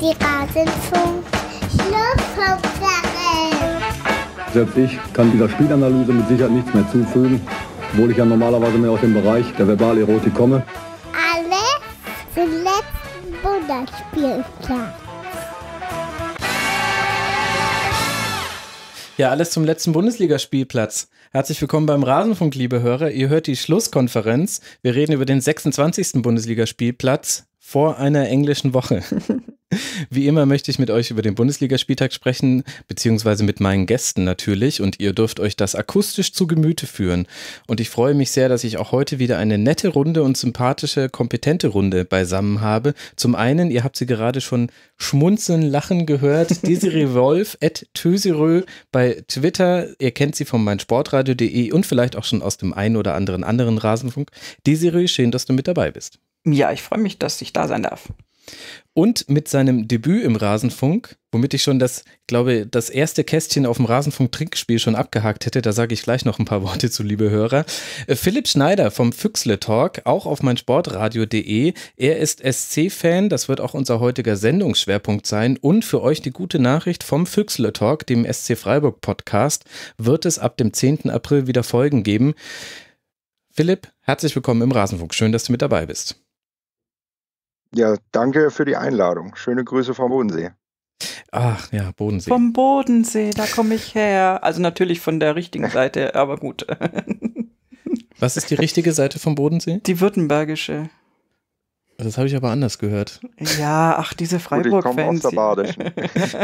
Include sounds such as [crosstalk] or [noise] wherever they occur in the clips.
die Rasenfunk Schlusshauptsache. Selbst ich kann dieser Spielanalyse mit Sicherheit nichts mehr zufügen, obwohl ich ja normalerweise mehr aus dem Bereich der Verbalerotik komme. Alle sind letzten Bundesspielplatz. Ja, alles zum letzten Bundesligaspielplatz. Herzlich willkommen beim Rasenfunk, liebe Hörer. Ihr hört die Schlusskonferenz. Wir reden über den 26. Bundesligaspielplatz vor einer englischen Woche. [laughs] Wie immer möchte ich mit euch über den Bundesligaspieltag sprechen, beziehungsweise mit meinen Gästen natürlich. Und ihr dürft euch das akustisch zu Gemüte führen. Und ich freue mich sehr, dass ich auch heute wieder eine nette Runde und sympathische, kompetente Runde beisammen habe. Zum einen, ihr habt sie gerade schon schmunzeln, lachen gehört. [laughs] Desiree Wolf, at Töserö bei Twitter. Ihr kennt sie von meinsportradio.de und vielleicht auch schon aus dem einen oder anderen anderen Rasenfunk. Desiree, schön, dass du mit dabei bist. Ja, ich freue mich, dass ich da sein darf. Und mit seinem Debüt im Rasenfunk, womit ich schon das, glaube das erste Kästchen auf dem Rasenfunk-Trinkspiel schon abgehakt hätte, da sage ich gleich noch ein paar Worte zu, liebe Hörer. Äh, Philipp Schneider vom Füchsle Talk, auch auf meinsportradio.de. Er ist SC-Fan, das wird auch unser heutiger Sendungsschwerpunkt sein. Und für euch die gute Nachricht vom Füchsle Talk, dem SC Freiburg-Podcast, wird es ab dem 10. April wieder Folgen geben. Philipp, herzlich willkommen im Rasenfunk. Schön, dass du mit dabei bist. Ja, danke für die Einladung. Schöne Grüße vom Bodensee. Ach ja, Bodensee. Vom Bodensee, da komme ich her. Also natürlich von der richtigen [laughs] Seite, aber gut. Was ist die richtige Seite vom Bodensee? Die württembergische. Das habe ich aber anders gehört. Ja, ach, diese Freiburg-Fans. [laughs]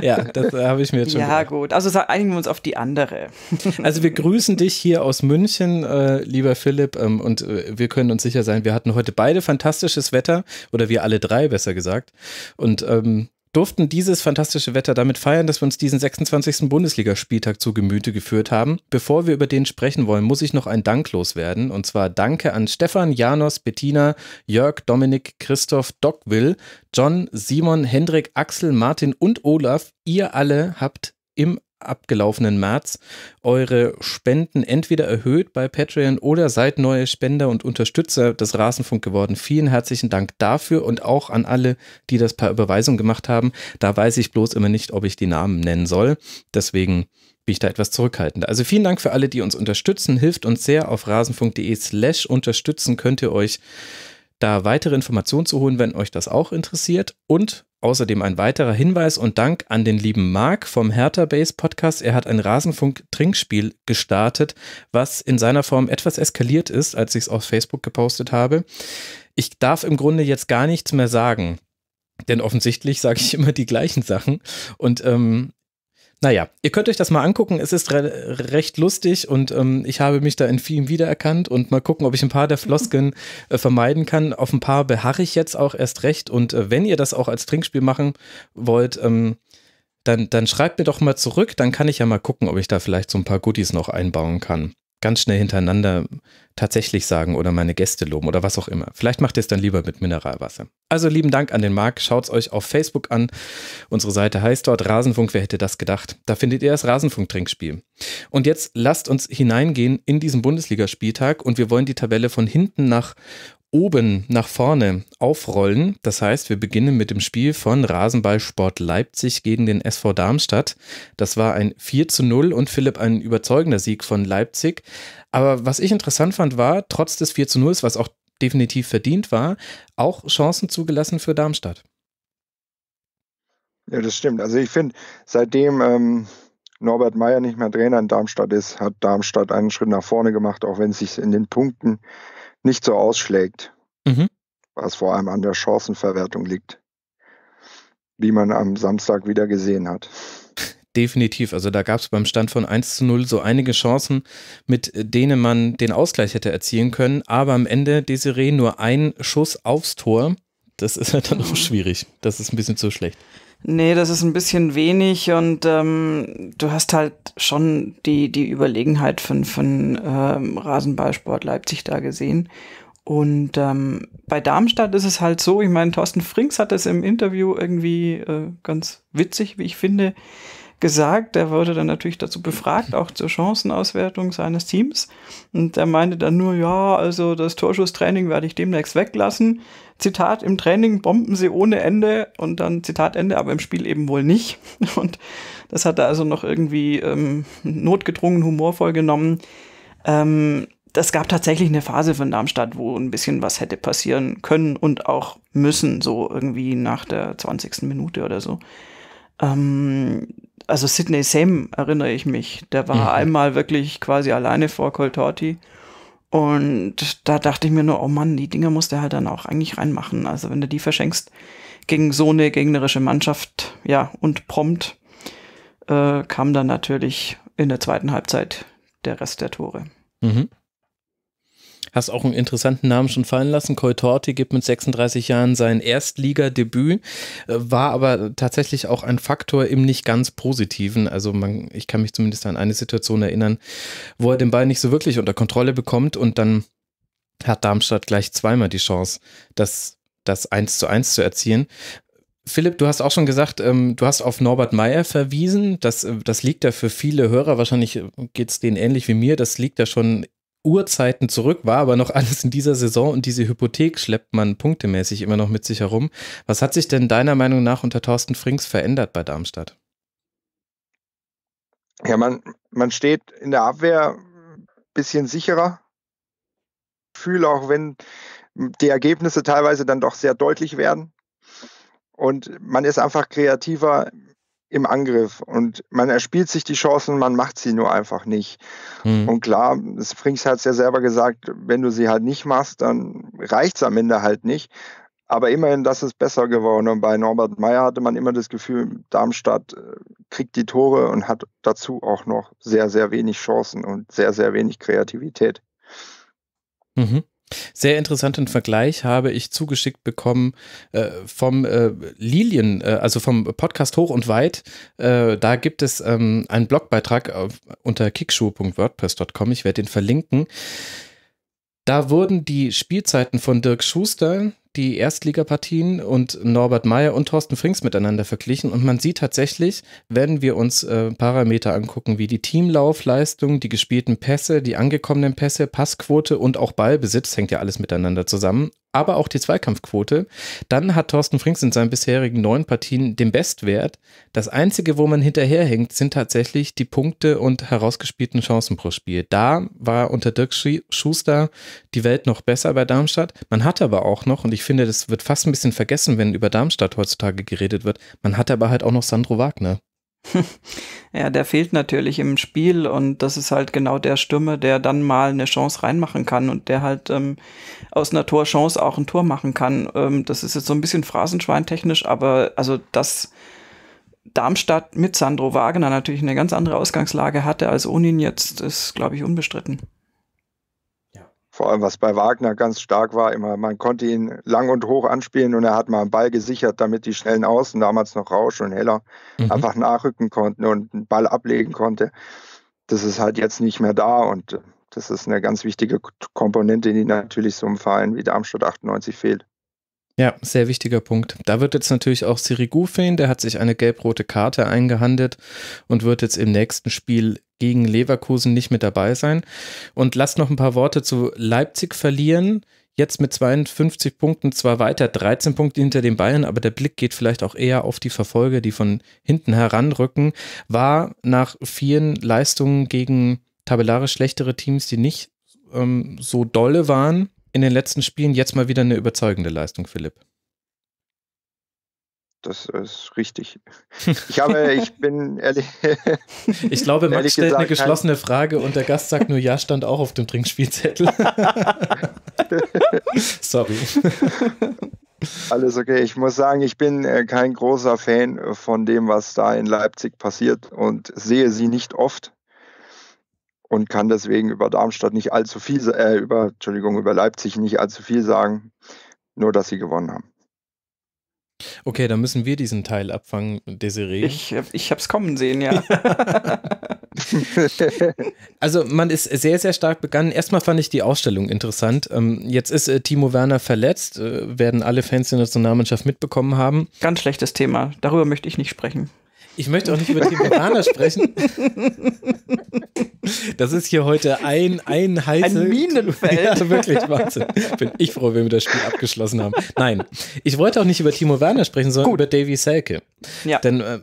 ja, das äh, habe ich mir jetzt schon Ja, gedacht. gut. Also einigen wir uns auf die andere. also wir grüßen dich hier aus München, äh, lieber Philipp. Ähm, und äh, wir können uns sicher sein, wir hatten heute beide fantastisches Wetter. Oder wir alle drei, besser gesagt. Und ähm, durften dieses fantastische Wetter damit feiern, dass wir uns diesen 26. Bundesligaspieltag zu Gemüte geführt haben. Bevor wir über den sprechen wollen, muss ich noch ein Dank loswerden. Und zwar Danke an Stefan, Janos, Bettina, Jörg, Dominik, Christoph, Doc, Will, John, Simon, Hendrik, Axel, Martin und Olaf. Ihr alle habt im abgelaufenen März eure Spenden entweder erhöht bei Patreon oder seid neue Spender und Unterstützer des Rasenfunk geworden. Vielen herzlichen Dank dafür und auch an alle, die das per Überweisung gemacht haben. Da weiß ich bloß immer nicht, ob ich die Namen nennen soll. Deswegen bin ich da etwas zurückhaltender. Also vielen Dank für alle, die uns unterstützen. Hilft uns sehr. Auf rasenfunk.de slash unterstützen könnt ihr euch da weitere Informationen zu holen, wenn euch das auch interessiert. Und außerdem ein weiterer Hinweis und Dank an den lieben Marc vom Hertha Base Podcast. Er hat ein Rasenfunk-Trinkspiel gestartet, was in seiner Form etwas eskaliert ist, als ich es auf Facebook gepostet habe. Ich darf im Grunde jetzt gar nichts mehr sagen. Denn offensichtlich sage ich [laughs] immer die gleichen Sachen. Und ähm, naja, ihr könnt euch das mal angucken. Es ist re recht lustig und ähm, ich habe mich da in vielen wiedererkannt und mal gucken, ob ich ein paar der Floskeln [laughs] äh, vermeiden kann. Auf ein paar beharre ich jetzt auch erst recht. Und äh, wenn ihr das auch als Trinkspiel machen wollt, ähm, dann, dann schreibt mir doch mal zurück. Dann kann ich ja mal gucken, ob ich da vielleicht so ein paar Goodies noch einbauen kann ganz schnell hintereinander tatsächlich sagen oder meine Gäste loben oder was auch immer. Vielleicht macht ihr es dann lieber mit Mineralwasser. Also lieben Dank an den Marc. Schaut es euch auf Facebook an. Unsere Seite heißt dort Rasenfunk. Wer hätte das gedacht? Da findet ihr das Rasenfunk-Trinkspiel. Und jetzt lasst uns hineingehen in diesen Bundesligaspieltag und wir wollen die Tabelle von hinten nach oben nach vorne aufrollen. Das heißt, wir beginnen mit dem Spiel von Rasenballsport Leipzig gegen den SV Darmstadt. Das war ein 4 zu 0 und Philipp ein überzeugender Sieg von Leipzig. Aber was ich interessant fand, war, trotz des 4 zu 0, was auch definitiv verdient war, auch Chancen zugelassen für Darmstadt. Ja, das stimmt. Also ich finde, seitdem ähm, Norbert Meyer nicht mehr Trainer in Darmstadt ist, hat Darmstadt einen Schritt nach vorne gemacht, auch wenn es sich in den Punkten nicht so ausschlägt, mhm. was vor allem an der Chancenverwertung liegt, wie man am Samstag wieder gesehen hat. Definitiv. Also da gab es beim Stand von 1 zu 0 so einige Chancen, mit denen man den Ausgleich hätte erzielen können. Aber am Ende, Desiree, nur ein Schuss aufs Tor. Das ist halt dann auch mhm. schwierig. Das ist ein bisschen zu schlecht. Nee, das ist ein bisschen wenig und ähm, du hast halt schon die, die Überlegenheit von, von ähm, Rasenballsport Leipzig da gesehen. Und ähm, bei Darmstadt ist es halt so, ich meine, Thorsten Frings hat es im Interview irgendwie äh, ganz witzig, wie ich finde, gesagt. Er wurde dann natürlich dazu befragt, auch zur Chancenauswertung seines Teams. Und er meinte dann nur, ja, also das Torschusstraining werde ich demnächst weglassen. Zitat, im Training bomben sie ohne Ende und dann Zitat Ende, aber im Spiel eben wohl nicht. [laughs] Und das hat er also noch irgendwie ähm, notgedrungen humorvoll genommen. Ähm, das gab tatsächlich eine Phase von Darmstadt, wo ein bisschen was hätte passieren können und auch müssen, so irgendwie nach der 20. Minute oder so. Ähm, also Sidney Sam erinnere ich mich, der war mhm. einmal wirklich quasi alleine vor Coltorti und da dachte ich mir nur, oh Mann, die Dinger musst du halt dann auch eigentlich reinmachen. Also wenn du die verschenkst gegen so eine gegnerische Mannschaft, ja, und prompt äh, kam dann natürlich in der zweiten Halbzeit der Rest der Tore. Mhm hast auch einen interessanten Namen schon fallen lassen. Coy Torti gibt mit 36 Jahren sein Erstligadebüt, äh, war aber tatsächlich auch ein Faktor im nicht ganz positiven. Also man, ich kann mich zumindest an eine Situation erinnern, wo er den Ball nicht so wirklich unter Kontrolle bekommt und dann hat Darmstadt gleich zweimal die Chance, das, das 1 zu 1 zu erzielen. Philipp, du hast auch schon gesagt, ähm, du hast auf Norbert Meyer verwiesen. Das, äh, das liegt da für viele Hörer, wahrscheinlich äh, geht es denen ähnlich wie mir, das liegt da schon Urzeiten zurück, war aber noch alles in dieser Saison und diese Hypothek schleppt man punktemäßig immer noch mit sich herum. Was hat sich denn deiner Meinung nach unter Thorsten Frings verändert bei Darmstadt? Ja, man, man steht in der Abwehr ein bisschen sicherer. Ich Fühle auch, wenn die Ergebnisse teilweise dann doch sehr deutlich werden. Und man ist einfach kreativer im Angriff und man erspielt sich die Chancen, man macht sie nur einfach nicht. Mhm. Und klar, Springs hat es ja selber gesagt, wenn du sie halt nicht machst, dann reicht es am Ende halt nicht. Aber immerhin, das ist besser geworden. Und bei Norbert Meyer hatte man immer das Gefühl, Darmstadt äh, kriegt die Tore und hat dazu auch noch sehr, sehr wenig Chancen und sehr, sehr wenig Kreativität. Mhm. Sehr interessanten Vergleich habe ich zugeschickt bekommen äh, vom äh, Lilien, äh, also vom Podcast Hoch und Weit. Äh, da gibt es ähm, einen Blogbeitrag auf, unter kickschuhe.wordpress.com. Ich werde den verlinken. Da wurden die Spielzeiten von Dirk Schuster, die Erstligapartien und Norbert Meyer und Thorsten Frings miteinander verglichen und man sieht tatsächlich, wenn wir uns äh, Parameter angucken, wie die Teamlaufleistung, die gespielten Pässe, die angekommenen Pässe, Passquote und auch Ballbesitz, hängt ja alles miteinander zusammen aber auch die Zweikampfquote. Dann hat Thorsten Frings in seinen bisherigen neun Partien den Bestwert. Das Einzige, wo man hinterherhängt, sind tatsächlich die Punkte und herausgespielten Chancen pro Spiel. Da war unter Dirk Schuster die Welt noch besser bei Darmstadt. Man hat aber auch noch, und ich finde, das wird fast ein bisschen vergessen, wenn über Darmstadt heutzutage geredet wird, man hat aber halt auch noch Sandro Wagner. [laughs] ja, der fehlt natürlich im Spiel und das ist halt genau der Stürmer, der dann mal eine Chance reinmachen kann und der halt ähm, aus einer Torchance auch ein Tor machen kann. Ähm, das ist jetzt so ein bisschen phrasenschweintechnisch, aber also dass Darmstadt mit Sandro Wagner natürlich eine ganz andere Ausgangslage hatte als ohne ihn jetzt, ist, glaube ich, unbestritten vor allem was bei Wagner ganz stark war, immer, man konnte ihn lang und hoch anspielen und er hat mal einen Ball gesichert, damit die schnellen Außen, damals noch Rausch und Heller, mhm. einfach nachrücken konnten und einen Ball ablegen konnte. Das ist halt jetzt nicht mehr da und äh, das ist eine ganz wichtige Komponente, die natürlich so einem Verein wie Darmstadt 98 fehlt. Ja, sehr wichtiger Punkt. Da wird jetzt natürlich auch Sirigu fehlen. Der hat sich eine gelb-rote Karte eingehandelt und wird jetzt im nächsten Spiel gegen Leverkusen nicht mit dabei sein. Und lasst noch ein paar Worte zu Leipzig verlieren. Jetzt mit 52 Punkten zwar weiter, 13 Punkte hinter den Bayern, aber der Blick geht vielleicht auch eher auf die Verfolger, die von hinten heranrücken. War nach vielen Leistungen gegen tabellarisch schlechtere Teams, die nicht ähm, so dolle waren, in den letzten Spielen jetzt mal wieder eine überzeugende Leistung, Philipp. Das ist richtig. [laughs] Ich habe, ich bin ehrlich. [laughs] Ich glaube, Max stellt gesagt, eine geschlossene Frage und der Gast sagt nur Ja, stand auch auf dem Trinkspielzettel. [laughs] Sorry. Alles okay. Ich muss sagen, ich bin äh, kein großer Fan von dem, was da in Leipzig passiert und sehe sie nicht oft und kann deswegen über Darmstadt nicht allzu viel, äh, über, Entschuldigung, über Leipzig nicht allzu viel sagen, nur dass sie gewonnen haben. Okay, dann müssen wir diesen Teil abfangen, Desiree. Ich, ich hab's kommen sehen, ja. [laughs] also man ist sehr, sehr stark begangen. Erstmal fand ich die Ausstellung interessant. Ähm, jetzt ist äh, Timo Werner verletzt, äh, werden alle Fans der Nationalmannschaft mitbekommen haben. Ganz schlechtes Thema, darüber möchte ich nicht sprechen. Ich möchte auch nicht über Timuraner sprechen. Das ist hier heute ein, ein heißes. Ein Minenfeld. [laughs] Ja, wirklich, Wahnsinn. Bin ich froh, wenn wir das Spiel abgeschlossen haben. Nein, ich wollte auch nicht über Timo Werner sprechen, sondern Gut. über Davy Selke. Ja. Denn äh,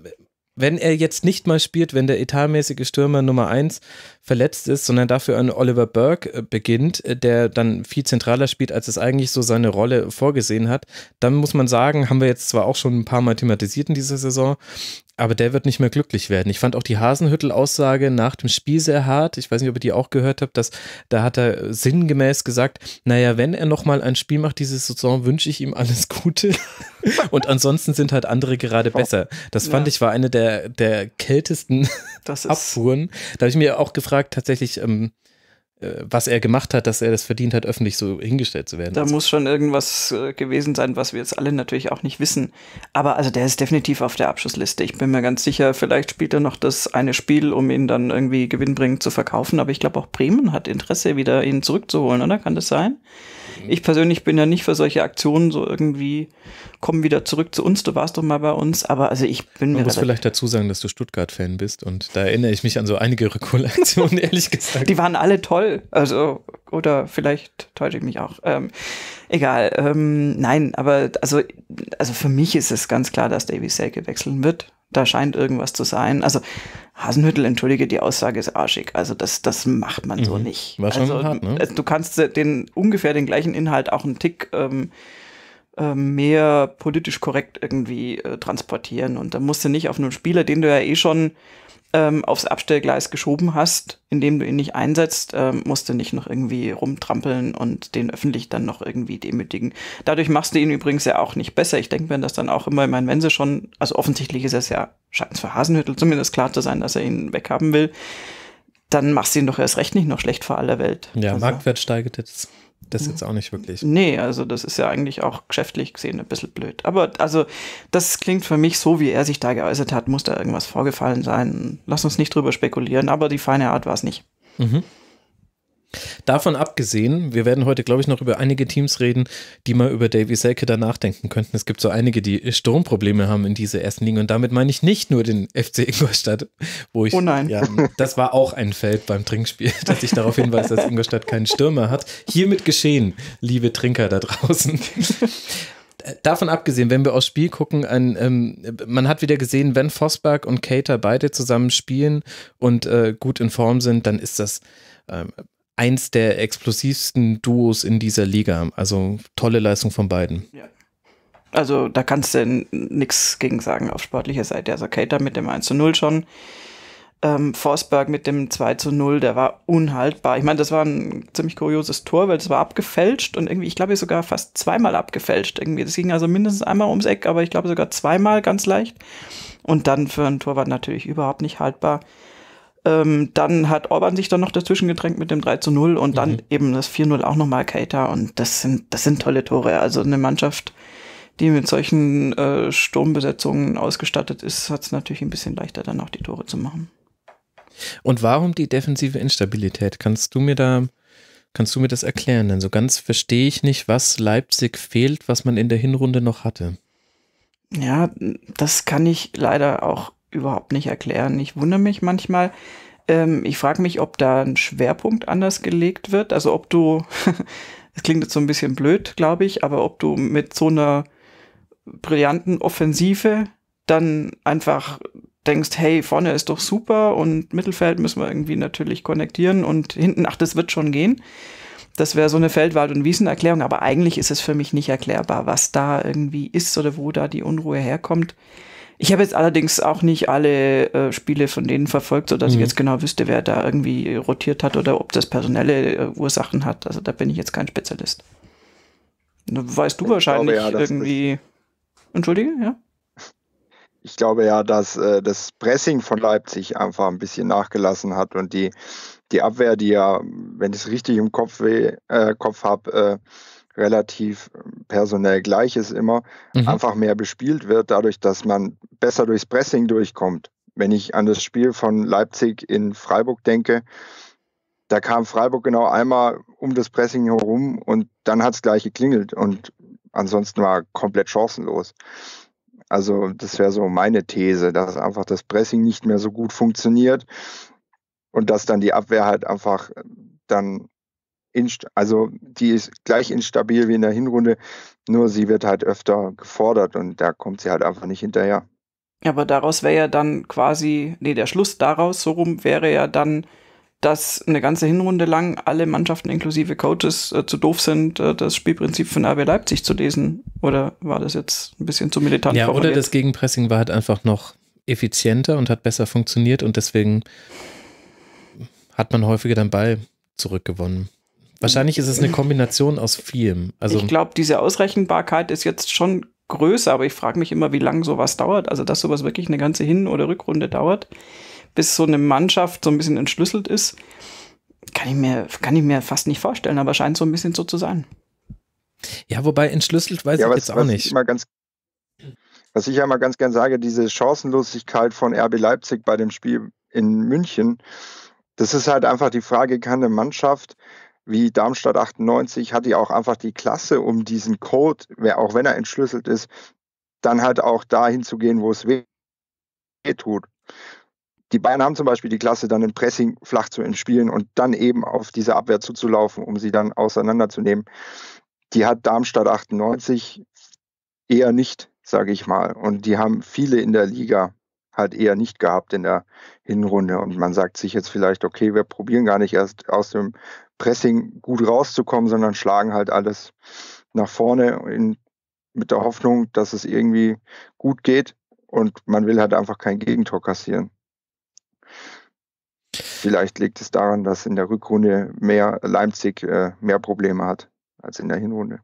wenn er jetzt nicht mal spielt, wenn der etatmäßige Stürmer Nummer 1 verletzt ist, sondern dafür an Oliver Burke äh, beginnt, äh, der dann viel zentraler spielt, als es eigentlich so seine Rolle vorgesehen hat, dann muss man sagen, haben wir jetzt zwar auch schon ein paar Mal thematisiert in dieser Saison, aber der wird nicht mehr glücklich werden. Ich fand auch die Hasenhüttel-Aussage nach dem Spiel sehr hart. Ich weiß nicht, ob ihr die auch gehört habt, dass da hat er äh, sinngemäß gesagt, naja, wenn er nochmal ein Spiel macht diese Saison, wünsche ich ihm alles Gute. [laughs] Und ansonsten sind halt andere gerade besser. Das fand ja. ich war eine der, der kältesten [laughs] Abfuhren. Da habe ich mir auch gefragt, gefragt, tatsächlich, ähm, äh, was er gemacht hat, dass er das verdient hat, öffentlich so hingestellt zu werden. Da also. muss schon irgendwas äh, gewesen sein, was wir jetzt alle natürlich auch nicht wissen. Aber also der ist definitiv auf der Abschlussliste. Ich bin mir ganz sicher, vielleicht spielt er noch das eine Spiel, um ihn dann irgendwie gewinnbringend zu verkaufen. Aber ich glaube auch Bremen hat Interesse, wieder ihn zurückzuholen, oder? Kann das sein? Mhm. Ich persönlich bin ja nicht für solche Aktionen so irgendwie, komm wieder zurück zu uns, du warst doch mal bei uns, aber also ich bin Man muss vielleicht dazu sagen, dass du Stuttgart-Fan bist und da erinnere ich mich an so einige [laughs] Rekollektionen, ehrlich gesagt. Die waren alle toll, also oder vielleicht täusche ich mich auch. Ähm, egal, ähm, nein, aber also, also für mich ist es ganz klar, dass Davy Selke wechseln wird da scheint irgendwas zu sein. Also Hasenhüttel, entschuldige, die Aussage ist arschig. Also das, das macht man mhm. so nicht. War schon also, hart, ne? Äh, du kannst äh, den ungefähr den gleichen Inhalt auch einen Tick ähm, äh, mehr politisch korrekt irgendwie äh, transportieren. Und da musst du nicht auf einem Spieler, den du ja eh schon ähm, aufs Abstellgleis geschoben hast, indem du ihn nicht einsetzt, ähm, musst du nicht noch irgendwie rumtrampeln und den öffentlich dann noch irgendwie demütigen. Dadurch machst du ihn übrigens ja auch nicht besser. Ich denke mir das dann auch immer, ich meine, wenn sie schon, also offensichtlich ist es ja, scheint es für Hasenhüttel zumindest klar zu sein, dass er ihn weghaben will, dann machst du ihn doch erst recht nicht noch schlecht vor aller Welt. Ja, also. Marktwert steigert jetzt das jetzt auch nicht wirklich. Nee, also das ist ja eigentlich auch geschäftlich gesehen ein bisschen blöd. Aber also das klingt für mich so, wie er sich da geäußert hat, muss da irgendwas vorgefallen sein. Lass uns nicht drüber spekulieren, aber die feine Art war es nicht. Mhm. Davon abgesehen, wir werden heute, glaube ich, noch über einige Teams reden, die mal über Davy Selke da nachdenken könnten. Es gibt so einige, die Sturmprobleme haben in dieser ersten Liga. Und damit meine ich nicht nur den FC Ingolstadt, wo ich. Oh nein. Ja, das war auch ein Feld beim Trinkspiel, [laughs] dass ich darauf hinweise, dass Ingolstadt keinen Stürmer hat. Hiermit geschehen, liebe Trinker da draußen. [laughs] Davon abgesehen, wenn wir aufs Spiel gucken, ein, ähm, man hat wieder gesehen, wenn Vosberg und Cater beide zusammen spielen und äh, gut in Form sind, dann ist das ähm, eins der explosivsten Duos in dieser Liga. Also tolle Leistung von beiden. Ja. Also da kannst du nichts gegen sagen auf sportlicher Seite. Also Cater mit dem 1 zu 0 schon. Ähm, Forsberg mit dem 2 zu 0, der war unhaltbar. Ich meine, das war ein ziemlich kurioses Tor, weil es war abgefälscht und irgendwie, ich glaube, sogar fast zweimal abgefälscht. Irgendwie. Das ging also mindestens einmal ums Eck, aber ich glaube sogar zweimal ganz leicht. Und dann für ein einen Torwart natürlich überhaupt nicht haltbar. Ähm, dann hat Orban sich dann noch dazwischen gedrängt mit dem 3 zu 0 und mhm. dann eben das 4-0 auch nochmal Keita. Und das sind, das sind tolle Tore. Also eine Mannschaft, die mit solchen äh, Sturmbesetzungen ausgestattet ist, hat es natürlich ein bisschen leichter, dann auch die Tore zu machen. Und warum die defensive Instabilität? Kannst du mir da, kannst du mir das erklären? Denn so ganz verstehe ich nicht, was Leipzig fehlt, was man in der Hinrunde noch hatte. Ja, das kann ich leider auch überhaupt nicht erklären. Ich wundere mich manchmal. Ähm, ich frage mich, ob da ein Schwerpunkt anders gelegt wird. Also ob du, [laughs] es klingt jetzt so ein bisschen blöd, glaube ich, aber ob du mit so einer brillanten Offensive dann einfach denkst, hey, vorne ist doch super und Mittelfeld müssen wir irgendwie natürlich konnektieren und hinten, ach, das wird schon gehen. Das wäre so eine Feldwald- und Wiesenerklärung, aber eigentlich ist es für mich nicht erklärbar, was da irgendwie ist oder wo da die Unruhe herkommt. Ich habe jetzt allerdings auch nicht alle äh, Spiele von denen verfolgt, sodass mhm. ich jetzt genau wüsste, wer da irgendwie rotiert hat oder ob das personelle äh, Ursachen hat. Also da bin ich jetzt kein Spezialist. Weißt du ich wahrscheinlich glaube, ja, irgendwie. Entschuldige, ja? [laughs] Ich glaube ja, dass äh, das Pressing von Leipzig einfach ein bisschen nachgelassen hat und die, die Abwehr, die ja, wenn ich es richtig im Kopf, äh, Kopf habe, äh, relativ ähm, personell gleich ist immer, mhm. einfach mehr bespielt wird, dadurch, dass man besser durchs Pressing durchkommt. Wenn ich an das Spiel von Leipzig in Freiburg denke, da kam Freiburg genau einmal um das Pressing herum und dann hat es gleich geklingelt und ansonsten war komplett chancenlos. Also das wäre so meine These, dass einfach das Pressing nicht mehr so gut funktioniert und dass dann die Abwehr halt einfach dann also die ist gleich instabil wie in der Hinrunde, nur sie wird halt öfter gefordert und da kommt sie halt einfach nicht hinterher. Aber daraus wäre ja dann quasi, nee, der Schluss daraus, so rum wäre ja dann, dass eine ganze Hinrunde lang alle Mannschaften inklusive Coaches äh, zu doof sind, äh, das Spielprinzip von RB Leipzig zu lesen. Oder war das jetzt ein bisschen zu militant? Ja, oder das Gegenpressing war halt einfach noch effizienter und hat besser funktioniert und deswegen hat man häufiger dann Ball zurückgewonnen. Wahrscheinlich ist es eine Kombination aus vielem. Also ich glaube, diese Ausrechenbarkeit ist jetzt schon größer, aber ich frage mich immer, wie lange sowas dauert. Also, dass sowas wirklich eine ganze Hin- oder Rückrunde dauert, bis so eine Mannschaft so ein bisschen entschlüsselt ist, kann ich mir, kann ich mir fast nicht vorstellen, aber scheint so ein bisschen so zu sein. Ja, wobei entschlüsselt weiß ja, ich was, jetzt auch was nicht. Ich ganz, was ich ja mal ganz gern sage, diese Chancenlosigkeit von RB Leipzig bei dem Spiel in München, das ist halt einfach die Frage, kann eine Mannschaft wie Darmstadt 98 hatte die auch einfach die Klasse, um diesen Code, auch wenn er entschlüsselt ist, dann halt auch dahin zu gehen, wo es weh tut. Die Bayern haben zum Beispiel die Klasse, dann im Pressing flach zu entspielen und dann eben auf diese Abwehr zuzulaufen, um sie dann auseinanderzunehmen. Die hat Darmstadt 98 eher nicht, sage ich mal. Und die haben viele in der Liga halt eher nicht gehabt in der Hinrunde. Und man sagt sich jetzt vielleicht, okay, wir probieren gar nicht erst aus dem Pressing gut rauszukommen, sondern schlagen halt alles nach vorne in, mit der Hoffnung, dass es irgendwie gut geht und man will halt einfach kein Gegentor kassieren. Vielleicht liegt es daran, dass in der Rückrunde mehr Leipzig äh, mehr Probleme hat als in der Hinrunde.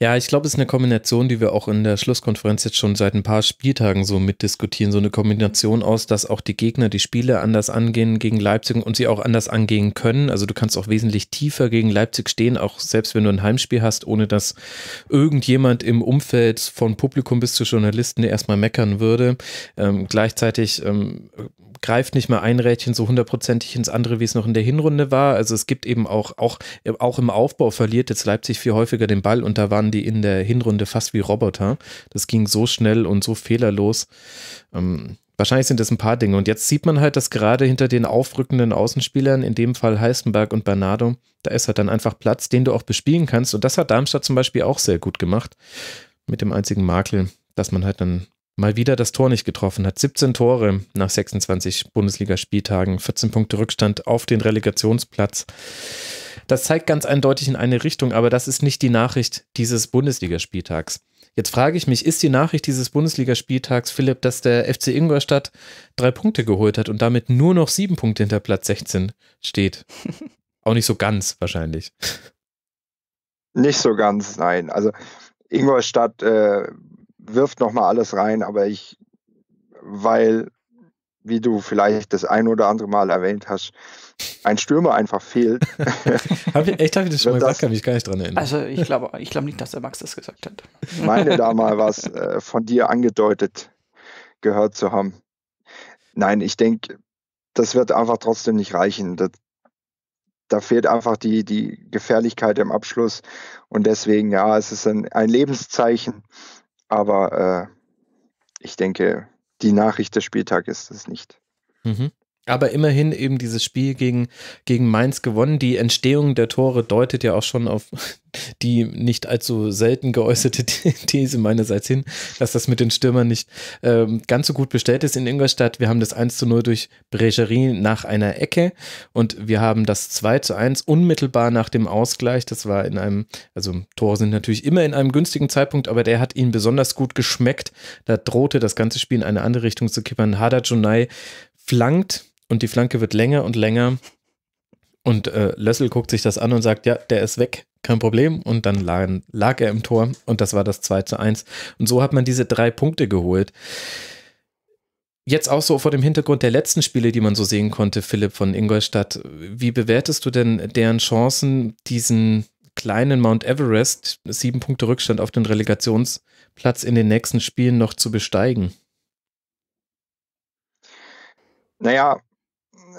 Ja, ich glaube, es ist eine Kombination, die wir auch in der Schlusskonferenz jetzt schon seit ein paar Spieltagen so mitdiskutieren. So eine Kombination aus, dass auch die Gegner die Spiele anders angehen gegen Leipzig und sie auch anders angehen können. Also du kannst auch wesentlich tiefer gegen Leipzig stehen, auch selbst wenn du ein Heimspiel hast, ohne dass irgendjemand im Umfeld von Publikum bis zu Journalisten erstmal meckern würde. Ähm, gleichzeitig ähm, greift nicht mehr ein Rädchen so hundertprozentig ins andere, wie es noch in der Hinrunde war. Also es gibt eben auch, auch, auch im Aufbau verliert jetzt Leipzig viel häufiger den Ball und da waren die in der Hinrunde fast wie Roboter. Das ging so schnell und so fehlerlos. Ähm, Wahrscheinlich sind das ein paar Dinge. Und jetzt sieht man halt, dass gerade hinter den aufrückenden Außenspielern, in dem Fall Heißenberg und Bernardo, da ist halt dann einfach Platz, den du auch bespielen kannst. Und das hat Darmstadt zum Beispiel auch sehr gut gemacht. Mit dem einzigen Makel, dass man halt dann mal wieder das Tor nicht getroffen hat. 17 Tore nach 26 Bundesligaspieltagen, 14 Punkte Rückstand auf den Relegationsplatz. Das zeigt ganz eindeutig in eine Richtung, aber das ist nicht die Nachricht dieses Bundesligaspieltags. Jetzt frage ich mich, ist die Nachricht dieses Bundesligaspieltags, Philipp, dass der FC Ingolstadt drei Punkte geholt hat und damit nur noch sieben Punkte hinter Platz 16 steht? [laughs] Auch nicht so ganz wahrscheinlich. Nicht so ganz, nein. Also Ingolstadt äh, wirft nochmal alles rein, aber ich, weil, wie du vielleicht das ein oder andere Mal erwähnt hast, ein Stürmer einfach fehlt. [laughs] hab ich, echt, habe ich das [laughs] schon mal gesagt, kann mich gar nicht dran erinnern. Also ich glaube ich glaub nicht, dass der Max das gesagt hat. Ich meine da mal was [laughs] äh, von dir angedeutet gehört zu haben. Nein, ich denke, das wird einfach trotzdem nicht reichen. Das, da fehlt einfach die, die Gefährlichkeit im Abschluss. Und deswegen, ja, es ist ein, ein Lebenszeichen, aber äh, ich denke, die Nachricht des Spieltags ist es nicht. Mhm. Aber immerhin eben dieses Spiel gegen, gegen Mainz gewonnen. Die Entstehung der Tore deutet ja auch schon auf [laughs] die nicht allzu selten geäußerte [laughs] These meinerseits hin, dass das mit den Stürmern nicht ähm, ganz so gut bestellt ist in Ingolstadt. Wir haben das 1 zu 0 durch Brecherie nach einer Ecke und wir haben das 2 zu 1 unmittelbar nach dem Ausgleich. Das war in einem, also Tore sind natürlich immer in einem günstigen Zeitpunkt, aber der hat ihnen besonders gut geschmeckt. Da drohte das ganze Spiel in eine andere Richtung zu kippern. Hadar Junai flankt und die Flanke wird länger und länger. Und äh, Lössel guckt sich das an und sagt, ja, der ist weg, kein Problem. Und dann lag, lag er im Tor und das war das 2 zu 1. Und so hat man diese drei Punkte geholt. Jetzt auch so vor dem Hintergrund der letzten Spiele, die man so sehen konnte, Philipp von Ingolstadt, wie bewertest du denn deren Chancen, diesen kleinen Mount Everest, sieben Punkte Rückstand auf den Relegationsplatz in den nächsten Spielen noch zu besteigen? Naja,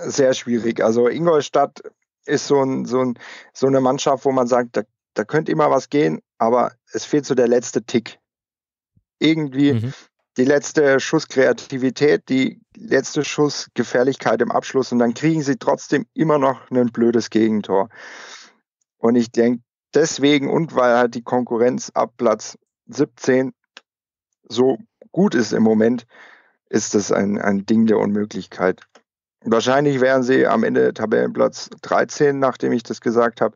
sehr schwierig. Also Ingolstadt ist so, ein, so, ein, so eine Mannschaft, wo man sagt, da, da könnte immer was gehen, aber es fehlt so der letzte Tick. Irgendwie mhm. die letzte Schuss Kreativität, die letzte Schuss Gefährlichkeit im Abschluss und dann kriegen sie trotzdem immer noch ein blödes Gegentor. Und ich denke, deswegen und weil halt die Konkurrenz ab Platz 17 so gut ist im Moment, ist das ein, ein Ding der Unmöglichkeit. Wahrscheinlich wären sie am Ende Tabellenplatz 13, nachdem ich das gesagt habe.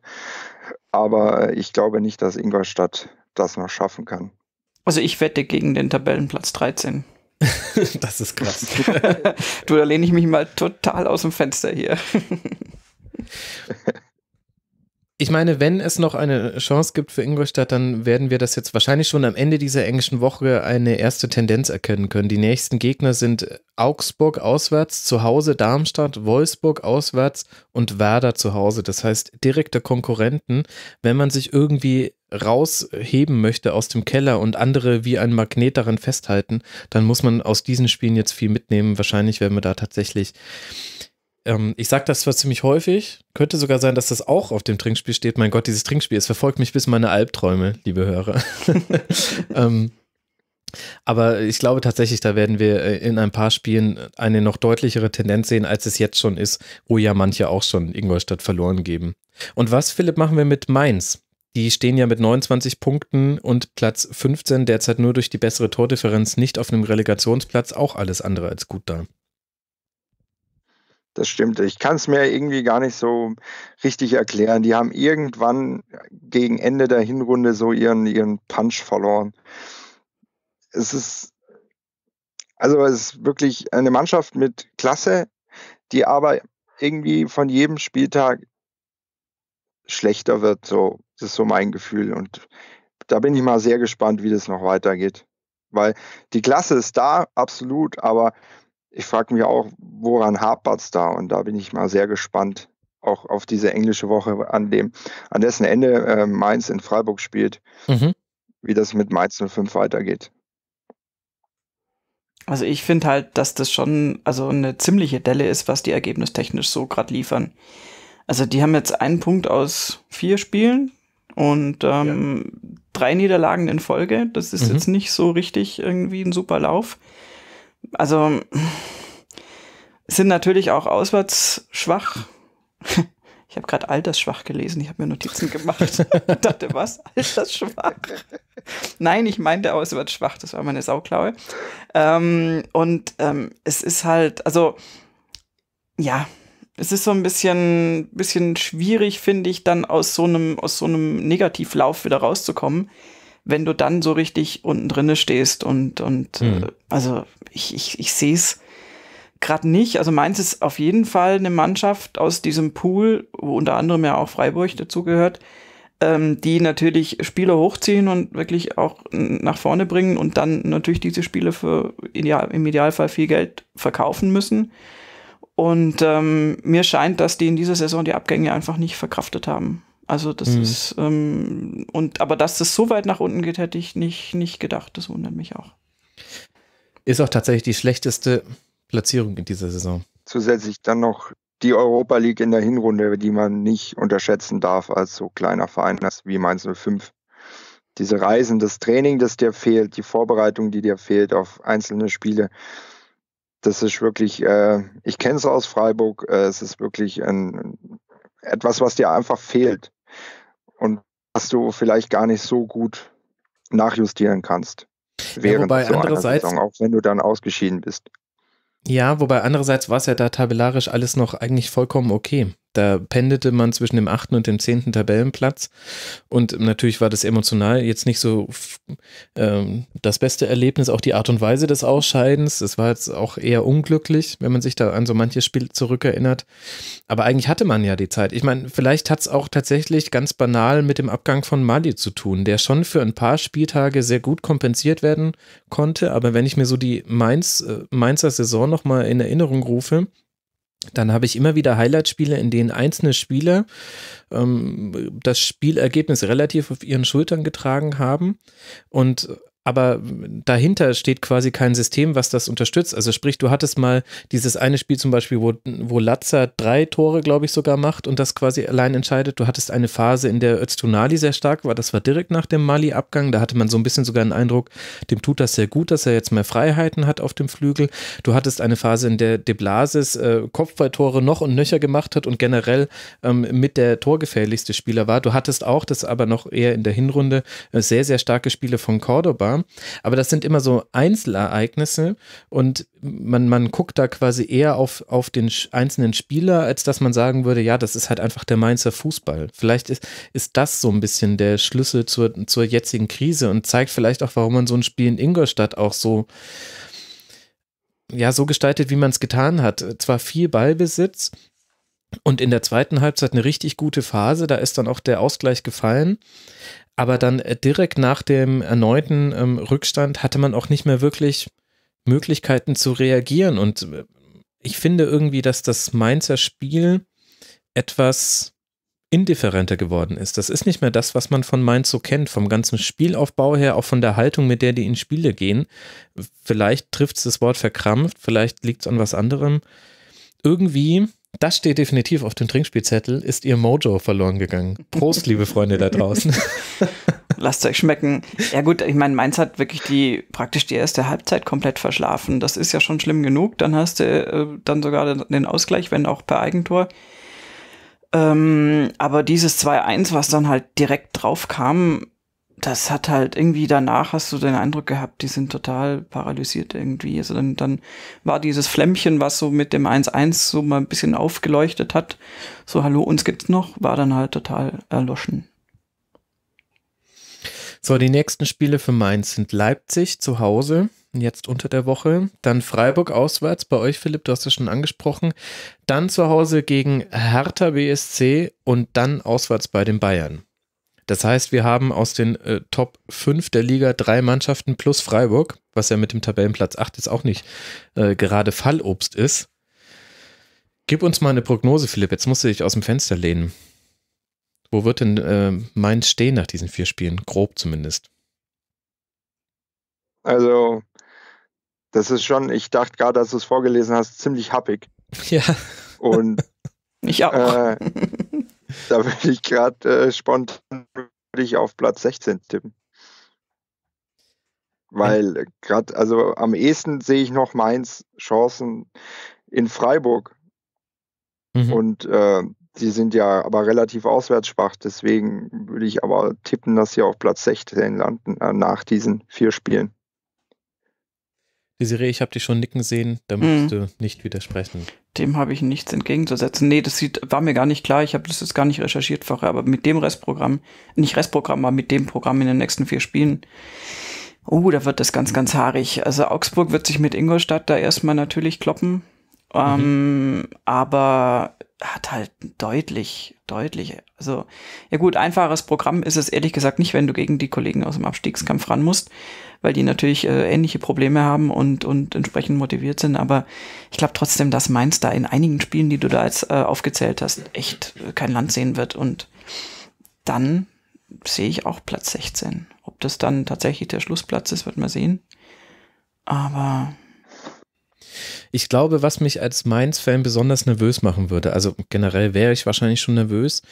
Aber äh, ich glaube nicht, dass Ingolstadt das noch schaffen kann. Also ich wette gegen den Tabellenplatz 13. [laughs] das ist krass. [laughs] du, da lehne ich mich mal total aus dem Fenster hier. [laughs] Ich meine, wenn es noch eine Chance gibt für Ingolstadt, dann werden wir das jetzt wahrscheinlich schon am Ende dieser englischen Woche eine erste Tendenz erkennen können. Die nächsten Gegner sind Augsburg auswärts, zu Hause Darmstadt, Wolfsburg auswärts und Werder zu Hause. Das heißt, direkte Konkurrenten, wenn man sich irgendwie rausheben möchte aus dem Keller und andere wie ein Magnet daran festhalten, dann muss man aus diesen Spielen jetzt viel mitnehmen. Wahrscheinlich werden wir da tatsächlich ähm, ich sage das zwar ziemlich häufig, könnte sogar sein, dass das auch auf dem Trinkspiel steht. Mein Gott, dieses Trinkspiel, es verfolgt mich bis meine Albträume, liebe Hörer. [laughs] ähm, aber ich glaube tatsächlich, da werden wir äh, in ein paar Spielen eine noch deutlichere Tendenz sehen, als es jetzt schon ist, wo ja manche auch schon Ingolstadt verloren geben. Und was, Philipp, machen wir mit Mainz? Die stehen ja mit 29 Punkten und Platz 15 derzeit nur durch die bessere Tordifferenz nicht auf einem Relegationsplatz, auch alles andere als gut da. Das stimmt. Ich kann es mir irgendwie gar nicht so richtig erklären. Die haben irgendwann gegen Ende der Hinrunde so ihren, ihren Punch verloren. Es ist, also es ist wirklich eine Mannschaft mit Klasse, die aber irgendwie von jedem Spieltag schlechter wird. So, das ist so mein Gefühl. Und da bin ich mal sehr gespannt, wie das noch weitergeht. Weil die Klasse ist da, absolut, aber ich frage mich auch, woran hapert es da? Und da bin ich mal sehr gespannt, auch auf diese englische Woche, an dem, an dessen Ende äh, Mainz in Freiburg spielt, mhm. wie das mit Mainz 05 weitergeht. Also ich finde halt, dass das schon also eine ziemliche Delle ist, was die ergebnistechnisch so gerade liefern. Also die haben jetzt einen Punkt aus vier Spielen und ähm, ja. drei Niederlagen in Folge. Das ist mhm. jetzt nicht so richtig irgendwie ein super Lauf also sind natürlich auch auswärts schwach. [laughs] Ich habe gerade altersschwach gelesen, ich habe mir Notizen gemacht. [laughs] ich dachte, was? Altersschwach? Nein, ich meinte auswärts schwach, das war meine Sauklaue. Ähm, und ähm, es ist halt, also ja, es ist so ein bisschen, bisschen schwierig, finde ich, dann aus so einem, aus so einem Negativlauf wieder rauszukommen wenn du dann so richtig unten drinne stehst und, und äh, hm. also ich, ich, ich sehe es gerade nicht. Also meins ist auf jeden Fall eine Mannschaft aus diesem Pool, wo unter anderem ja auch Freiburg dazugehört, ähm, die natürlich Spieler hochziehen und wirklich auch nach vorne bringen und dann natürlich diese Spiele für ideal, im Idealfall viel Geld verkaufen müssen. Und ähm, mir scheint, dass die in dieser Saison die Abgänge einfach nicht verkraftet haben. Also das mhm. ist ähm, und aber dass das so weit nach unten geht, hätte ich nicht nicht gedacht. Das wundert mich auch. Ist auch tatsächlich die schlechteste Platzierung in dieser Saison. Zusätzlich dann noch die Europa League in der Hinrunde, die man nicht unterschätzen darf als so kleiner Verein wie Mainz 05. Diese Reisen, das Training, das dir fehlt, die Vorbereitung, die dir fehlt auf einzelne Spiele, das ist wirklich, äh, ich kenne es aus Freiburg, äh, es ist wirklich ein, etwas, was dir einfach fehlt was du vielleicht gar nicht so gut nachjustieren kannst. Während ja, wobei so andererseits, Saison, auch wenn du dann ausgeschieden bist. Ja, wobei andererseits war es ja da tabellarisch alles noch eigentlich vollkommen okay da pendelte man zwischen dem achten und dem zehnten Tabellenplatz. Und natürlich war das emotional jetzt nicht so ähm, das beste Erlebnis, auch die Art und Weise des Ausscheidens. Es war jetzt auch eher unglücklich, wenn man sich da an so manches Spiel zurückerinnert. Aber eigentlich hatte man ja die Zeit. Ich meine, vielleicht hat es auch tatsächlich ganz banal mit dem Abgang von Mali zu tun, der schon für ein paar Spieltage sehr gut kompensiert werden konnte. Aber wenn ich mir so die Mainz, äh, Mainzer Saison nochmal in Erinnerung rufe, dann habe ich immer wieder Highlight-Spiele, in denen einzelne Spieler ähm, das Spielergebnis relativ auf ihren Schultern getragen haben und aber dahinter steht quasi kein System, was das unterstützt. Also sprich, du hattest mal dieses eine Spiel zum Beispiel, wo, wo Latzer drei Tore, glaube ich, sogar macht und das quasi allein entscheidet. Du hattest eine Phase, in der Öztunali sehr stark war. Das war direkt nach dem Mali-Abgang. Da hatte man so ein bisschen sogar den Eindruck, dem tut das sehr gut, dass er jetzt mehr Freiheiten hat auf dem Flügel. Du hattest eine Phase, in der De Blasis äh, Kopfballtore noch und nöcher gemacht hat und generell ähm, mit der torgefährlichste Spieler war. Du hattest auch, das aber noch eher in der Hinrunde, äh, sehr, sehr starke Spiele von Cordoba aber das sind immer so Einzelereignisse und man, man guckt da quasi eher auf, auf den einzelnen Spieler, als dass man sagen würde, ja, das ist halt einfach der Mainzer Fußball. Vielleicht ist, ist das so ein bisschen der Schlüssel zur, zur jetzigen Krise und zeigt vielleicht auch, warum man so ein Spiel in Ingolstadt auch so ja, so gestaltet, wie man es getan hat. Zwar viel Ballbesitz und in der zweiten Halbzeit eine richtig gute Phase, da ist dann auch der Ausgleich gefallen, aber dann äh, direkt nach dem erneuten ähm, Rückstand hatte man auch nicht mehr wirklich Möglichkeiten zu reagieren. Und äh, ich finde irgendwie, dass das Mainzer Spiel etwas indifferenter geworden ist. Das ist nicht mehr das, was man von Mainz so kennt, vom ganzen Spielaufbau her, auch von der Haltung, mit der die in Spiele gehen. Vielleicht trifft es das Wort verkrampft, vielleicht liegt es an was anderem. Irgendwie das steht definitiv auf dem Trinkspielzettel. Ist ihr Mojo verloren gegangen? Prost, liebe Freunde da draußen. [laughs] Lasst euch schmecken. Ja gut, ich meine, Mainz hat wirklich die praktisch die erste Halbzeit komplett verschlafen. Das ist ja schon schlimm genug. Dann hast du äh, dann sogar den Ausgleich, wenn auch per Eigentor. Ähm, aber dieses 2-1, was dann halt direkt drauf kam, das hat halt irgendwie danach hast du den Eindruck gehabt, die sind total paralysiert irgendwie. Also dann, dann war dieses Flämmchen, was so mit dem 1-1 so mal ein bisschen aufgeleuchtet hat, so hallo, uns gibt's noch, war dann halt total erloschen. So, die nächsten Spiele für Mainz sind Leipzig zu Hause, jetzt unter der Woche, dann Freiburg auswärts bei euch, Philipp, du hast es schon angesprochen, dann zu Hause gegen Hertha BSC und dann auswärts bei den Bayern. Das heißt, wir haben aus den äh, Top 5 der Liga drei Mannschaften plus Freiburg, was ja mit dem Tabellenplatz 8 jetzt auch nicht äh, gerade Fallobst ist. Gib uns mal eine Prognose, Philipp. Jetzt musst du dich aus dem Fenster lehnen. Wo wird denn äh, Mainz stehen nach diesen vier Spielen? Grob zumindest. Also, das ist schon, ich dachte gerade, dass du es vorgelesen hast, ziemlich happig. [laughs] Ja. Und [laughs] ich auch. Äh, [laughs] [laughs] Da würde ich gerade äh, spontan ich auf Platz 16 tippen. Weil gerade, also am ehesten sehe ich noch Mainz Chancen in Freiburg. Mhm. Und äh, die sind ja aber relativ auswärts schwach. Deswegen würde ich aber tippen, dass sie auf Platz 16 landen äh, nach diesen vier Spielen. Desiree, ich habe dich schon nicken sehen, da mhm. musst du nicht widersprechen dem habe ich nichts entgegenzusetzen. Nee, das sieht, war mir gar nicht klar. Ich habe das jetzt gar nicht recherchiert vorher, aber mit dem Restprogramm, nicht Restprogramm, aber mit dem Programm in den nächsten vier Spielen, oh, da wird das ganz, ganz haarig. Also Augsburg wird sich mit Ingolstadt da erstmal natürlich kloppen, mhm. ähm, aber hat halt deutlich, deutlich, also, ja gut, einfaches Programm ist es ehrlich gesagt nicht, wenn du gegen die Kollegen aus dem Abstiegskampf ran musst weil die natürlich äh, ähnliche Probleme haben und, und entsprechend motiviert sind. Aber ich glaube trotzdem, dass Mainz da in einigen Spielen, die du da jetzt äh, aufgezählt hast, echt äh, kein Land sehen wird. Und dann sehe ich auch Platz 16. Ob das dann tatsächlich der Schlussplatz ist, wird man sehen. Aber ich glaube, was mich als Mainz-Fan besonders nervös machen würde, also generell wäre ich wahrscheinlich schon nervös,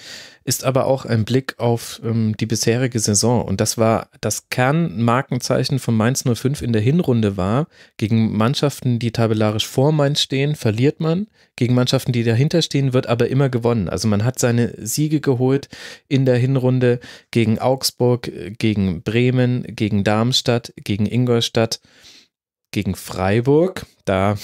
ist aber auch ein Blick auf ähm, die bisherige Saison. Und das war das Kernmarkenzeichen von Mainz 05 in der Hinrunde war, gegen Mannschaften, die tabellarisch vor Mainz stehen, verliert man. Gegen Mannschaften, die dahinter stehen, wird aber immer gewonnen. Also man hat seine Siege geholt in der Hinrunde gegen Augsburg, äh, gegen Bremen, gegen Darmstadt, gegen Ingolstadt gegen Freiburg. Da,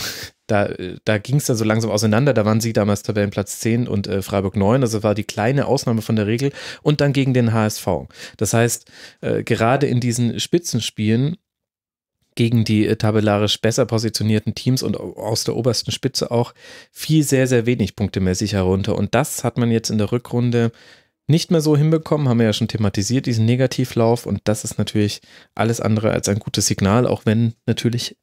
da, da ging es dann so langsam auseinander. Da waren sie damals Tabellenplatz 10 und äh, Freiburg 9. Also war die kleine Ausnahme von der Regel. Und dann gegen den HSV. Das heißt, äh, gerade in diesen Spitzenspielen gegen die äh, tabellarisch besser positionierten Teams und aus der obersten Spitze auch viel sehr, sehr wenig punktemäßig herunter. Und das hat man jetzt in der Rückrunde nicht mehr so hinbekommen, haben wir ja schon thematisiert, diesen Negativlauf. Und das ist natürlich alles andere als ein gutes Signal, auch wenn natürlich,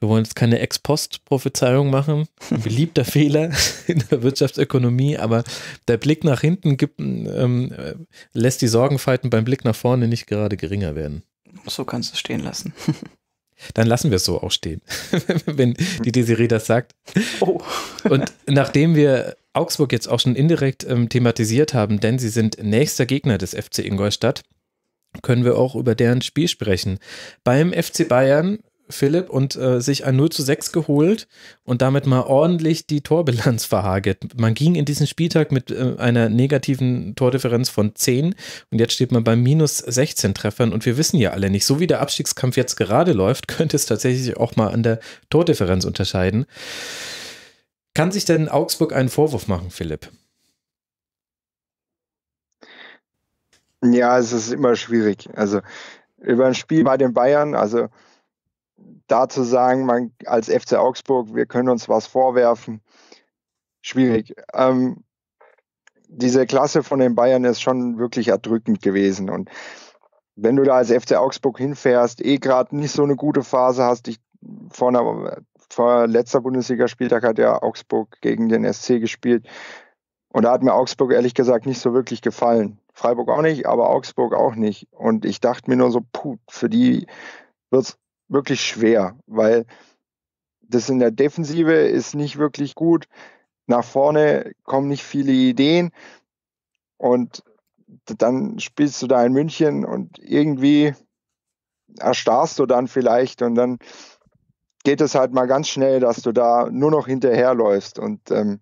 wir wollen jetzt keine Ex-Post-Prophezeiung machen, ein beliebter [laughs] Fehler in der Wirtschaftsökonomie, aber der Blick nach hinten gibt, ähm, äh, lässt die Sorgenfalten beim Blick nach vorne nicht gerade geringer werden. So kannst du es stehen lassen. [laughs] Dann lassen wir es so auch stehen, [laughs] wenn die Desiree das sagt. Oh. Und nachdem wir Augsburg jetzt auch schon indirekt ähm, thematisiert haben, denn sie sind nächster Gegner des FC Ingolstadt, können wir auch über deren Spiel sprechen. Beim FC Bayern, Philipp, und äh, sich ein 0 zu 6 geholt und damit mal ordentlich die Torbilanz verhagelt. Man ging in diesen Spieltag mit äh, einer negativen Tordifferenz von 10 und jetzt steht man bei minus 16 Treffern und wir wissen ja alle nicht, so wie der Abstiegskampf jetzt gerade läuft, [laughs] könnte es tatsächlich auch mal an der Tordifferenz unterscheiden. Kann sich denn Augsburg einen Vorwurf machen, Philipp? Ja, es ist immer schwierig. Also über ein Spiel bei den Bayern, also da zu sagen, man als FC Augsburg, wir können uns was vorwerfen, schwierig. Ähm, diese Klasse von den Bayern ist schon wirklich erdrückend gewesen. Und wenn du da als FC Augsburg hinfährst, eh gerade nicht so eine gute Phase hast, dich vor einer vor letzter Bundesligaspieltag hat ja Augsburg gegen den SC gespielt. Und da hat mir Augsburg ehrlich gesagt nicht so wirklich gefallen. Freiburg auch nicht, aber Augsburg auch nicht. Und ich dachte mir nur so, puh, für die wird es wirklich schwer, weil das in der Defensive ist nicht wirklich gut. Nach vorne kommen nicht viele Ideen. Und dann spielst du da in München und irgendwie erstarrst du dann vielleicht und dann geht es halt mal ganz schnell, dass du da nur noch hinterherläufst. Und ähm,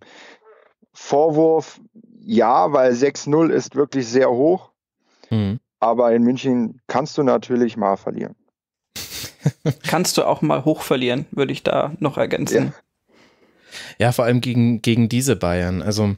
Vorwurf, ja, weil 6-0 ist wirklich sehr hoch. Mhm. Aber in München kannst du natürlich mal verlieren. [laughs] kannst du auch mal hoch verlieren, würde ich da noch ergänzen. Ja. ja, vor allem gegen, gegen diese Bayern. Also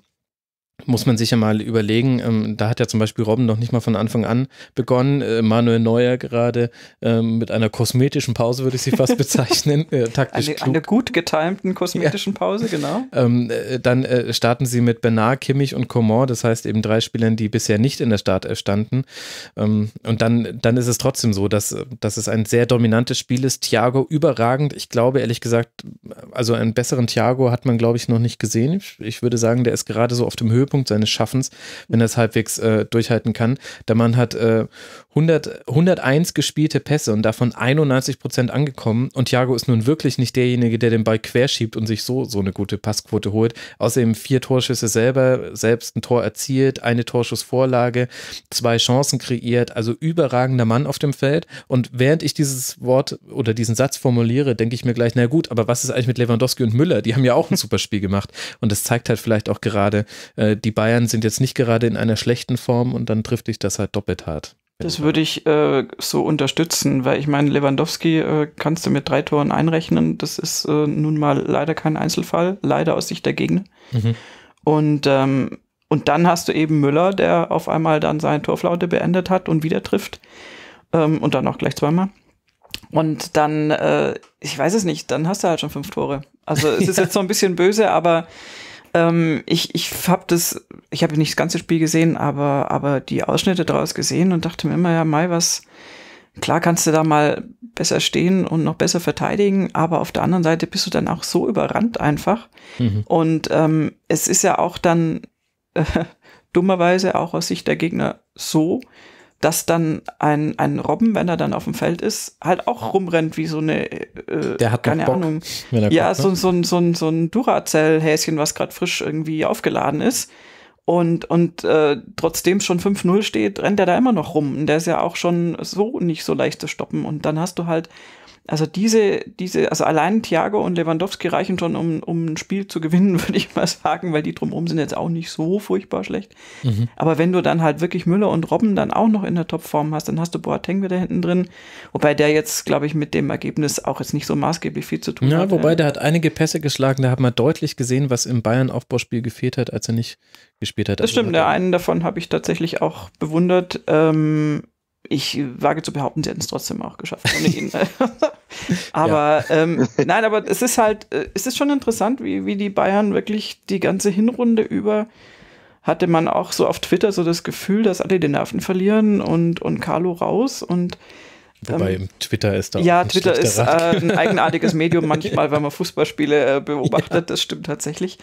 muss man sich ja mal überlegen. Ähm, da hat ja zum Beispiel Robben noch nicht mal von Anfang an begonnen. Äh, Manuel Neuer gerade ähm, mit einer kosmetischen Pause, würde ich sie fast [laughs] bezeichnen. Äh, taktisch eine, eine, gut getimten kosmetischen ja. Pause, genau. Ähm, äh, dann äh, starten sie mit Bernard, Kimmich und Coman, das heißt eben drei Spielern, die bisher nicht in der Startelf standen. Ähm, und dann, dann ist es trotzdem so, dass, dass es ein sehr dominantes Spiel ist. Thiago überragend. Ich glaube ehrlich gesagt, also einen besseren Thiago hat man, glaube ich, noch nicht gesehen. Ich würde sagen, der ist gerade so auf dem Höhepunkt Höhepunkt seines Schaffens, wenn er es halbwegs äh, durchhalten kann. Der Mann hat äh, 100, 101 gespielte Pässe und davon 91 Prozent angekommen. Und Thiago ist nun wirklich nicht derjenige, der den Ball querschiebt und sich so so eine gute Passquote holt. Außerdem vier Torschüsse selber, selbst ein Tor erzielt, eine Torschussvorlage, zwei Chancen kreiert. Also überragender Mann auf dem Feld. Und während ich dieses Wort oder diesen Satz formuliere, denke ich mir gleich, na gut, aber was ist eigentlich mit Lewandowski und Müller? Die haben ja auch ein super Spiel gemacht. Und das zeigt halt vielleicht auch gerade äh, die Bayern sind jetzt nicht gerade in einer schlechten Form und dann trifft dich das halt doppelt hart. Das würde ich äh, so unterstützen, weil ich meine, Lewandowski äh, kannst du mit drei Toren einrechnen. Das ist äh, nun mal leider kein Einzelfall, leider aus Sicht der Gegner. Mhm. Und, ähm, und dann hast du eben Müller, der auf einmal dann seine Torflaute beendet hat und wieder trifft. Ähm, und dann auch gleich zweimal. Und dann, äh, ich weiß es nicht, dann hast du halt schon fünf Tore. Also es ist [laughs] jetzt so ein bisschen böse, aber ähm, ich ich habe das, ich habe nicht das ganze Spiel gesehen, aber, aber die Ausschnitte daraus gesehen und dachte mir immer, ja, Mai, was, klar kannst du da mal besser stehen und noch besser verteidigen, aber auf der anderen Seite bist du dann auch so überrannt einfach. Mhm. Und ähm, es ist ja auch dann äh, [laughs] dummerweise auch aus Sicht der Gegner so, dass dann ein, ein Robben, wenn er dann auf dem Feld ist, halt auch oh. rumrennt wie so eine, äh, der hat keine Bock, Ahnung, ja, kommt, ne? so, so, ein so, ein so ein Duracell-Häschen, was gerade frisch irgendwie aufgeladen ist. Und, und äh, trotzdem schon 5-0 steht, rennt er da immer noch rum. Und der ist ja auch schon so nicht so leicht zu stoppen. Und dann hast du halt also diese, diese, also allein Thiago und Lewandowski reichen schon, um, um ein Spiel zu gewinnen, [laughs] würde ich mal sagen, weil die drumherum sind jetzt auch nicht so furchtbar schlecht. Mhm. Aber wenn du dann halt wirklich Müller und Robben dann auch noch in der Topform hast, dann hast du Boateng wieder hinten drin, wobei der jetzt, glaube ich, mit dem Ergebnis auch jetzt nicht so maßgeblich viel zu tun ja, hat. Ja, wobei ähm. der hat einige Pässe geschlagen, da hat man deutlich gesehen, was im Bayern-Aufbauspiel gefehlt hat, als er nicht gespielt hat. Das also stimmt, der einen davon habe ich tatsächlich auch bewundert. Ähm, ich wage zu behaupten, sie hätten es trotzdem auch geschafft ohne ihn. [laughs] [laughs] aber ja. ähm, nein, aber es ist halt, äh, es ist schon interessant, wie, wie die Bayern wirklich die ganze Hinrunde über hatte man auch so auf Twitter so das Gefühl, dass alle die Nerven verlieren und, und Carlo raus und Wobei ähm, Twitter ist da Ja, Twitter ist äh, ein eigenartiges Medium [laughs] manchmal, wenn man Fußballspiele äh, beobachtet, ja. das stimmt tatsächlich.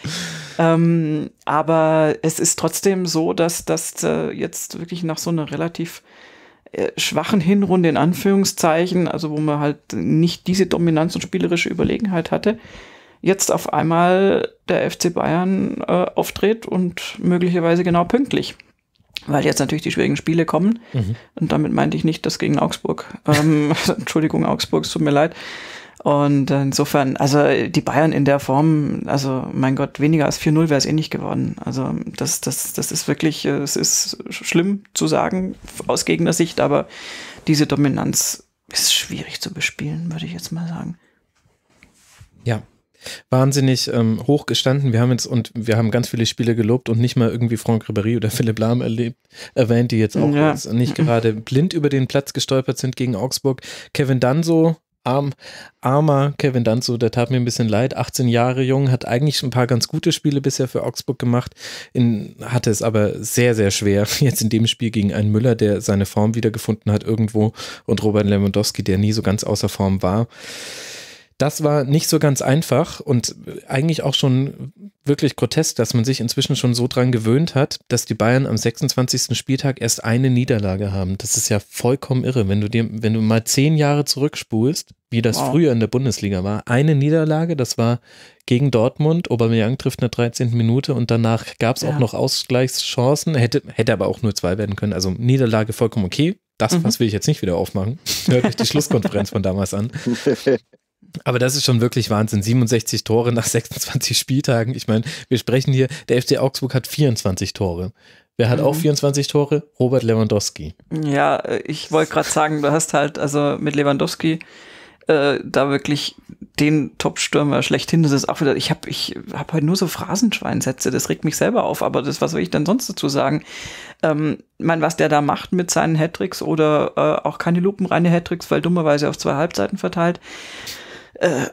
Ähm, aber es ist trotzdem so, dass das äh, jetzt wirklich nach so einer relativ äh, schwachen Hinrunde in Anführungszeichen, also wo man halt nicht diese Dominanz und spielerische Überlegenheit hatte, jetzt auf einmal der FC Bayern äh, auftritt und möglicherweise genau pünktlich. Weil jetzt natürlich die schwierigen Spiele kommen. Mhm. Und damit meinte ich nicht das gegen Augsburg. Ähm, [laughs] Entschuldigung, Augsburg, es tut mir leid. Und insofern, also die Bayern in der Form, also mein Gott, weniger als 4-0 wäre es eh nicht geworden. Also das, das, das ist wirklich, äh, es ist schlimm zu sagen aus Gegnersicht, aber diese Dominanz ist schwierig zu bespielen, würde ich jetzt mal sagen. Ja, wahnsinnig ähm, hoch Wir haben jetzt und wir haben ganz viele Spiele gelobt und nicht mal irgendwie Franck Ribéry oder Philipp Lahm erlebt, erwähnt, die jetzt auch ja. nicht gerade blind über den Platz gestolpert sind gegen Augsburg. Kevin Danso Arm, armer Kevin Danzo, der tat mir ein bisschen leid. 18 Jahre jung, hat eigentlich ein paar ganz gute Spiele bisher für Augsburg gemacht, in, hatte es aber sehr, sehr schwer. [laughs] Jetzt in dem Spiel gegen einen Müller, der seine Form wiedergefunden hat irgendwo und Robert Lewandowski, der nie so ganz außer Form war. Das war nicht so ganz einfach und eigentlich auch schon wirklich grotesk, dass man sich inzwischen schon so dran gewöhnt hat, dass die Bayern am 26. Spieltag erst eine Niederlage haben. Das ist ja vollkommen irre, wenn du dir, wenn du mal zehn Jahre zurückspulst, wie das wow. früher in der Bundesliga war. Eine Niederlage, das war gegen Dortmund, Aubameyang trifft in der 13. Minute und danach gab es ja. auch noch Ausgleichschancen, hätte, hätte aber auch nur zwei werden können. Also Niederlage vollkommen okay. Das, mhm. was will ich jetzt nicht wieder aufmachen. Hört euch die Schlusskonferenz von damals an. [laughs] Aber das ist schon wirklich Wahnsinn. 67 Tore nach 26 [laughs] Spieltagen. Ich meine, wir sprechen hier, der FC Augsburg hat 24 Tore. Wer hat mhm. auch 24 Tore? Robert Lewandowski. Ja, äh, ich wollte gerade sagen, du hast halt also mit Lewandowski äh, da wirklich den Top-Stürmer schlechthin. Das ist auch wieder, ich habe ich hab heute nur so Phrasenschweinsätze, das regt mich selber auf, aber das, was will ich denn sonst dazu sagen? Ähm, mein, was der da macht mit seinen Hattricks oder äh, auch keine lupenreine Hattricks, weil dummerweise auf zwei Halbseiten verteilt äh,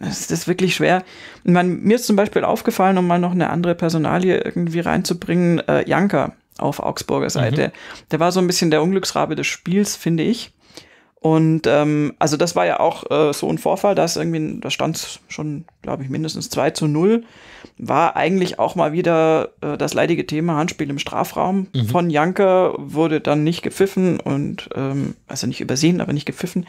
es ist wirklich schwer. Ich meine, mir ist zum Beispiel aufgefallen, um mal noch eine andere Personalie irgendwie reinzubringen, äh, Janka auf Augsburger Seite. Mhm. Der war so ein bisschen der Unglücksrabe des Spiels, finde ich. Und ähm, also das war ja auch äh, so ein Vorfall, dass irgendwie, da stand schon, glaube ich, mindestens 2 zu 0. War eigentlich auch mal wieder äh, das leidige Thema Handspiel im Strafraum mhm. von Janke, wurde dann nicht gepfiffen und ähm, also nicht übersehen, aber nicht gepfiffen.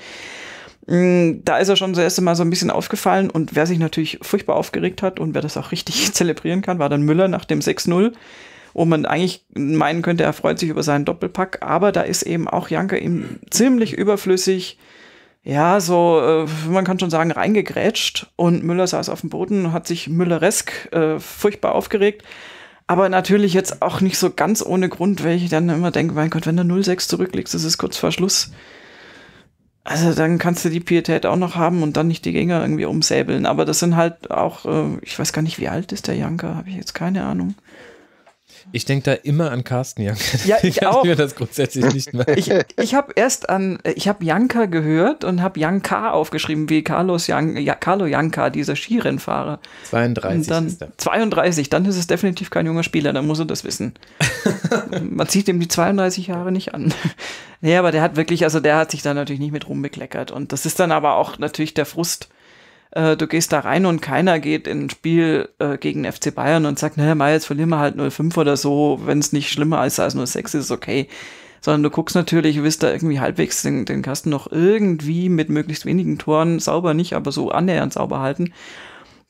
Mm, da ist er schon das erste Mal so ein bisschen aufgefallen und wer sich natürlich furchtbar aufgeregt hat und wer das auch richtig [laughs] zelebrieren kann, war dann Müller nach dem 6-0, wo man eigentlich meinen könnte, er freut sich über seinen Doppelpack, aber da ist eben auch Janke ihm ziemlich überflüssig, ja, so, äh, man kann schon sagen, reingegrätscht und Müller saß auf dem Boden und hat sich Mülleresk äh, furchtbar aufgeregt. Aber natürlich jetzt auch nicht so ganz ohne Grund, weil ich dann immer denke, mein Gott, wenn du 0-6 zurücklegst, ist es kurz vor Schluss. Also dann kannst du die Pietät auch noch haben und dann nicht die Gänger irgendwie umsäbeln. Aber das sind halt auch, äh, ich weiß gar nicht, wie alt ist der Janker, habe ich jetzt keine Ahnung. Ich denke da immer an Carsten Janker. Ja, [laughs] ich, ich auch. das grundsätzlich nicht [laughs] mehr. Ich, ich habe erst an, ich habe Janka gehört und habe Janka aufgeschrieben, wie Carlos Jan, ja, Carlo Janka, dieser Skirennfahrer. 32 dann, ist er. 32, dann ist es definitiv kein junger Spieler, dann muss er das wissen. [laughs] Man zieht ihm die 32 Jahre nicht an. Nee, aber der hat wirklich, also der hat sich da natürlich nicht mit rumbekleckert. Und das ist dann aber auch natürlich der Frust, äh, du gehst da rein und keiner geht in ein Spiel äh, gegen FC Bayern und sagt, naja, mal, jetzt verlieren wir halt 0,5 oder so, wenn es nicht schlimmer ist als 0,6, ist okay. Sondern du guckst natürlich, willst da irgendwie halbwegs den, den Kasten noch irgendwie mit möglichst wenigen Toren sauber nicht, aber so annähernd sauber halten.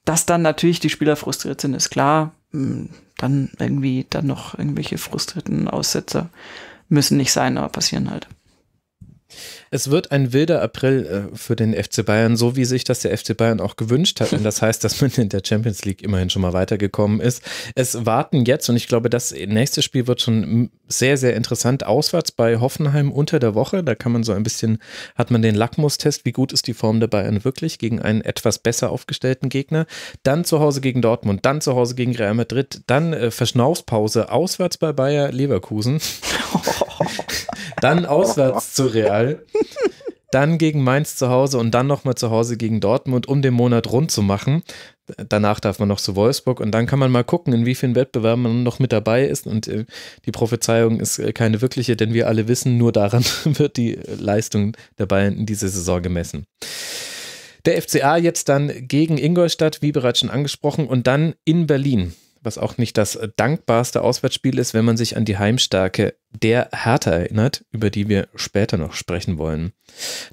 Dass dann natürlich die Spieler frustriert sind, ist klar. Hm, dann irgendwie dann noch irgendwelche frustrierten Aussetzer müssen nicht sein, aber passieren halt. Es wird ein wilder April äh, für den FC Bayern, so wie sich das der FC Bayern auch gewünscht hat. Und das heißt, dass man in der Champions League immerhin schon mal weitergekommen ist. Es warten jetzt, und ich glaube, das nächste Spiel wird schon sehr, sehr interessant, auswärts bei Hoffenheim unter der Woche. Da kann man so ein bisschen, hat man den Lackmustest, wie gut ist die Form der Bayern wirklich gegen einen etwas besser aufgestellten Gegner. Dann zu Hause gegen Dortmund, dann zu Hause gegen Real Madrid, dann äh, Verschnaufspause auswärts bei Bayer Leverkusen. [laughs] Dann auswärts zu Real. Dann gegen Mainz zu Hause und dann nochmal zu Hause gegen Dortmund, um den Monat rund zu machen. Danach darf man noch zu Wolfsburg und dann kann man mal gucken, in wie vielen Wettbewerben man noch mit dabei ist. Und äh, die Prophezeiung ist äh, keine wirkliche, denn wir alle wissen, nur daran [laughs] wird die Leistung der Bayern in dieser Saison gemessen. Der FCA jetzt dann gegen Ingolstadt, wie bereits schon angesprochen, und dann in Berlin was auch nicht das dankbarste Auswärtsspiel ist, wenn man sich an die Heimstärke der Hertha erinnert, über die wir später noch sprechen wollen.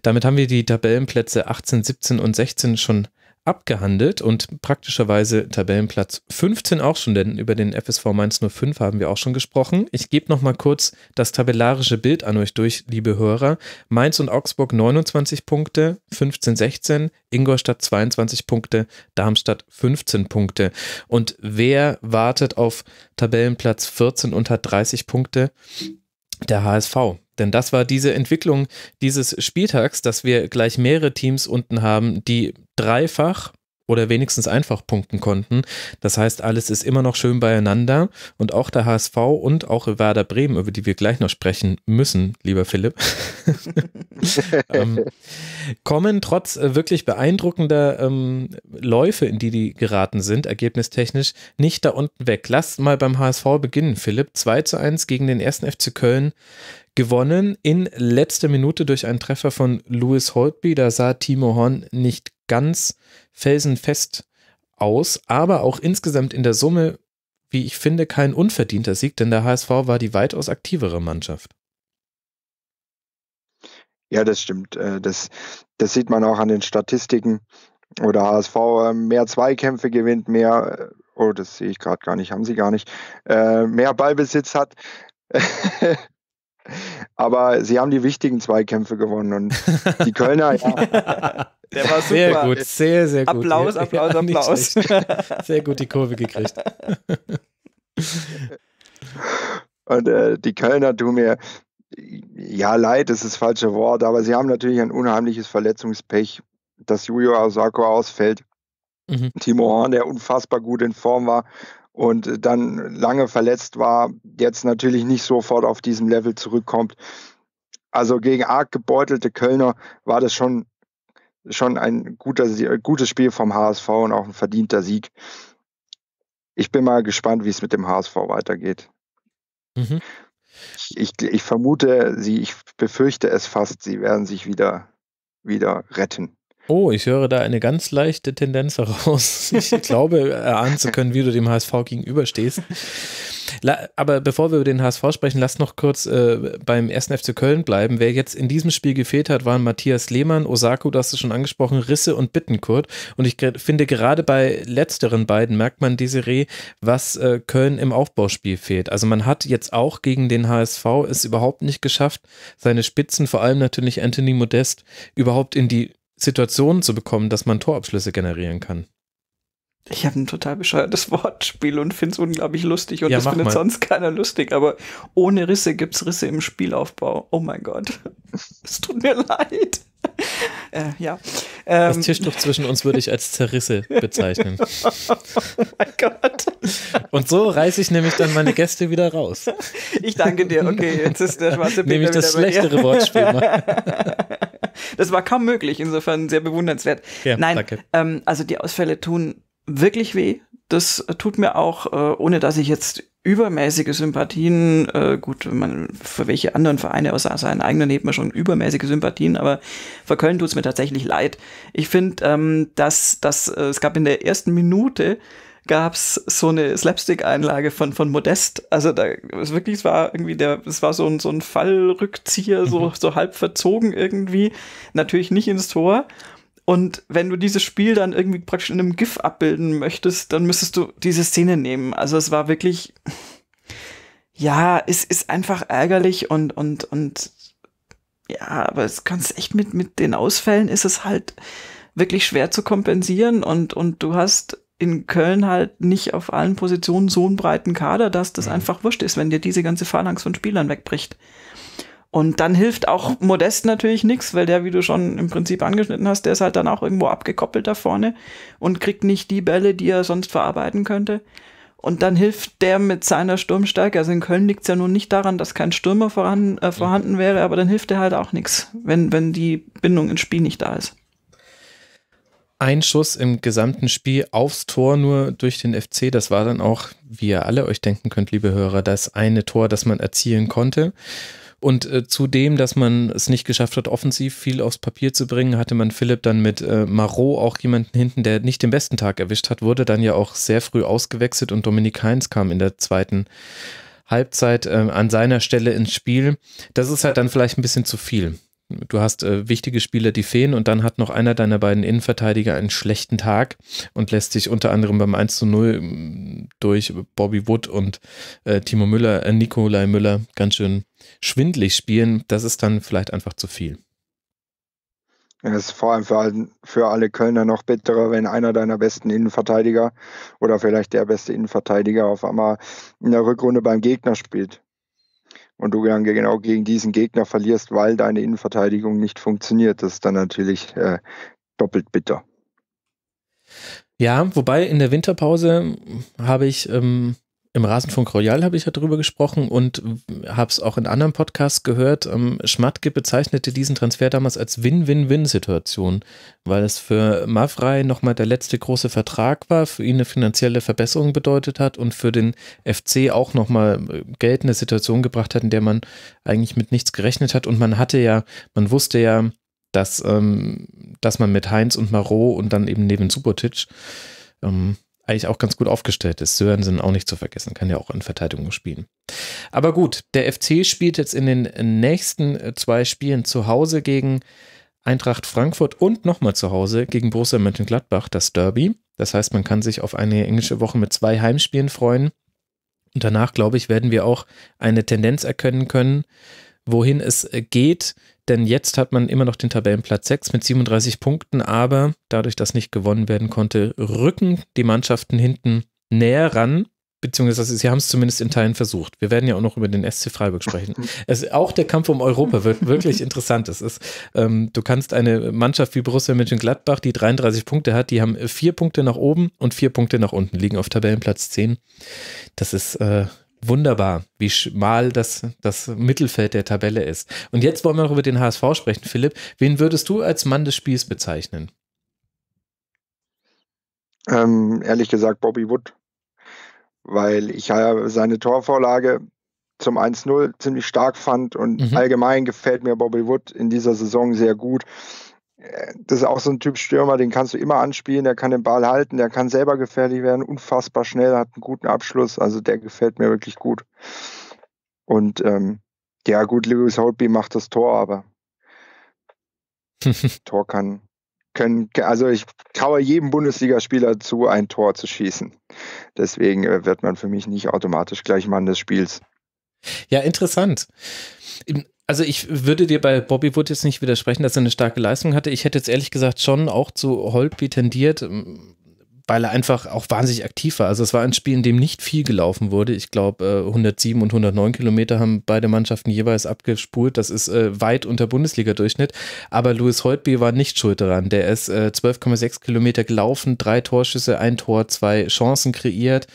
Damit haben wir die Tabellenplätze 18, 17 und 16 schon abgehandelt und praktischerweise Tabellenplatz 15 auch schon, denn über den FSV Mainz 05 haben wir auch schon gesprochen. Ich gebe nochmal kurz das tabellarische Bild an euch durch, liebe Hörer. Mainz und Augsburg 29 Punkte, 15, 16, Ingolstadt 22 Punkte, Darmstadt 15 Punkte. Und wer wartet auf Tabellenplatz 14 und hat 30 Punkte? Der HSV. Denn das war diese Entwicklung dieses Spieltags, dass wir gleich mehrere Teams unten haben, die dreifach oder wenigstens einfach punkten konnten. Das heißt, alles ist immer noch schön beieinander und auch der HSV und auch Werder Bremen, über die wir gleich noch sprechen müssen, lieber Philipp, [laughs] ähm, kommen trotz äh, wirklich beeindruckender ähm, Läufe, in die die geraten sind, ergebnistechnisch, nicht da unten weg. Lasst mal beim HSV beginnen, Philipp. 2 zu 1 gegen den ersten FC Köln gewonnen in letzter Minute durch einen Treffer von Louis Holtby. Da sah Timo Horn nicht ganz felsenfest aus, aber auch insgesamt in der Summe, wie ich finde, kein unverdienter Sieg, denn der HSV war die weitaus aktivere Mannschaft. Ja, das stimmt. Äh, das, das sieht man auch an den Statistiken. wo der HSV äh, mehr Zweikämpfe gewinnt, mehr, äh, oh, das sehe ich gerade gar nicht, haben sie gar nicht, mehr Ballbesitz hat. [laughs] Aber sie haben die wichtigen Zweikämpfe gewonnen und die Kölner, ja. [laughs] Der war super. Sehr gut, sehr, sehr gut. Applaus, Applaus, ja, Applaus. Sehr gut die Kurve gekriegt. [laughs] Und äh, die Kölner tun mir, ja, leid ist das falsche Wort, aber sie haben natürlich ein unheimliches Verletzungspech, dass Julio Osako ausfällt. Mhm. Timo Horn, der unfassbar gut in Form war, und äh, dann lange verletzt war, jetzt natürlich nicht sofort auf diesem Level zurückkommt. Also gegen arg gebeutelte Kölner war das schon, schon ein guter, äh, gutes Spiel vom HSV und auch ein verdienter Sieg. Ich bin mal gespannt, wie es mit dem HSV weitergeht. Mhm. Ich, ich, vermute, sie, ich befürchte es fast, sie werden sich wieder, wieder retten. Oh, ich höre da eine ganz leichte Tendenz heraus. [laughs] Ich glaube, erahnen zu können, wie du dem HSV gegenüberstehst. Aber bevor wir über den HSV sprechen, lass noch kurz äh, beim 1. FC Köln bleiben. Wer jetzt in diesem Spiel gefehlt hat, waren Matthias Lehmann, Osako, das hast du schon angesprochen, Risse und Bittenkurt. Und ich finde, gerade bei letzteren beiden merkt man Desiree, was äh, Köln im Aufbauspiel fehlt. Also man hat jetzt auch gegen den HSV es überhaupt nicht geschafft, seine Spitzen, vor allem natürlich Anthony Modest, überhaupt in die Situationen zu bekommen, dass man Torabschlüsse generieren kann. Ich habe ein total bescheuertes [laughs] Wortspiel und finde es unglaublich lustig und ja, das findet mal. sonst keiner lustig, aber ohne Risse gibt es Risse im Spielaufbau. Oh mein Gott. [laughs] Es tut mir leid. [laughs] Äh, ja. Ähm, das Tischtuch zwischen uns würde ich als Zerrisse bezeichnen. oh mein Gott. Und so reiße ich nämlich dann meine Gäste wieder raus. Ich danke dir. Okay, jetzt ist der schwarze Peter Nämlich das schlechtere Wortspiel. Mal das war kaum möglich, insofern sehr bewundernswert. Ja, Nein, ähm, also die Ausfälle tun wirklich weh. Das tut mir auch, äh, ohne dass ich jetzt übermäßige Sympathien, äh, gut, man, für welche anderen Vereine außer seinen eigenen hebt man schon übermäßige Sympathien, aber für Köln tut es mir tatsächlich leid. Ich finde, ähm, dass, dass äh, es gab in der ersten Minute gab es so eine Slapstick-Einlage von, von Modest. Also da es wirklich, es war irgendwie der, es war so ein, so ein Fallrückzieher, so, mhm. so halb verzogen irgendwie. Natürlich nicht ins Tor. Und wenn du dieses Spiel dann irgendwie praktisch in einem GIF abbilden möchtest, dann müsstest du diese Szene nehmen. Also es war wirklich, ja, es ist einfach ärgerlich und, und, und, ja, aber es kannst echt mit, mit den Ausfällen ist es halt wirklich schwer zu kompensieren und, und du hast in Köln halt nicht auf allen Positionen so einen breiten Kader, dass das mhm. einfach wurscht ist, wenn dir diese ganze Phalanx von Spielern wegbricht. Und dann hilft auch Modest natürlich nichts, weil der, wie du schon im Prinzip angeschnitten hast, der ist halt dann auch irgendwo abgekoppelt da vorne und kriegt nicht die Bälle, die er sonst verarbeiten könnte. Und dann hilft der mit seiner Sturmstärke. Also in Köln liegt es ja nun nicht daran, dass kein Stürmer voran, äh, mhm. vorhanden wäre, aber dann hilft er halt auch nichts, wenn, wenn die Bindung ins Spiel nicht da ist ein Schuss im gesamten Spiel aufs Tor nur durch den FC. Das war dann auch, wie ihr alle euch denken könnt, liebe Hörer, das eine Tor, das man erzielen konnte. Und äh, zudem, dass man es nicht geschafft hat, offensiv viel aufs Papier zu bringen, hatte man Philipp dann mit äh, Marot auch jemanden hinten, der nicht den besten Tag erwischt hat, wurde dann ja auch sehr früh ausgewechselt und Dominik Heinz kam in der zweiten Halbzeit äh, an seiner Stelle ins Spiel. Das ist halt dann vielleicht ein bisschen zu viel du hast äh, wichtige Spieler, die fehlen und dann hat noch einer deiner beiden Innenverteidiger einen schlechten Tag und lässt sich unter anderem beim 1 zu 0 ähm, durch Bobby Wood und äh, Timo Müller, äh, Nikolai Müller ganz schön schwindlig spielen. Das ist dann vielleicht einfach zu viel. Ja, es ist vor allem für, für alle Kölner noch bitterer, wenn einer deiner besten Innenverteidiger oder vielleicht der beste Innenverteidiger auf einmal in der Rückrunde beim Gegner spielt und du dann genau gegen diesen Gegner verlierst, weil deine Innenverteidigung nicht funktioniert. Das ist dann natürlich äh, doppelt bitter. Ja, wobei in der Winterpause habe ich ähm, im Rasenfunk Royal habe ich ja drüber gesprochen und habe es auch in anderen Podcasts gehört. Ähm, Schmatke bezeichnete diesen Transfer damals als Win-Win-Win-Situation, weil es für Mavrei nochmal der letzte große Vertrag war, für ihn eine finanzielle Verbesserung bedeutet hat und für den FC auch nochmal Geld in eine Situation gebracht hat, in der man eigentlich mit nichts gerechnet hat. Und man hatte ja, man wusste ja, dass, ähm, dass man mit Heinz und Marot und dann eben neben Supertitsch ähm, eigentlich auch ganz gut aufgestellt ist. Sörensen auch nicht zu vergessen, kann ja auch in Verteidigung spielen. Aber gut, der FC spielt jetzt in den nächsten äh, zwei Spielen zu Hause gegen Eintracht Frankfurt und nochmal zu Hause gegen Borussia Mönchengladbach, das Derby. Das heißt, man kann sich auf eine englische Woche mit zwei Heimspielen freuen. Und danach, glaube ich, werden wir auch eine Tendenz erkennen können, wohin es äh, geht. Denn jetzt hat man immer noch den Tabellenplatz 6 mit 37 Punkten, aber dadurch, dass nicht gewonnen werden konnte, rücken die Mannschaften hinten näher ran beziehungsweise sie haben es zumindest in Teilen versucht. Wir werden ja auch noch über den SC Freiburg sprechen. [laughs] Es, auch der Kampf um Europa wird wirklich interessant. Es ist, ähm, du kannst eine Mannschaft wie Borussia Mönchengladbach, die 33 Punkte hat, die haben vier Punkte nach oben und vier Punkte nach unten, liegen auf Tabellenplatz 10. Das ist äh, wunderbar, wie schmal das, das Mittelfeld der Tabelle ist. Und jetzt wollen wir noch über den HSV sprechen, Philipp. Wen würdest du als Mann des Spiels bezeichnen? Ähm, ehrlich gesagt, Bobby Wood, weil ich ja seine Torvorlage zum 1-0 ziemlich stark fand und mhm. allgemein gefällt mir Bobby Wood in dieser Saison sehr gut das ist auch so ein Typ Stürmer, den kannst du immer anspielen, der kann den Ball halten, der kann selber gefährlich werden, unfassbar schnell, hat einen guten Abschluss, also der gefällt mir wirklich gut. Und ähm, ja, gut, Lewis Holtby macht das Tor, aber [laughs] Tor kann, können, also ich traue jedem Bundesligaspieler zu, ein Tor zu schießen. Deswegen äh, wird man für mich nicht automatisch gleich Mann des Spiels. Ja, interessant. Also ich würde dir bei Bobby Wood jetzt nicht widersprechen, dass er eine starke Leistung hatte. Ich hätte jetzt ehrlich gesagt schon auch zu Holtby tendiert, weil er einfach auch wahnsinnig aktiv war. Also es war ein Spiel, in dem nicht viel gelaufen wurde. Ich glaube, 107 äh, und 109 Kilometer haben beide Mannschaften jeweils abgespult. Das ist äh, weit unter Bundesliga-Durchschnitt. Aber Louis Holtby war nicht schuld daran. Der ist 12,6 äh, Kilometer gelaufen, drei Torschüsse, ein Tor, zwei Chancen kreiert.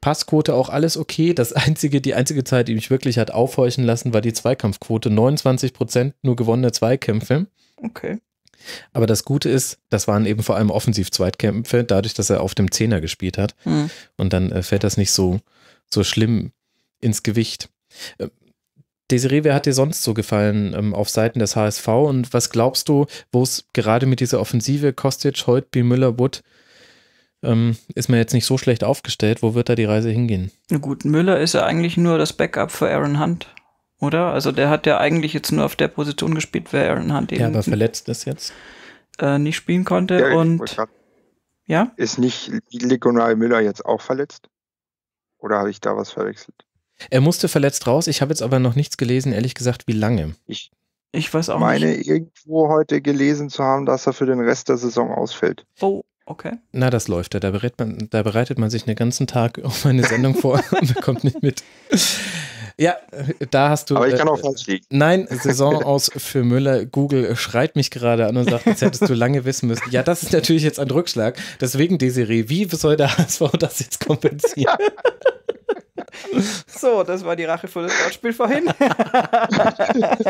Passquote auch alles okay. Das einzige, die einzige Zeit, die mich wirklich hat aufhorchen lassen, war die Zweikampfquote. 29 Prozent nur gewonnene Zweikämpfe. Okay. Aber das Gute ist, das waren eben vor allem Offensiv-Zweitkämpfe, dadurch, dass er auf dem Zehner gespielt hat. Mhm. Und dann äh, fällt das nicht so, so schlimm ins Gewicht. Äh, Desiree, wer hat dir sonst so gefallen ähm, auf Seiten des HSV? Und was glaubst du, wo es gerade mit dieser Offensive Kostic, Holtby, Müller, Wood ähm, ist man jetzt nicht so schlecht aufgestellt. Wo wird da die Reise hingehen? Na Gut, Müller ist ja eigentlich nur das Backup für Aaron Hunt, oder? Also der hat ja eigentlich jetzt nur auf der Position gespielt, wer Aaron Hunt eben. Ja, aber verletzt ist jetzt. Äh, nicht spielen konnte ja, und. Ja? Ist nicht Ligonal Müller jetzt auch verletzt? Oder habe ich da was verwechselt? Er musste verletzt raus. Ich habe jetzt aber noch nichts gelesen, ehrlich gesagt, wie lange. Ich ich weiß auch meine, nicht. irgendwo heute gelesen zu haben, dass er für den Rest der Saison ausfällt. Oh. Okay. Na, das läuft ja. Da, berät man, da bereitet man sich den ganzen Tag [laughs] auf eine Sendung vor und bekommt nicht mit. Ja, da hast du. Aber ich kann äh, auch falsch liegen. Äh, nein, Saison aus für Müller. Google schreit mich gerade an und sagt, das hättest du lange wissen müssen. Ja, das ist natürlich jetzt ein Rückschlag. Deswegen, Desiree, wie soll der HSV das jetzt kompensieren? So, das war die Rache für das Wortspiel vorhin. [laughs]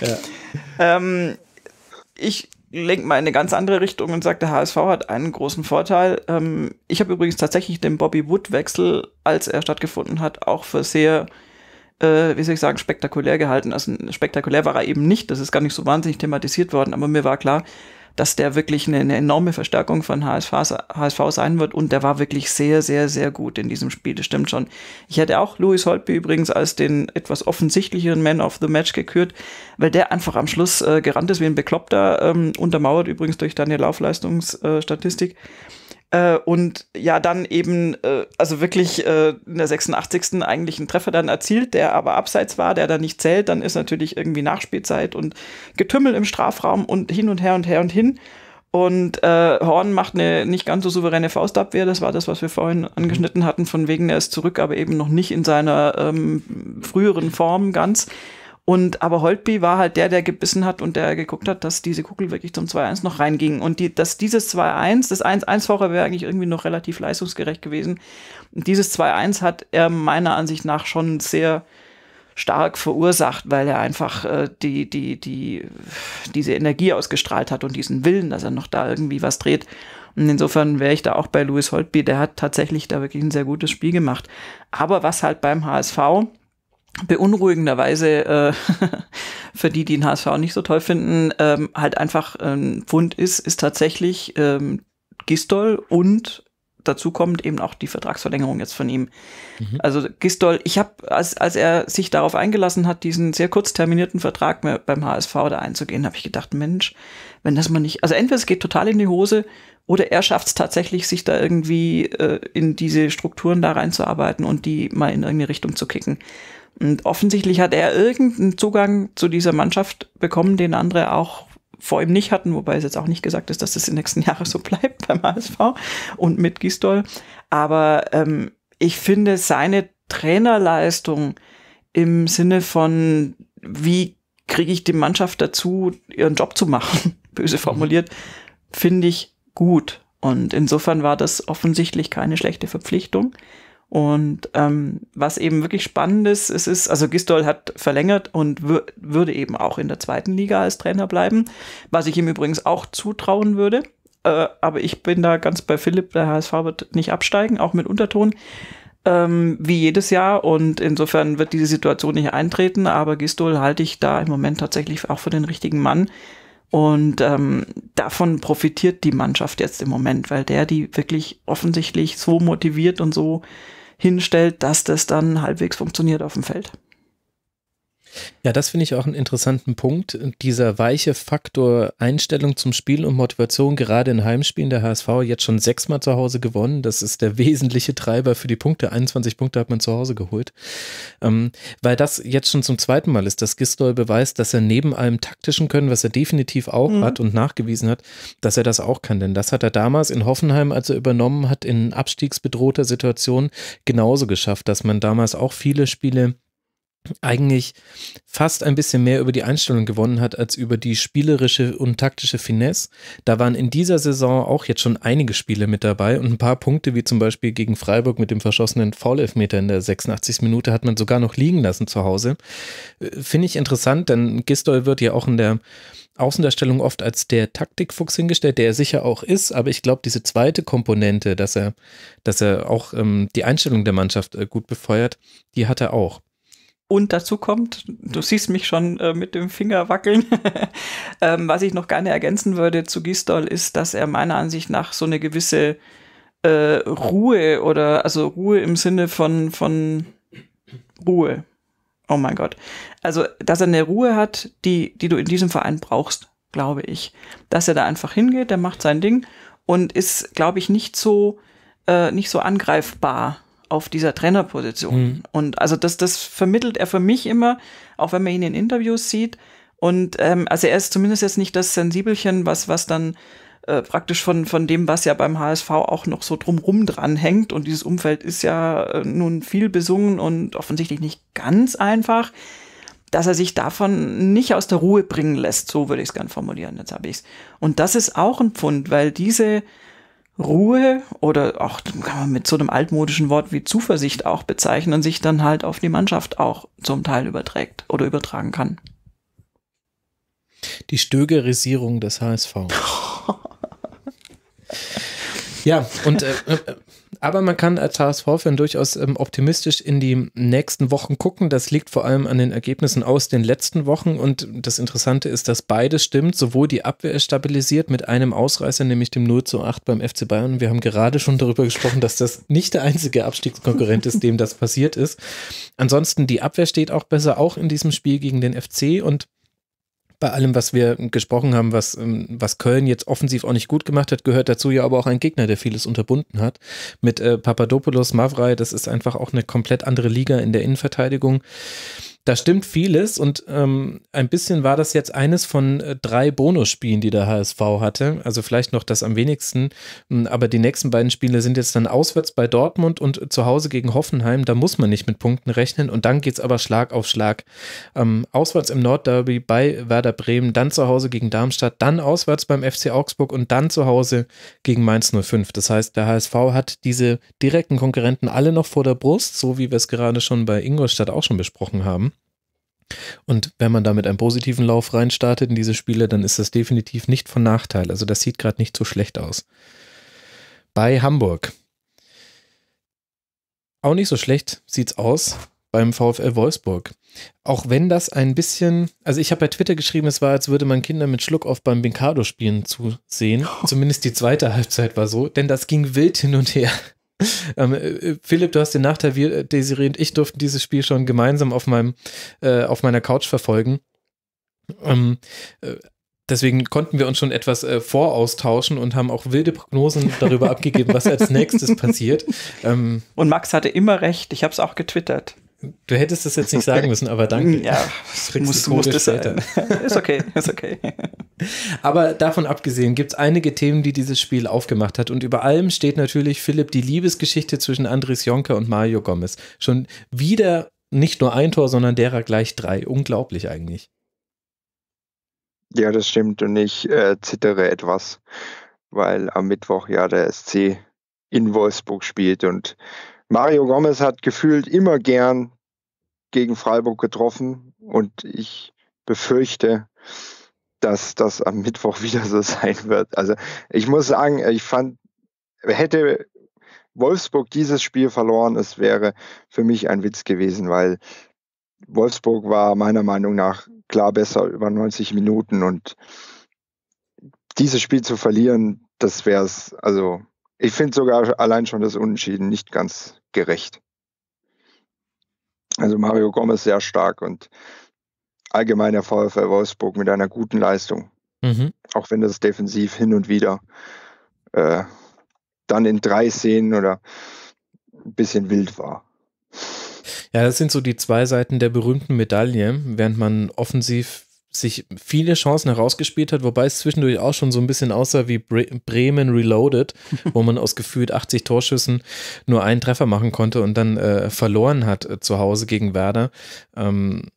ja. ähm, ich lenke mal in eine ganz andere Richtung und sage, der HSV hat einen großen Vorteil. Ähm, ich habe übrigens tatsächlich den Bobby Wood-Wechsel, als er stattgefunden hat, auch für sehr, äh, wie soll ich sagen, spektakulär gehalten. Also spektakulär war er eben nicht, das ist gar nicht so wahnsinnig thematisiert worden, aber mir war klar, dass der wirklich eine, eine enorme Verstärkung von HSV, HSV, sein wird und der war wirklich sehr, sehr, sehr gut in diesem Spiel, das stimmt schon. Ich hätte auch Louis Holtby übrigens als den etwas offensichtlicheren Man of the Match gekürt, weil der einfach am Schluss äh, gerannt ist wie ein Bekloppter, ähm, untermauert übrigens durch deine Laufleistungsstatistik. Äh, äh, und ja, dann eben, äh, also wirklich äh, in der 86. eigentlich einen Treffer dann erzielt, der aber abseits war, der dann nicht zählt. Dann ist natürlich irgendwie Nachspielzeit und Getümmel im Strafraum und hin und her und her und hin. Und äh, Horn macht eine nicht ganz so souveräne Faustabwehr. Das war das, was wir vorhin mhm. angeschnitten hatten, von wegen, er ist zurück, aber eben noch nicht in seiner ähm, früheren Form ganz. Und aber Holtby war halt der, der gebissen hat und der geguckt hat, dass diese Kugel wirklich zum 2-1 noch reinging. Und die, dass dieses 2-1, das 1-1 vorher wäre eigentlich irgendwie noch relativ leistungsgerecht gewesen. Und dieses 2-1 hat er meiner Ansicht nach schon sehr stark verursacht, weil er einfach äh, die, die, die, diese Energie ausgestrahlt hat und diesen Willen, dass er noch da irgendwie was dreht. Und insofern wäre ich da auch bei Louis Holtby, der hat tatsächlich da wirklich ein sehr gutes Spiel gemacht. Aber was halt beim HSV beunruhigenderweise äh, [laughs] für die, die den HSV nicht so toll finden, ähm, halt einfach ein ähm, Pfund ist, ist tatsächlich ähm, Gistol und dazu kommt eben auch die Vertragsverlängerung jetzt von ihm. Mhm. Also Gistol, ich habe, als, als er sich darauf eingelassen hat, diesen sehr kurz terminierten Vertrag beim HSV da einzugehen, habe ich gedacht, Mensch, wenn das mal nicht, also entweder es geht total in die Hose oder er schafft es tatsächlich, sich da irgendwie äh, in diese Strukturen da reinzuarbeiten und die mal in irgendeine Richtung zu kicken. Und offensichtlich hat er irgendeinen Zugang zu dieser Mannschaft bekommen, den andere auch vor ihm nicht hatten, wobei es jetzt auch nicht gesagt ist, dass das in den nächsten [laughs] Jahren so bleibt beim HSV und mit Gistol. Aber ähm, ich finde seine Trainerleistung im Sinne von, wie kriege ich die Mannschaft dazu, ihren Job zu machen, [laughs] böse mhm. formuliert, finde ich gut. Und insofern war das offensichtlich keine schlechte Verpflichtung. Und ähm, was eben wirklich spannend ist, es ist, also Gistol hat verlängert und wür würde eben auch in der zweiten Liga als Trainer bleiben, was ich ihm übrigens auch zutrauen würde. Äh, aber ich bin da ganz bei Philipp, der HSV wird nicht absteigen, auch mit Unterton, ähm, wie jedes Jahr. Und insofern wird diese Situation nicht eintreten, aber Gistol halte ich da im Moment tatsächlich auch für den richtigen Mann. Und ähm, davon profitiert die Mannschaft jetzt im Moment, weil der die wirklich offensichtlich so motiviert und so hinstellt, dass das dann halbwegs funktioniert auf dem Feld. Ja, das finde ich auch einen interessanten Punkt. Dieser weiche Faktor Einstellung zum Spiel und Motivation, gerade in Heimspielen, der HSV jetzt schon sechsmal zu Hause gewonnen. Das ist der [laughs] wesentliche Treiber für die Punkte. 21 Punkte hat man zu Hause geholt. Ähm, weil das jetzt schon zum zweiten Mal ist, dass Gistol beweist, dass er neben allem taktischen Können, was er definitiv auch mhm. hat und nachgewiesen hat, dass er das auch kann. Denn das hat er damals in Hoffenheim, als er übernommen hat, in abstiegsbedrohter Situation genauso geschafft, dass man damals auch viele Spiele eigentlich fast ein bisschen mehr über die Einstellung gewonnen hat als über die spielerische und taktische Finesse. Da waren in dieser Saison auch jetzt schon einige Spiele mit dabei und ein paar Punkte, wie zum Beispiel gegen Freiburg mit dem verschossenen Foul-Elfmeter in der 86. Minute, hat man sogar noch liegen lassen zu Hause. Äh, finde ich interessant, denn Gistol wird ja auch in der Außendarstellung oft als der Taktikfuchs hingestellt, der er sicher auch ist, aber ich glaube, diese zweite Komponente, dass er, dass er auch ähm, die Einstellung der Mannschaft äh, gut befeuert, die hat er auch. Und dazu kommt, du mhm. siehst mich schon äh, mit dem Finger wackeln, [laughs] ähm, was ich noch gerne ergänzen würde zu Gistol, ist, dass er meiner Ansicht nach so eine gewisse äh, Ruhe oder also Ruhe im Sinne von, von Ruhe. Oh mein Gott. Also, dass er eine Ruhe hat, die, die du in diesem Verein brauchst, glaube ich. Dass er da einfach hingeht, der macht sein Ding und ist, glaube ich, nicht so, äh, nicht so angreifbar auf dieser Trainerposition. Mhm. Und also das, das vermittelt er für mich immer, auch wenn man ihn in Interviews sieht. Und ähm, also er ist zumindest jetzt nicht das Sensibelchen, was, was dann äh, praktisch von, von dem, was ja beim HSV auch noch so drumrum dran hängt. Und dieses Umfeld ist ja äh, nun viel besungen und offensichtlich nicht ganz einfach, dass er sich davon nicht aus der Ruhe bringen lässt. So würde ich es gern formulieren, jetzt habe ich es. Und das ist auch ein Pfund, weil diese Ruhe oder auch kann man mit so einem altmodischen Wort wie Zuversicht auch bezeichnen, sich dann halt auf die Mannschaft auch zum Teil überträgt oder übertragen kann. Die Stögerisierung des HSV. [laughs] ja, und äh, äh aber man kann als HSV-Fan durchaus ähm, optimistisch in die nächsten Wochen gucken. Das liegt vor allem an den Ergebnissen aus den letzten Wochen. Und das Interessante ist, dass beides stimmt. Sowohl die Abwehr ist stabilisiert mit einem Ausreißer, nämlich dem 0 zu 8 beim FC Bayern. Wir haben gerade schon darüber gesprochen, dass das nicht der einzige Abstiegskonkurrent ist, dem das passiert ist. Ansonsten, die Abwehr steht auch besser, auch in diesem Spiel gegen den FC. Und bei allem, was wir gesprochen haben, was, ähm, was Köln jetzt offensiv auch nicht gut gemacht hat, gehört dazu ja aber auch ein Gegner, der vieles unterbunden hat. Mit äh, Papadopoulos, Mavrei, das ist einfach auch eine komplett andere Liga in der Innenverteidigung da stimmt vieles und ähm, ein bisschen war das jetzt eines von äh, drei Bonusspielen, die der HSV hatte. Also vielleicht noch das am wenigsten, hm, aber die nächsten beiden Spiele sind jetzt dann auswärts bei Dortmund und äh, zu Hause gegen Hoffenheim. Da muss man nicht mit Punkten rechnen und dann geht es aber Schlag auf Schlag. Ähm, auswärts im Nordderby bei Werder Bremen, dann zu Hause gegen Darmstadt, dann auswärts beim FC Augsburg und dann zu Hause gegen Mainz 05. Das heißt, der HSV hat diese direkten Konkurrenten alle noch vor der Brust, so wie wir es gerade schon bei Ingolstadt auch schon besprochen haben. Und wenn man da mit einem positiven Lauf reinstartet in diese Spiele, dann ist das definitiv nicht von Nachteil. Also das sieht gerade nicht so schlecht aus. Bei Hamburg. Auch nicht so schlecht sieht es aus beim VfL Wolfsburg. Auch wenn das ein bisschen, also ich habe bei Twitter geschrieben, es war, als würde man Kinder mit Schluck auf beim Binkado spielen zusehen. [laughs] Zumindest die zweite Halbzeit war so, denn das ging wild hin und her. Ähm, äh, äh, Philipp, du hast den Nachteil, wir, äh, Desiree und ich durften dieses Spiel schon gemeinsam auf, meinem, äh, auf meiner Couch verfolgen. Ähm, deswegen konnten wir uns schon etwas äh, voraustauschen und haben auch wilde Prognosen darüber [laughs] abgegeben, was als nächstes passiert. Ähm, und Max hatte immer recht, ich habe es auch getwittert. Du hättest das jetzt nicht sagen müssen, aber danke. [laughs] Ja, muss, muss das später. sein. [laughs] Ist okay, ist okay. [laughs] Aber davon abgesehen gibt es einige Themen, die dieses Spiel aufgemacht hat. Und über allem steht natürlich, Philipp, die Liebesgeschichte zwischen Andres Jonker und Mario Gomez. Schon wieder nicht nur ein Tor, sondern derer gleich drei. Unglaublich eigentlich. Ja, das stimmt. Und ich äh, zittere etwas, weil am Mittwoch ja der SC in Wolfsburg spielt und Mario Gomez hat gefühlt immer gern gegen Freiburg getroffen und ich befürchte, dass das am Mittwoch [laughs] wieder so sein wird. Also ich muss sagen, ich fand, hätte Wolfsburg dieses Spiel verloren, es wäre für mich ein Witz gewesen, weil Wolfsburg war meiner Meinung nach klar besser über 90 Minuten und dieses Spiel zu verlieren, das wäre es, also ich finde sogar allein schon das Unentschieden nicht ganz gerecht. Also Mario Gomez sehr stark und allgemein der VfL Wolfsburg mit einer guten Leistung. Mhm. Auch wenn das defensiv hin und wieder äh, dann in drei Szenen oder ein bisschen wild war. Ja, das sind so die zwei Seiten der berühmten Medaille. Während man offensiv sich viele Chancen herausgespielt hat, wobei es zwischendurch auch schon so ein bisschen aussah wie Bre Bremen Reloaded, [laughs] wo man aus gefühlt 80 Torschüssen nur einen Treffer machen konnte und dann äh, verloren hat äh, zu Hause gegen Werder. Ähm,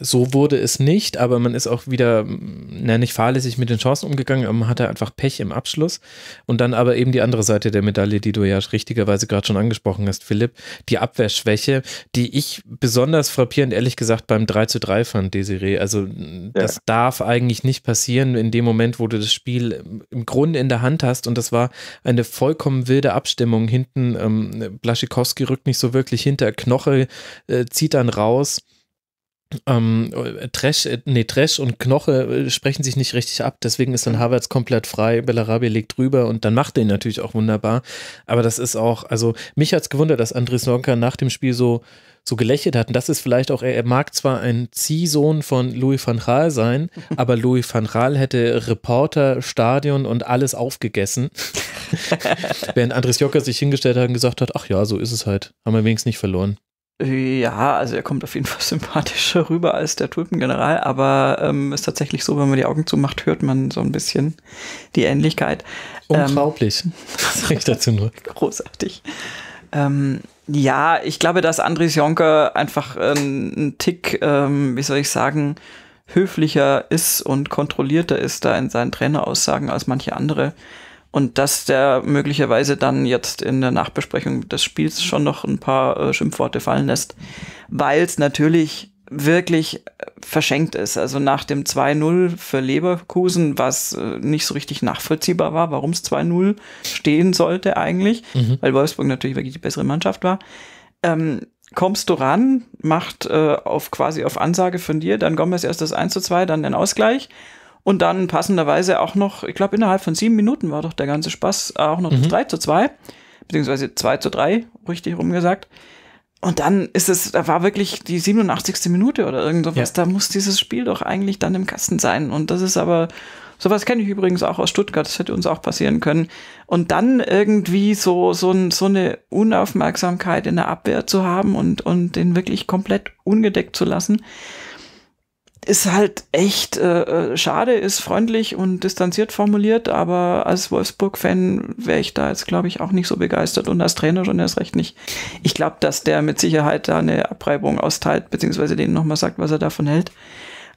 so wurde es nicht, aber man ist auch wieder, na, nicht fahrlässig mit den Chancen umgegangen, aber man hatte einfach Pech im Abschluss. Und dann aber eben die andere Seite der Medaille, die du ja richtigerweise gerade schon angesprochen hast, Philipp, die Abwehrschwäche, die ich besonders frappierend, ehrlich gesagt, beim 3 zu 3 fand, Desiree. Also, das ja. darf eigentlich nicht passieren in dem Moment, wo du das Spiel ähm, im Grunde in der Hand hast. Und das war eine vollkommen wilde Abstimmung. Hinten, ähm, Blaschikowski rückt nicht so wirklich hinter, Knoche äh, zieht dann raus ähm, Trash, äh, nee, Trash und Knoche äh, sprechen sich nicht richtig ab, deswegen ist dann mhm. Havertz komplett frei, Bellarabi legt drüber und dann macht er ihn natürlich auch wunderbar. Aber das ist auch, also mich hat es gewundert, dass Andres Lonka nach dem Spiel so, so gelächelt hat. Und das ist vielleicht auch, er, er mag zwar ein Ziehsohn von Louis van Gaal sein, [laughs] aber Louis van Gaal hätte Reporter, Stadion und alles aufgegessen. [laughs] Während Andres Jocker sich hingestellt hat und gesagt hat, ach ja, so ist es halt, haben wir wenigstens nicht verloren. Ja, also er kommt auf jeden Fall [laughs] sympathischer rüber als der Tulpengeneral, aber ähm, ist tatsächlich so, wenn man die Augen zumacht, hört man so ein bisschen die Ähnlichkeit. Unglaublich. Ähm, Was sage ich dazu nur? [laughs] Großartig. Ähm, ja, ich glaube, dass Andris Jonke einfach ähm, ein Tick, ähm, wie soll ich sagen, höflicher ist und kontrollierter ist da in seinen Traineraussagen als manche andere. Und dass der möglicherweise dann jetzt in der Nachbesprechung des Spiels schon noch ein paar äh, Schimpfworte fallen lässt, weil es natürlich wirklich äh, verschenkt ist. Also nach dem 2-0 für Leverkusen, was äh, nicht so richtig nachvollziehbar war, warum es 2-0 stehen sollte eigentlich, mhm. weil Wolfsburg natürlich wirklich die bessere Mannschaft war. Ähm, kommst du ran, macht äh, auf quasi auf Ansage von dir, dann es erst das 1 2, dann den Ausgleich und dann passenderweise auch noch, ich glaube, innerhalb von sieben Minuten war doch der ganze Spaß auch noch mhm. 3 zu 2, beziehungsweise 2 zu 3, richtig rumgesagt. Und dann ist es, da war wirklich die 87. Minute oder irgend sowas. Ja. Da muss dieses Spiel doch eigentlich dann im Kasten sein. Und das ist aber, sowas kenne ich übrigens auch aus Stuttgart, das hätte uns auch passieren können. Und dann irgendwie so, so, ein, so eine Unaufmerksamkeit in der Abwehr zu haben und, und den wirklich komplett ungedeckt zu lassen ist halt echt äh, äh, schade, ist freundlich und distanziert formuliert, aber als Wolfsburg-Fan wäre ich da jetzt, glaube ich, auch nicht so begeistert und als Trainer schon erst recht nicht. Ich glaube, dass der mit Sicherheit da eine Abreibung austeilt, beziehungsweise denen nochmal sagt, was er davon hält.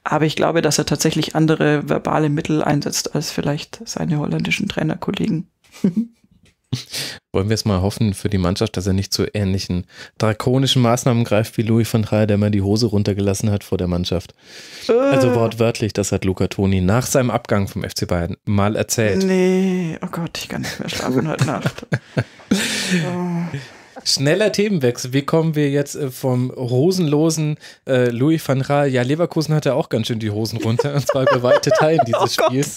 Aber ich glaube, dass er tatsächlich andere verbale Mittel einsetzt als vielleicht seine holländischen Trainerkollegen. [laughs] Wollen wir es mal hoffen für die Mannschaft, dass er nicht zu ähnlichen drakonischen Maßnahmen greift wie Louis van Gaal, der mal die Hose runtergelassen hat vor der Mannschaft. Also äh. wortwörtlich, das hat Luca Toni nach seinem Abgang vom FC Bayern mal erzählt. Nee, oh Gott, ich kann nicht mehr schlafen heute Nacht. [laughs] Oh. Schneller Themenwechsel. Wie kommen wir jetzt äh, vom hosenlosen äh, Louis van Raal? Ja, Leverkusen hatte auch ganz schön die Hosen runter, und zwar bei [laughs] weite Teilen dieses oh Spiels.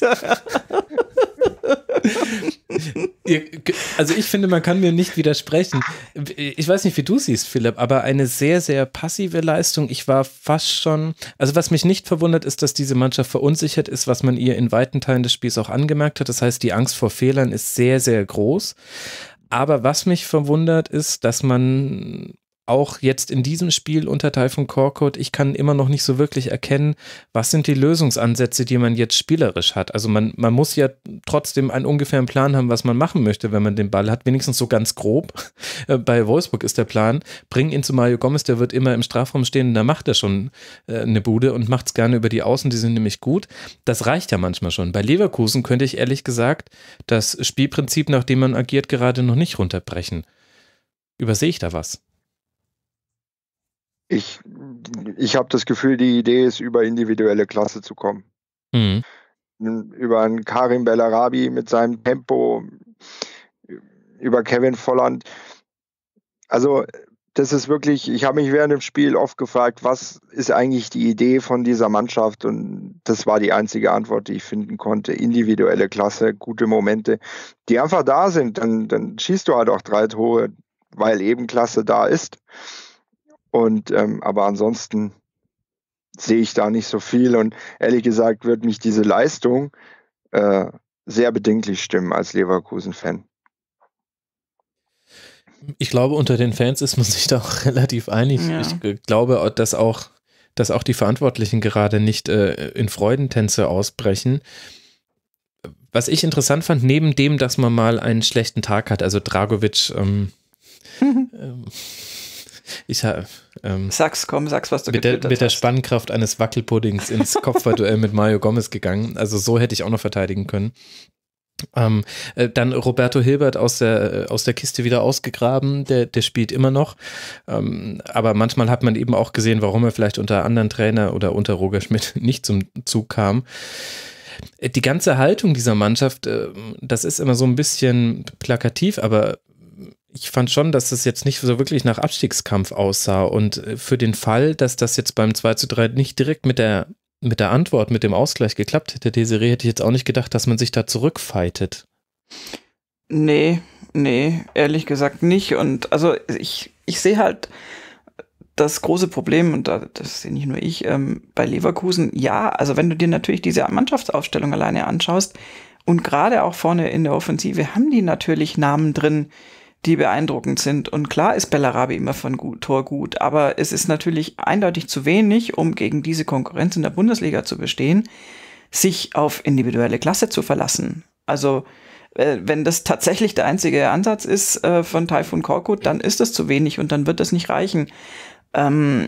[laughs] [laughs] also ich finde, man kann mir nicht widersprechen. Ich weiß nicht, wie du siehst, Philipp, aber eine sehr, sehr passive Leistung. Ich war fast schon, also was mich nicht verwundert, ist, dass diese Mannschaft verunsichert ist, was man ihr in weiten Teilen des Spiels auch angemerkt hat. Das heißt, die Angst vor Fehlern ist sehr, sehr groß. Aber was mich verwundert ist, dass man auch jetzt in diesem Spiel Unterteil von Corecode, ich kann immer noch nicht so wirklich erkennen, was sind die Lösungsansätze, die man jetzt spielerisch hat. Also man, man muss ja trotzdem einen ungefähren Plan haben, was man machen möchte, wenn man den Ball hat, wenigstens so ganz grob. [laughs] Äh, bei Wolfsburg ist der Plan, bring ihn zu Mario Gomez, der wird immer im Strafraum stehen, da macht er schon äh, eine Bude und macht es gerne über die Außen, die sind nämlich gut. Das reicht ja manchmal schon. Bei Leverkusen könnte ich ehrlich gesagt das Spielprinzip, nach dem man agiert, gerade noch nicht runterbrechen. Übersehe ich da was? ich, ich habe das Gefühl, die Idee ist, über individuelle Klasse zu kommen. Mhm. Über einen Karim Bellarabi mit seinem Tempo, über Kevin Volland. Also, das ist wirklich, ich habe mich während dem Spiel oft gefragt, was ist eigentlich die Idee von dieser Mannschaft? Und das war die einzige Antwort, die ich finden konnte. Individuelle Klasse, gute Momente, die einfach da sind. Dann, dann schießt du halt auch drei Tore, weil eben Klasse da ist. Und ähm, aber ansonsten sehe ich da nicht so viel. Und ehrlich gesagt wird mich diese Leistung äh, sehr bedenklich stimmen als Leverkusen-Fan. Ich glaube, unter den Fans ist man [laughs] sich da auch relativ einig. Ja. Ich glaube, dass auch, dass auch die Verantwortlichen gerade nicht äh, in Freudentänze ausbrechen. Was ich interessant fand, neben dem, dass man mal einen schlechten Tag hat, also Dragovic, ähm, [laughs] ähm, ich habe. Ähm, sag's, komm, sag's, was du mit der, Mit der Spannkraft eines Wackelpuddings ins [laughs] Kopfballduell mit Mario Gomez gegangen. Also so hätte ich auch noch verteidigen können. Ähm, äh, dann Roberto Hilbert aus der, äh, aus der Kiste wieder ausgegraben, der, der spielt immer noch. Ähm, aber manchmal hat man eben auch gesehen, warum er vielleicht unter anderen Trainer oder unter Roger Schmidt [laughs] nicht zum Zug kam. Äh, die ganze Haltung dieser Mannschaft, äh, das ist immer so ein bisschen plakativ, aber ich fand schon, dass es jetzt nicht so wirklich nach Abstiegskampf aussah. Und äh, für den Fall, dass das jetzt beim 2 zu 3 nicht direkt mit der, mit der Antwort, mit dem Ausgleich geklappt hätte, Desiree, hätte ich jetzt auch nicht gedacht, dass man sich da zurückfightet. Nee, nee, ehrlich gesagt nicht. Und also ich, ich sehe halt das große Problem, und das sehe nicht nur ich, ähm, bei Leverkusen, ja, also wenn du dir natürlich diese Mannschaftsaufstellung alleine anschaust, und gerade auch vorne in der Offensive haben die natürlich Namen drin, äh, die beeindruckend sind. Und klar ist Bellarabi immer von gut, Tor gut, aber es ist natürlich eindeutig zu wenig, um gegen diese Konkurrenz in der Bundesliga zu bestehen, sich auf individuelle Klasse zu verlassen. Also äh, wenn das tatsächlich der einzige Ansatz ist äh, von Taifun Korkut, dann ist das zu wenig und dann wird das nicht reichen. Ähm,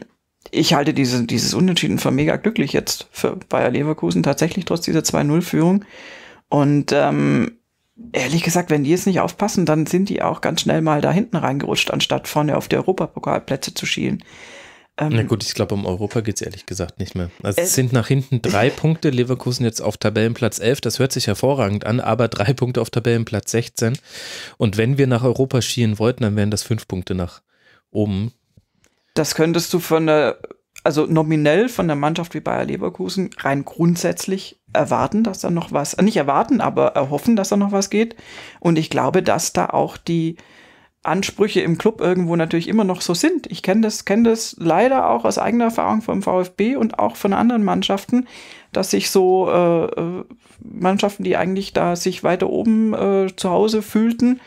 ich halte diese, dieses Unentschieden für mega glücklich jetzt für Bayer Leverkusen tatsächlich trotz dieser 2-0-Führung. Und ähm, ehrlich gesagt, wenn die jetzt nicht aufpassen, dann sind die auch ganz schnell mal da hinten reingerutscht, anstatt vorne auf die Europapokalplätze zu schielen. Ähm, Na gut, ich glaube, um Europa geht es ehrlich gesagt nicht mehr. Also es äh, sind nach hinten [laughs] drei Punkte. Leverkusen jetzt auf Tabellenplatz 11. Das hört sich hervorragend an, aber drei Punkte auf Tabellenplatz 16. Und wenn wir nach Europa schielen wollten, dann wären das fünf Punkte nach oben. Das könntest du von der also nominell von der Mannschaft wie Bayer Leverkusen rein grundsätzlich erwarten, dass da noch was, nicht erwarten, aber erhoffen, dass da noch was geht. Und ich glaube, dass da auch die Ansprüche im Club irgendwo natürlich immer noch so sind. Ich kenne das, kenne das leider auch aus eigener Erfahrung vom VfB und auch von anderen Mannschaften, dass sich so äh, äh Mannschaften, die eigentlich da sich weiter oben äh, zu Hause fühlten,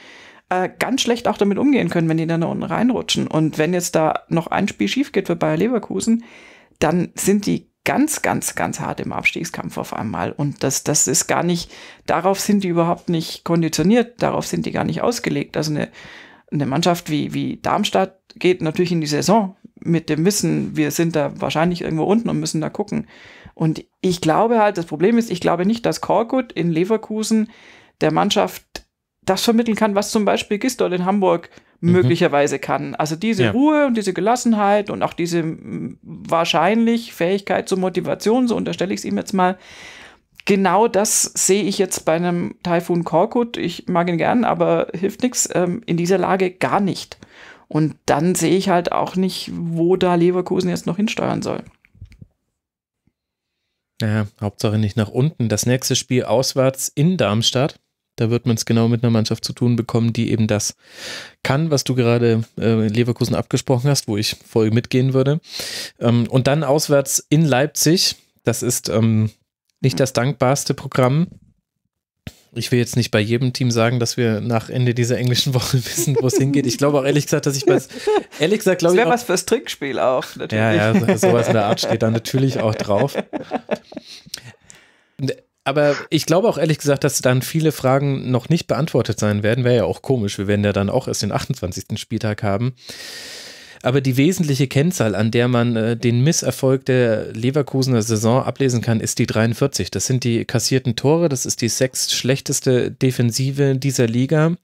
äh, ganz schlecht auch damit umgehen können, wenn die dann da unten reinrutschen. Und wenn jetzt da noch ein Spiel schief geht für Bayer Leverkusen, dann sind die ganz, ganz, ganz hart im Abstiegskampf auf einmal. Und das, das ist gar nicht, darauf sind die überhaupt nicht konditioniert, darauf sind die gar nicht ausgelegt. Also eine, eine Mannschaft wie, wie Darmstadt geht natürlich in die Saison mit dem Wissen, wir sind da wahrscheinlich irgendwo unten und müssen da gucken. Und ich glaube halt, das Problem ist, ich glaube nicht, dass Korkut in Leverkusen der Mannschaft das vermitteln kann, was zum Beispiel Gistol in Hamburg mhm. möglicherweise kann. Also diese ja. Ruhe und diese Gelassenheit und auch diese wahrscheinlich Fähigkeit zur Motivation, so unterstelle ich es ihm jetzt mal. Genau das sehe ich jetzt bei einem Taifun Korkut. Ich mag ihn gern, aber hilft nichts. Ähm, in dieser Lage gar nicht. Und dann sehe ich halt auch nicht, wo da Leverkusen jetzt noch hinsteuern soll. Ja, Hauptsache nicht nach unten. Das nächste Spiel auswärts in Darmstadt. Da wird man es genau mit einer Mannschaft zu tun bekommen, die eben das kann, was du gerade äh, Leverkusen abgesprochen hast, wo ich voll mitgehen würde. Ähm, und dann auswärts in Leipzig. Das ist ähm, nicht das dankbarste Programm. Ich will jetzt nicht bei jedem Team sagen, dass wir nach Ende dieser englischen [laughs] Woche wissen, wo es hingeht. Ich glaube auch ehrlich gesagt, dass ich was. Ehrlich gesagt, glaube ich. Das wäre was fürs Trickspiel auch, natürlich. Ja, ja, sowas in der Art steht da [laughs] natürlich auch drauf. Aber ich glaube auch ehrlich gesagt, dass dann viele Fragen noch nicht beantwortet sein werden. Wäre ja auch komisch. Wir werden ja dann auch erst den 28. Spieltag haben. Aber die wesentliche Kennzahl, an der man äh, den Misserfolg der Leverkusener Saison ablesen kann, ist die 43. Das sind die kassierten Tore, das ist die sechs schlechteste Defensive dieser Liga.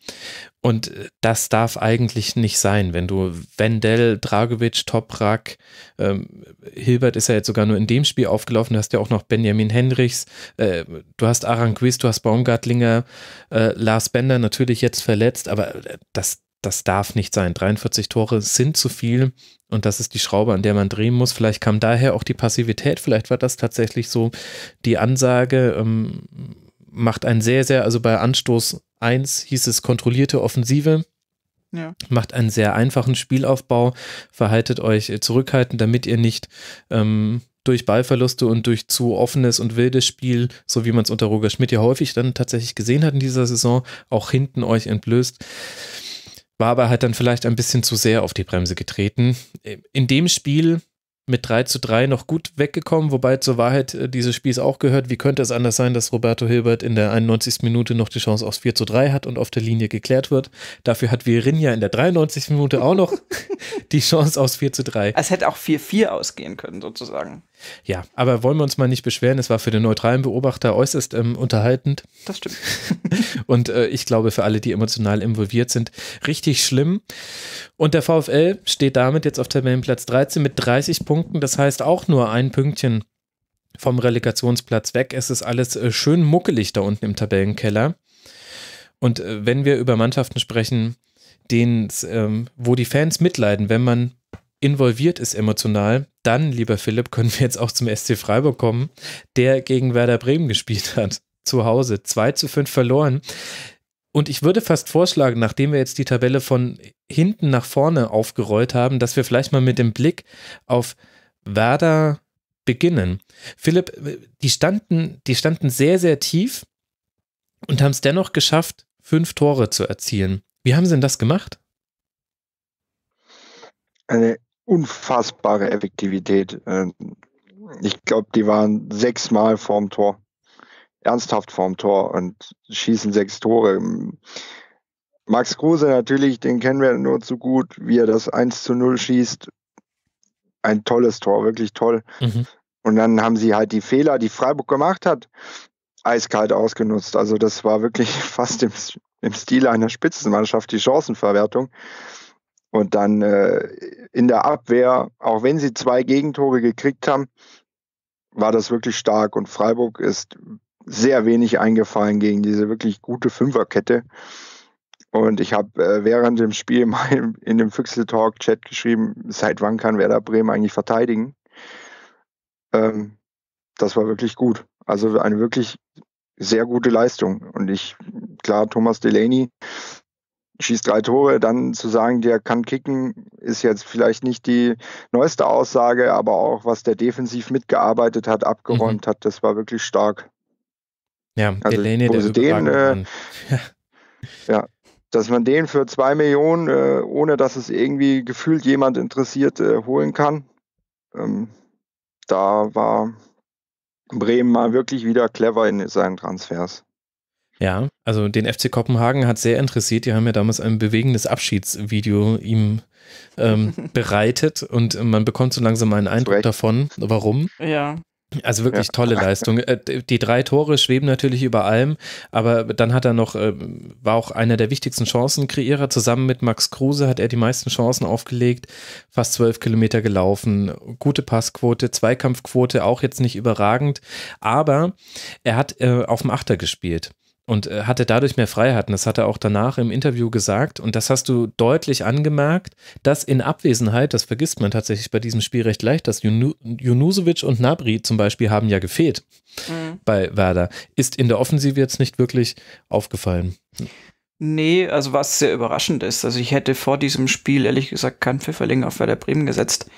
Und äh, das darf eigentlich nicht sein, wenn du Wendell, Dragovic, Toprak, ähm, Hilbert ist ja jetzt sogar nur in dem Spiel aufgelaufen, du hast ja auch noch Benjamin Henrichs, äh, du hast Aranquiz, du hast Baumgartlinger, äh, Lars Bender natürlich jetzt verletzt, aber äh, das, das darf nicht sein. 43 Tore sind zu viel und das ist die Schraube, an der man drehen muss. Vielleicht kam daher auch die Passivität, vielleicht war das tatsächlich so die Ansage. Ähm, macht einen sehr, sehr, also bei Anstoß 1 hieß es kontrollierte Offensive. Ja. Macht einen sehr einfachen Spielaufbau, verhaltet euch zurückhaltend, damit ihr nicht ähm, durch Ballverluste und durch zu offenes und wildes Spiel, so wie man es unter Roger Schmidt ja häufig dann tatsächlich gesehen hat in dieser Saison, auch hinten euch entblößt war aber halt dann vielleicht ein bisschen zu sehr auf die Bremse getreten. In dem Spiel mit 3 zu 3 noch gut weggekommen, wobei zur Wahrheit äh, dieses Spiels auch gehört, wie könnte es anders sein, dass Roberto Hilbert in der 91. Minute noch die Chance aufs 4 zu 3 hat und auf der Linie geklärt wird. Dafür hat Virinja in der 93. Minute auch noch [laughs] die Chance aufs 4 zu 3. Es hätte auch 4-4 ausgehen können, sozusagen. Ja, aber wollen wir uns mal nicht beschweren. Es war für den neutralen Beobachter äußerst ähm, unterhaltend. Das stimmt. [laughs] und äh, ich glaube, für alle, die emotional involviert sind, richtig schlimm. Und der VfL steht damit jetzt auf Tabellenplatz 13 mit 30 Punkten. Das heißt auch nur ein Pünktchen vom Relegationsplatz weg. Es ist alles äh, schön muckelig da unten im Tabellenkeller. Und äh, wenn wir über Mannschaften sprechen, ähm, wo die Fans mitleiden, wenn man involviert ist emotional, dann, lieber Philipp, können wir jetzt auch zum SC Freiburg kommen, der gegen Werder Bremen gespielt hat. Zu Hause. 2 zu 5 verloren. Und ich würde fast vorschlagen, nachdem wir jetzt die Tabelle von hinten nach vorne aufgerollt haben, dass wir vielleicht mal mit dem Blick auf Werder beginnen. Philipp, die standen, die standen sehr, sehr tief und haben es dennoch geschafft, fünf Tore zu erzielen. Wie haben sie denn das gemacht? Eine unfassbare Effektivität. Ähm, ich glaube, die waren sechsmal vorm Tor, ernsthaft vorm Tor und schießen sechs Tore. Max Kruse natürlich, den kennen wir nur zu gut, wie er das 1 zu 0 schießt. Ein tolles Tor, wirklich toll. Mhm. Und dann haben sie halt die Fehler, die Freiburg gemacht hat, eiskalt ausgenutzt. Also das war wirklich [laughs] fast im, im Stil einer Spitzenmannschaft die Chancenverwertung. Und dann äh, in der Abwehr, auch wenn sie zwei Gegentore gekriegt haben, war das wirklich stark. Und Freiburg ist sehr wenig eingefallen gegen diese wirklich gute Fünferkette. Und ich habe äh, während dem Spiel [laughs] mal in dem Füchsel Talk Chat geschrieben, seit wann kann Werder Bremen eigentlich verteidigen? Ähm, das war wirklich gut. Also eine wirklich sehr gute Leistung. Und ich, klar, Thomas Delaney schießt drei Tore, dann zu sagen, der kann kicken, ist jetzt vielleicht nicht die neueste Aussage, aber auch was der defensiv mitgearbeitet hat, abgeräumt mhm. hat, das war wirklich stark. Ja, also, Elene, der den, äh, [laughs] ja. ja, dass man den für zwei Millionen, äh, ohne dass es irgendwie gefühlt jemand interessiert, äh, holen kann. Ähm, da war Bremen mal wirklich wieder clever in seinen Transfers. Ja, also den FC Kopenhagen hat sehr interessiert. Die haben ja damals ein bewegendes Abschiedsvideo ihm ähm, [laughs] bereitet und man bekommt so langsam einen Eindruck davon, warum. Ja. Also wirklich tolle [laughs] Leistung. Äh, die drei Tore schweben natürlich über allem, aber dann hat er noch, äh, war auch einer der wichtigsten Chancenkreierer. Zusammen mit Max Kruse hat er die meisten Chancen aufgelegt, fast zwölf Kilometer gelaufen, gute Passquote, Zweikampfquote auch jetzt nicht überragend, aber er hat äh, auf dem Achter gespielt und äh, hatte dadurch mehr Freiheiten. Das hat er auch danach im Interview gesagt und das hast du deutlich angemerkt, dass in Abwesenheit, das vergisst man tatsächlich bei diesem Spiel recht leicht, dass Junusovic und Nabri zum Beispiel haben ja gefehlt mhm. bei Werder, ist in der Offensive jetzt nicht wirklich aufgefallen. Nee, also was sehr überraschend ist. Also ich hätte vor diesem Spiel ehrlich gesagt keinen Pfifferling auf Werder Bremen gesetzt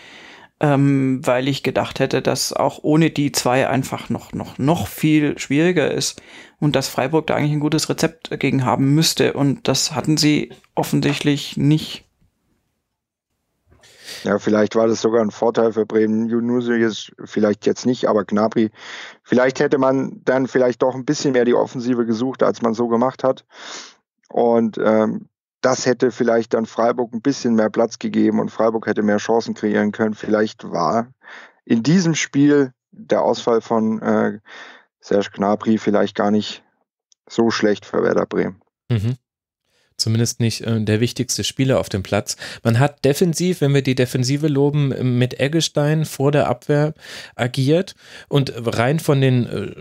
ähm, weil ich gedacht hätte, dass auch ohne die zwei einfach noch, noch, noch viel schwieriger ist und dass Freiburg da eigentlich ein gutes Rezept dagegen haben müsste. Und das hatten sie offensichtlich nicht. Ja, vielleicht war das sogar ein Vorteil für Bremen. Junusius vielleicht jetzt nicht, aber Gnabry. Vielleicht hätte man dann vielleicht doch ein bisschen mehr die Offensive gesucht, als man so gemacht hat. Und ähm, das hätte vielleicht dann Freiburg ein bisschen mehr Platz gegeben und Freiburg hätte mehr Chancen kreieren können. Vielleicht war in diesem Spiel der Ausfall von äh, Serge Gnabry vielleicht gar nicht so schlecht für Werder Bremen. Mhm zumindest nicht äh, der wichtigste Spieler auf dem Platz. Man hat defensiv, wenn wir die Defensive loben, mit Eggestein vor der Abwehr agiert und rein von den äh,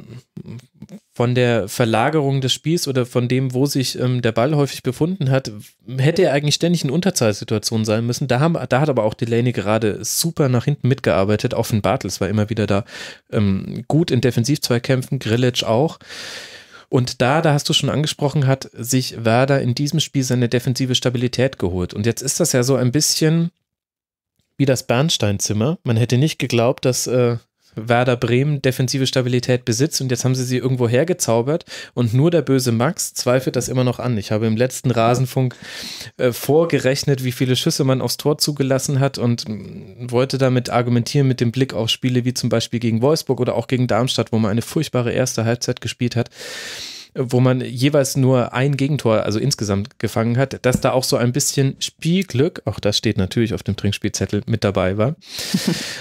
von der Verlagerung des Spiels oder von dem, wo sich ähm, der Ball häufig befunden hat, hätte er eigentlich ständig in Unterzahlsituationen sein müssen. Da, haben, da hat aber auch Delaney gerade super nach hinten mitgearbeitet. Auch von Bartels war immer wieder da ähm, gut in Defensiv-Zweikämpfen, Grillage auch. Und da, da hast du schon angesprochen, hat sich Werder in diesem Spiel seine defensive Stabilität geholt. Und jetzt ist das ja so ein bisschen wie das Bernsteinzimmer. Man hätte nicht geglaubt, dass äh, Werder Bremen defensive Stabilität besitzt und jetzt haben sie sie irgendwo hergezaubert und nur der böse Max zweifelt das immer noch an. Ich habe im letzten Rasenfunk äh, vorgerechnet, wie viele Schüsse man aufs Tor zugelassen hat und mm, wollte damit argumentieren mit dem Blick auf Spiele wie zum Beispiel gegen Wolfsburg oder auch gegen Darmstadt, wo man eine furchtbare erste Halbzeit gespielt hat wo man jeweils nur ein Gegentor, also insgesamt gefangen hat, dass da auch so ein bisschen Spielglück, auch das steht natürlich auf dem Trinkspielzettel, mit dabei war. [laughs]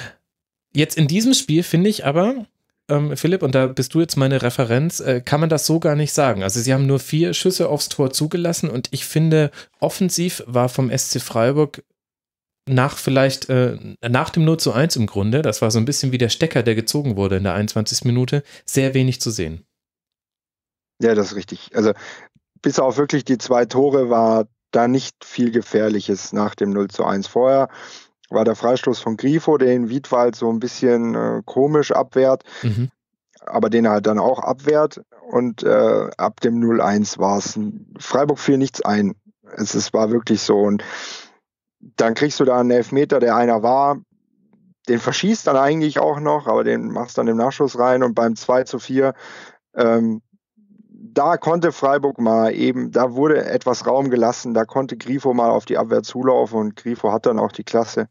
Jetzt in diesem Spiel finde ich aber, ähm, Philipp, und da bist du jetzt meine Referenz, äh, kann man das so gar nicht sagen. Also sie haben nur vier Schüsse aufs Tor zugelassen und ich finde, offensiv war vom SC Freiburg nach vielleicht, äh, nach dem 0 zu 1 im Grunde, das war so ein bisschen wie der Stecker, der gezogen wurde in der 21. Minute, sehr wenig zu sehen. Ja, das ist richtig. Also bis auf wirklich die zwei Tore war da nicht viel Gefährliches nach dem 0 zu 1 vorher war der Freistoß von Grifo, den Wiedwald so ein bisschen äh, komisch abwehrt, mhm. aber den er halt dann auch abwehrt. Und äh, ab dem 0-1 war es. Freiburg fiel nichts ein. Es, es war wirklich so. Und dann kriegst du da einen Elfmeter, der einer war, den verschießt dann eigentlich auch noch, aber den machst dann im Nachschuss rein und beim 2 zu 4 ähm, da konnte Freiburg mal eben, da wurde etwas Raum gelassen, da konnte Grifo mal auf die Abwehr zulaufen und Grifo hat dann auch die Klasse,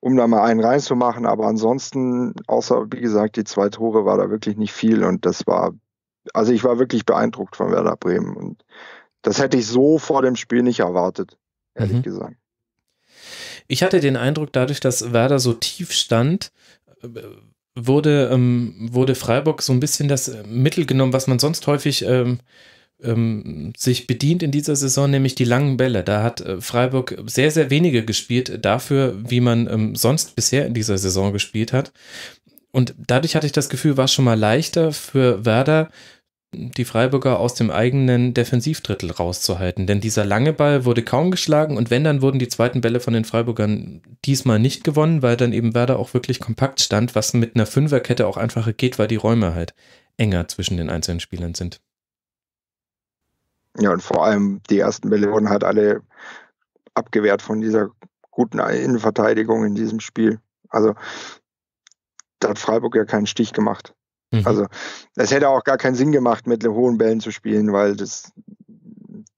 um da mal einen reinzumachen. Aber ansonsten, außer wie gesagt, die zwei Tore war da wirklich nicht viel und das war, also ich war wirklich beeindruckt von Werder Bremen und das hätte ich so vor dem Spiel nicht erwartet, ehrlich mhm. gesagt. Ich hatte den Eindruck, dadurch, dass Werder so tief stand, wurde, ähm, wurde Freiburg so ein bisschen das äh, Mittel genommen, was man sonst häufig ähm, ähm, sich bedient in dieser Saison, nämlich die langen Bälle. Da hat äh, Freiburg sehr, sehr wenige gespielt dafür, wie man ähm, sonst bisher in dieser Saison gespielt hat. Und dadurch hatte ich das Gefühl, war es schon mal leichter für Werder, die Freiburger aus dem eigenen Defensivdrittel rauszuhalten. Denn dieser lange Ball wurde kaum geschlagen und wenn, dann wurden die zweiten Bälle von den Freiburgern diesmal nicht gewonnen, weil dann eben Werder auch wirklich kompakt stand, was mit einer Fünferkette auch einfacher geht, weil die Räume halt enger zwischen den einzelnen Spielern sind. Ja, und vor allem die ersten Bälle wurden halt alle abgewehrt von dieser guten Innenverteidigung in diesem Spiel. Also da hat Freiburg ja keinen Stich gemacht. Mhm. Also es hätte auch gar keinen Sinn gemacht, mit hohen Bällen zu spielen, weil das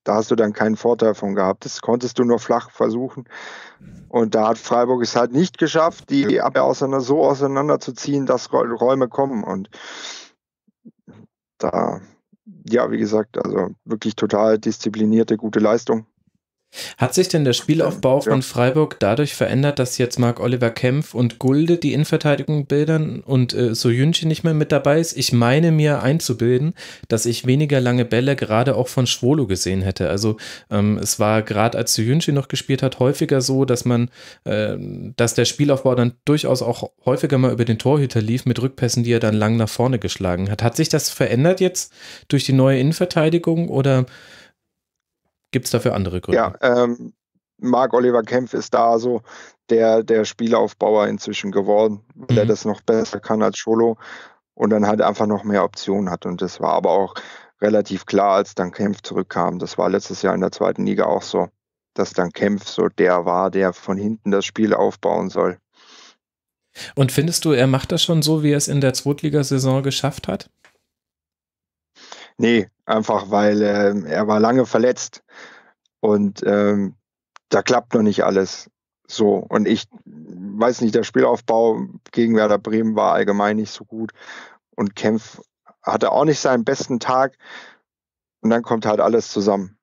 da hast du dann keinen Vorteil von gehabt. Das konntest du nur flach versuchen. Und da hat Freiburg es halt nicht geschafft, die Abwehr auseinander, so auseinanderzuziehen, dass Räume kommen. Und da, ja, wie gesagt, also wirklich total disziplinierte, gute Leistung. Hat sich denn der Spielaufbau von Freiburg dadurch verändert, dass jetzt Marc Oliver Kempf und Gulde die Innenverteidigung bildern und äh, Soyunchi nicht mehr mit dabei ist? Ich meine mir einzubilden, dass ich weniger lange Bälle gerade auch von Schwolo gesehen hätte. Also ähm, es war gerade als Soyunchi noch gespielt hat, häufiger so, dass man, äh, dass der Spielaufbau dann durchaus auch häufiger mal über den Torhüter lief mit Rückpässen, die er dann lang nach vorne geschlagen hat. Hat sich das verändert jetzt durch die neue Innenverteidigung oder? Gibt es dafür andere Gründe? Ja, ähm, Marc Oliver Kempf ist da so der, der Spielaufbauer inzwischen geworden, mhm. er das noch besser kann als Scholo und dann halt einfach noch mehr Optionen hat. Und das war aber auch relativ klar, als dann Kempf zurückkam. Das war letztes Jahr in der zweiten Liga auch so, dass dann Kempf so der war, der von hinten das Spiel aufbauen soll. Und findest du, er macht das schon so, wie er es in der Zweitligasaison geschafft hat? Nee, Einfach weil äh, er war lange verletzt und ähm, da klappt noch nicht alles. So, und ich weiß nicht, der Spielaufbau gegen Werder Bremen war allgemein nicht so gut. Und Kempf hatte auch nicht seinen besten Tag. Und dann kommt halt alles zusammen.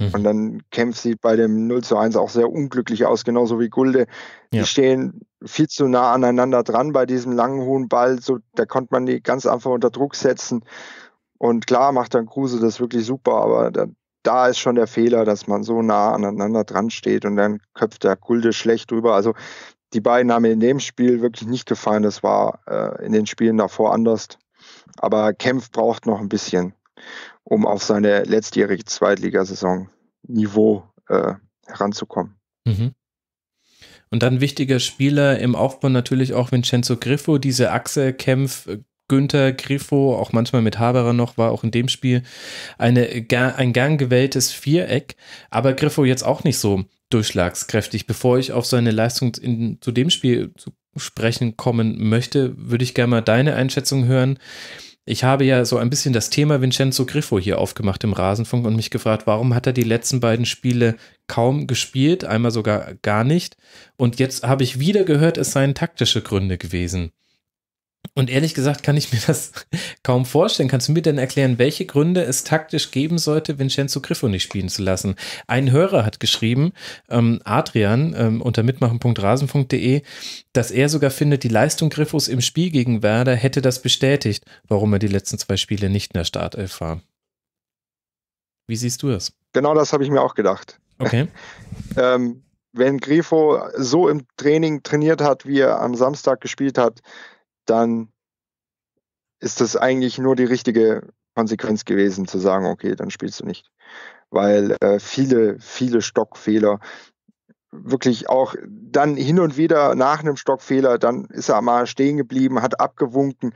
Mhm. Und dann Kempf sieht bei dem 0 zu 1 auch sehr unglücklich aus, genauso wie Gulde. Ja. Die stehen viel zu nah aneinander dran bei diesem langen, hohen Ball. So, da konnte man die ganz einfach unter Druck setzen. Und klar macht dann Kruse das wirklich super, aber da, da ist schon der Fehler, dass man so nah aneinander dran steht und dann köpft der Kulde schlecht drüber. Also die beiden haben in dem Spiel wirklich nicht gefallen. Das war äh, in den Spielen davor anders. Aber Kempf braucht noch ein bisschen, um auf seine letztjährige Zweitligasaison Niveau äh, heranzukommen. Mhm. Und dann wichtiger Spieler im Aufbau natürlich auch Vincenzo Griffo, diese Achse Kempf äh, Günther Griffo, auch manchmal mit Haberer noch, war auch in dem Spiel eine, ein gern gewähltes Viereck, aber Griffo jetzt auch nicht so durchschlagskräftig. Bevor ich auf seine Leistung in, zu dem Spiel zu sprechen kommen möchte, würde ich gerne mal deine Einschätzung hören. Ich habe ja so ein bisschen das Thema Vincenzo Griffo hier aufgemacht im Rasenfunk und mich gefragt, warum hat er die letzten beiden Spiele kaum gespielt, einmal sogar gar nicht. Und jetzt habe ich wieder gehört, es seien taktische Gründe gewesen. Und ehrlich gesagt kann ich mir das [laughs] kaum vorstellen. Kannst du mir denn erklären, welche Gründe es taktisch geben sollte, Vincenzo Griffo nicht spielen zu lassen? Ein Hörer hat geschrieben, ähm, Adrian ähm, unter mitmachen.rasen.de, dass er sogar findet, die Leistung Griffos im Spiel gegen Werder hätte das bestätigt, warum er die letzten zwei Spiele nicht in der Startelf war. Wie siehst du das? Genau das habe ich mir auch gedacht. Okay. [laughs] ähm, wenn Grifo so im Training trainiert hat, wie er am Samstag gespielt hat, dann ist das eigentlich nur die richtige Konsequenz gewesen, zu sagen, okay, dann spielst du nicht. Weil äh, viele, viele Stockfehler wirklich auch dann hin und wieder nach einem Stockfehler, dann ist er mal stehen geblieben, hat abgewunken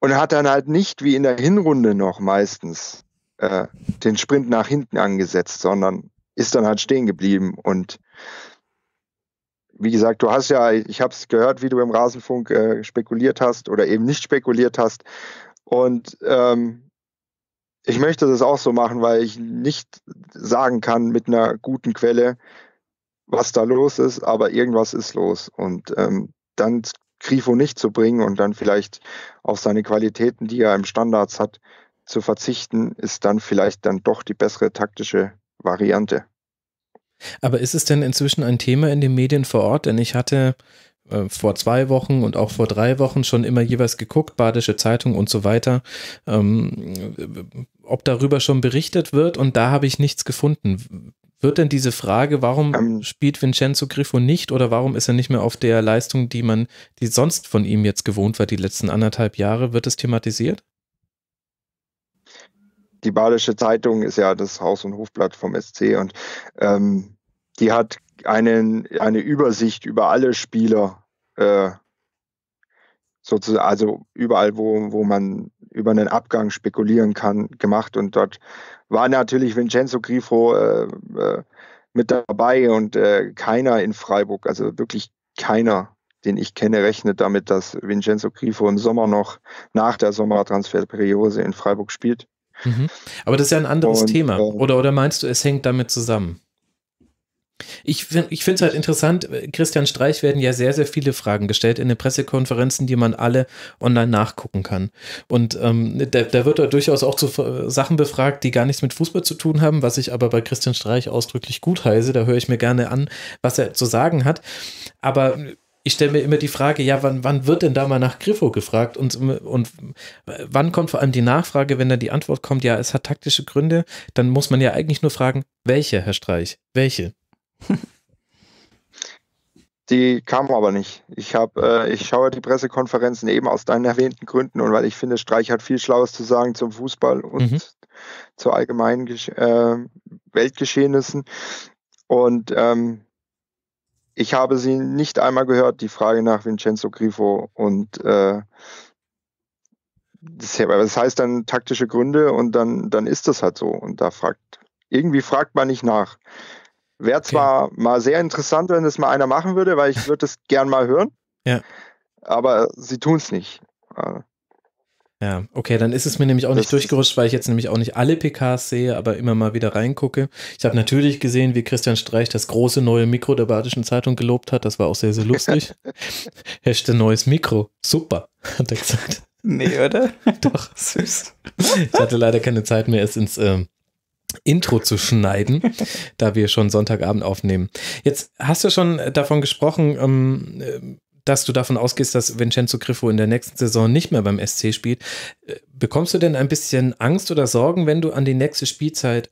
und hat dann halt nicht wie in der Hinrunde noch meistens äh, den Sprint nach hinten angesetzt, sondern ist dann halt stehen geblieben und wie gesagt, du hast ja, ich habe es gehört, wie du im Rasenfunk äh, spekuliert hast oder eben nicht spekuliert hast. Und ähm, ich möchte das auch so machen, weil ich nicht sagen kann mit einer guten Quelle, was da los ist, aber irgendwas ist los. Und ähm, dann Grifo nicht zu bringen und dann vielleicht auf seine Qualitäten, die er im Standards hat, zu verzichten, ist dann vielleicht dann doch die bessere taktische Variante. Aber ist es denn inzwischen ein Thema in den Medien vor Ort? Denn ich hatte äh, vor zwei Wochen und auch vor drei Wochen schon immer jeweils geguckt, Badische Zeitung und so weiter, ähm, ob darüber schon berichtet wird und da habe ich nichts gefunden. Wird denn diese Frage, warum ähm, spielt Vincenzo Griffo nicht oder warum ist er nicht mehr auf der Leistung, die man, die sonst von ihm jetzt gewohnt war, die letzten anderthalb Jahre, wird es thematisiert? die Badische Zeitung ist ja das Haus- und Hofblatt vom SC und ähm, die hat einen, eine Übersicht über alle Spieler, äh, sozusagen, also überall, wo, wo man über einen Abgang spekulieren kann, gemacht. Und dort war natürlich Vincenzo Grifo äh, äh, mit dabei und äh, keiner in Freiburg, also wirklich keiner den ich kenne, rechnet damit, dass Vincenzo Grifo im Sommer noch nach der Sommertransferperiode in Freiburg spielt. Mhm. Aber das ist ja ein anderes und, Thema. Äh, oder, oder meinst du, es hängt damit zusammen? Ich, find, ich finde es halt interessant, Christian Streich werden ja sehr, sehr viele Fragen gestellt in den Pressekonferenzen, die man alle online nachgucken kann. Und ähm, da, da, wird er durchaus auch zu äh, Sachen befragt, die gar nichts mit Fußball zu tun haben, was ich aber bei Christian Streich ausdrücklich gut heiße. Da höre ich mir gerne an, was er zu sagen hat. Aber ich stelle mir immer die Frage, ja, wann, wann wird denn da mal nach Griffo gefragt und, und wann kommt vor allem die Nachfrage, wenn dann die Antwort kommt, ja, es hat taktische Gründe, dann muss man ja eigentlich nur fragen, welche, Herr Streich, welche? [laughs] Die kam aber nicht. Ich habe, äh, ich schaue die Pressekonferenzen eben aus deinen erwähnten Gründen und weil ich finde, Streich hat viel Schlaues zu sagen zum Fußball und mhm. zu allgemeinen äh, Weltgeschehnissen. Und ähm, ich habe sie nicht einmal gehört, die Frage nach Vincenzo Grifo. Und äh, das, heißt dann taktische Gründe und dann, dann ist das halt so. Und da fragt, irgendwie fragt man nicht nach. Wäre okay. zwar mal sehr interessant, wenn das mal einer machen würde, weil ich [laughs] würde das gern mal hören. Ja. Aber sie tun es nicht. Äh, ja, okay, dann ist es mir nämlich auch nicht durchgerutscht, weil ich jetzt nämlich auch nicht alle PKs sehe, aber immer mal wieder reingucke. Ich habe natürlich gesehen, wie Christian Streich das große neue Mikro der Badischen Zeitung gelobt hat. Das war auch sehr, sehr lustig. [laughs] Hashtag neues Mikro. Super, hat er gesagt. Nee, oder? [laughs] Doch. [laughs] Süß. Ich hatte leider keine Zeit mehr, es ins ähm, Intro zu schneiden, da wir schon Sonntagabend aufnehmen. Jetzt hast du schon davon gesprochen, ähm, äh, dass du davon ausgehst, dass Vincenzo Griffo in der nächsten Saison nicht mehr beim SC spielt. Äh, bekommst du denn ein bisschen Angst oder Sorgen, wenn du an die nächste Spielzeit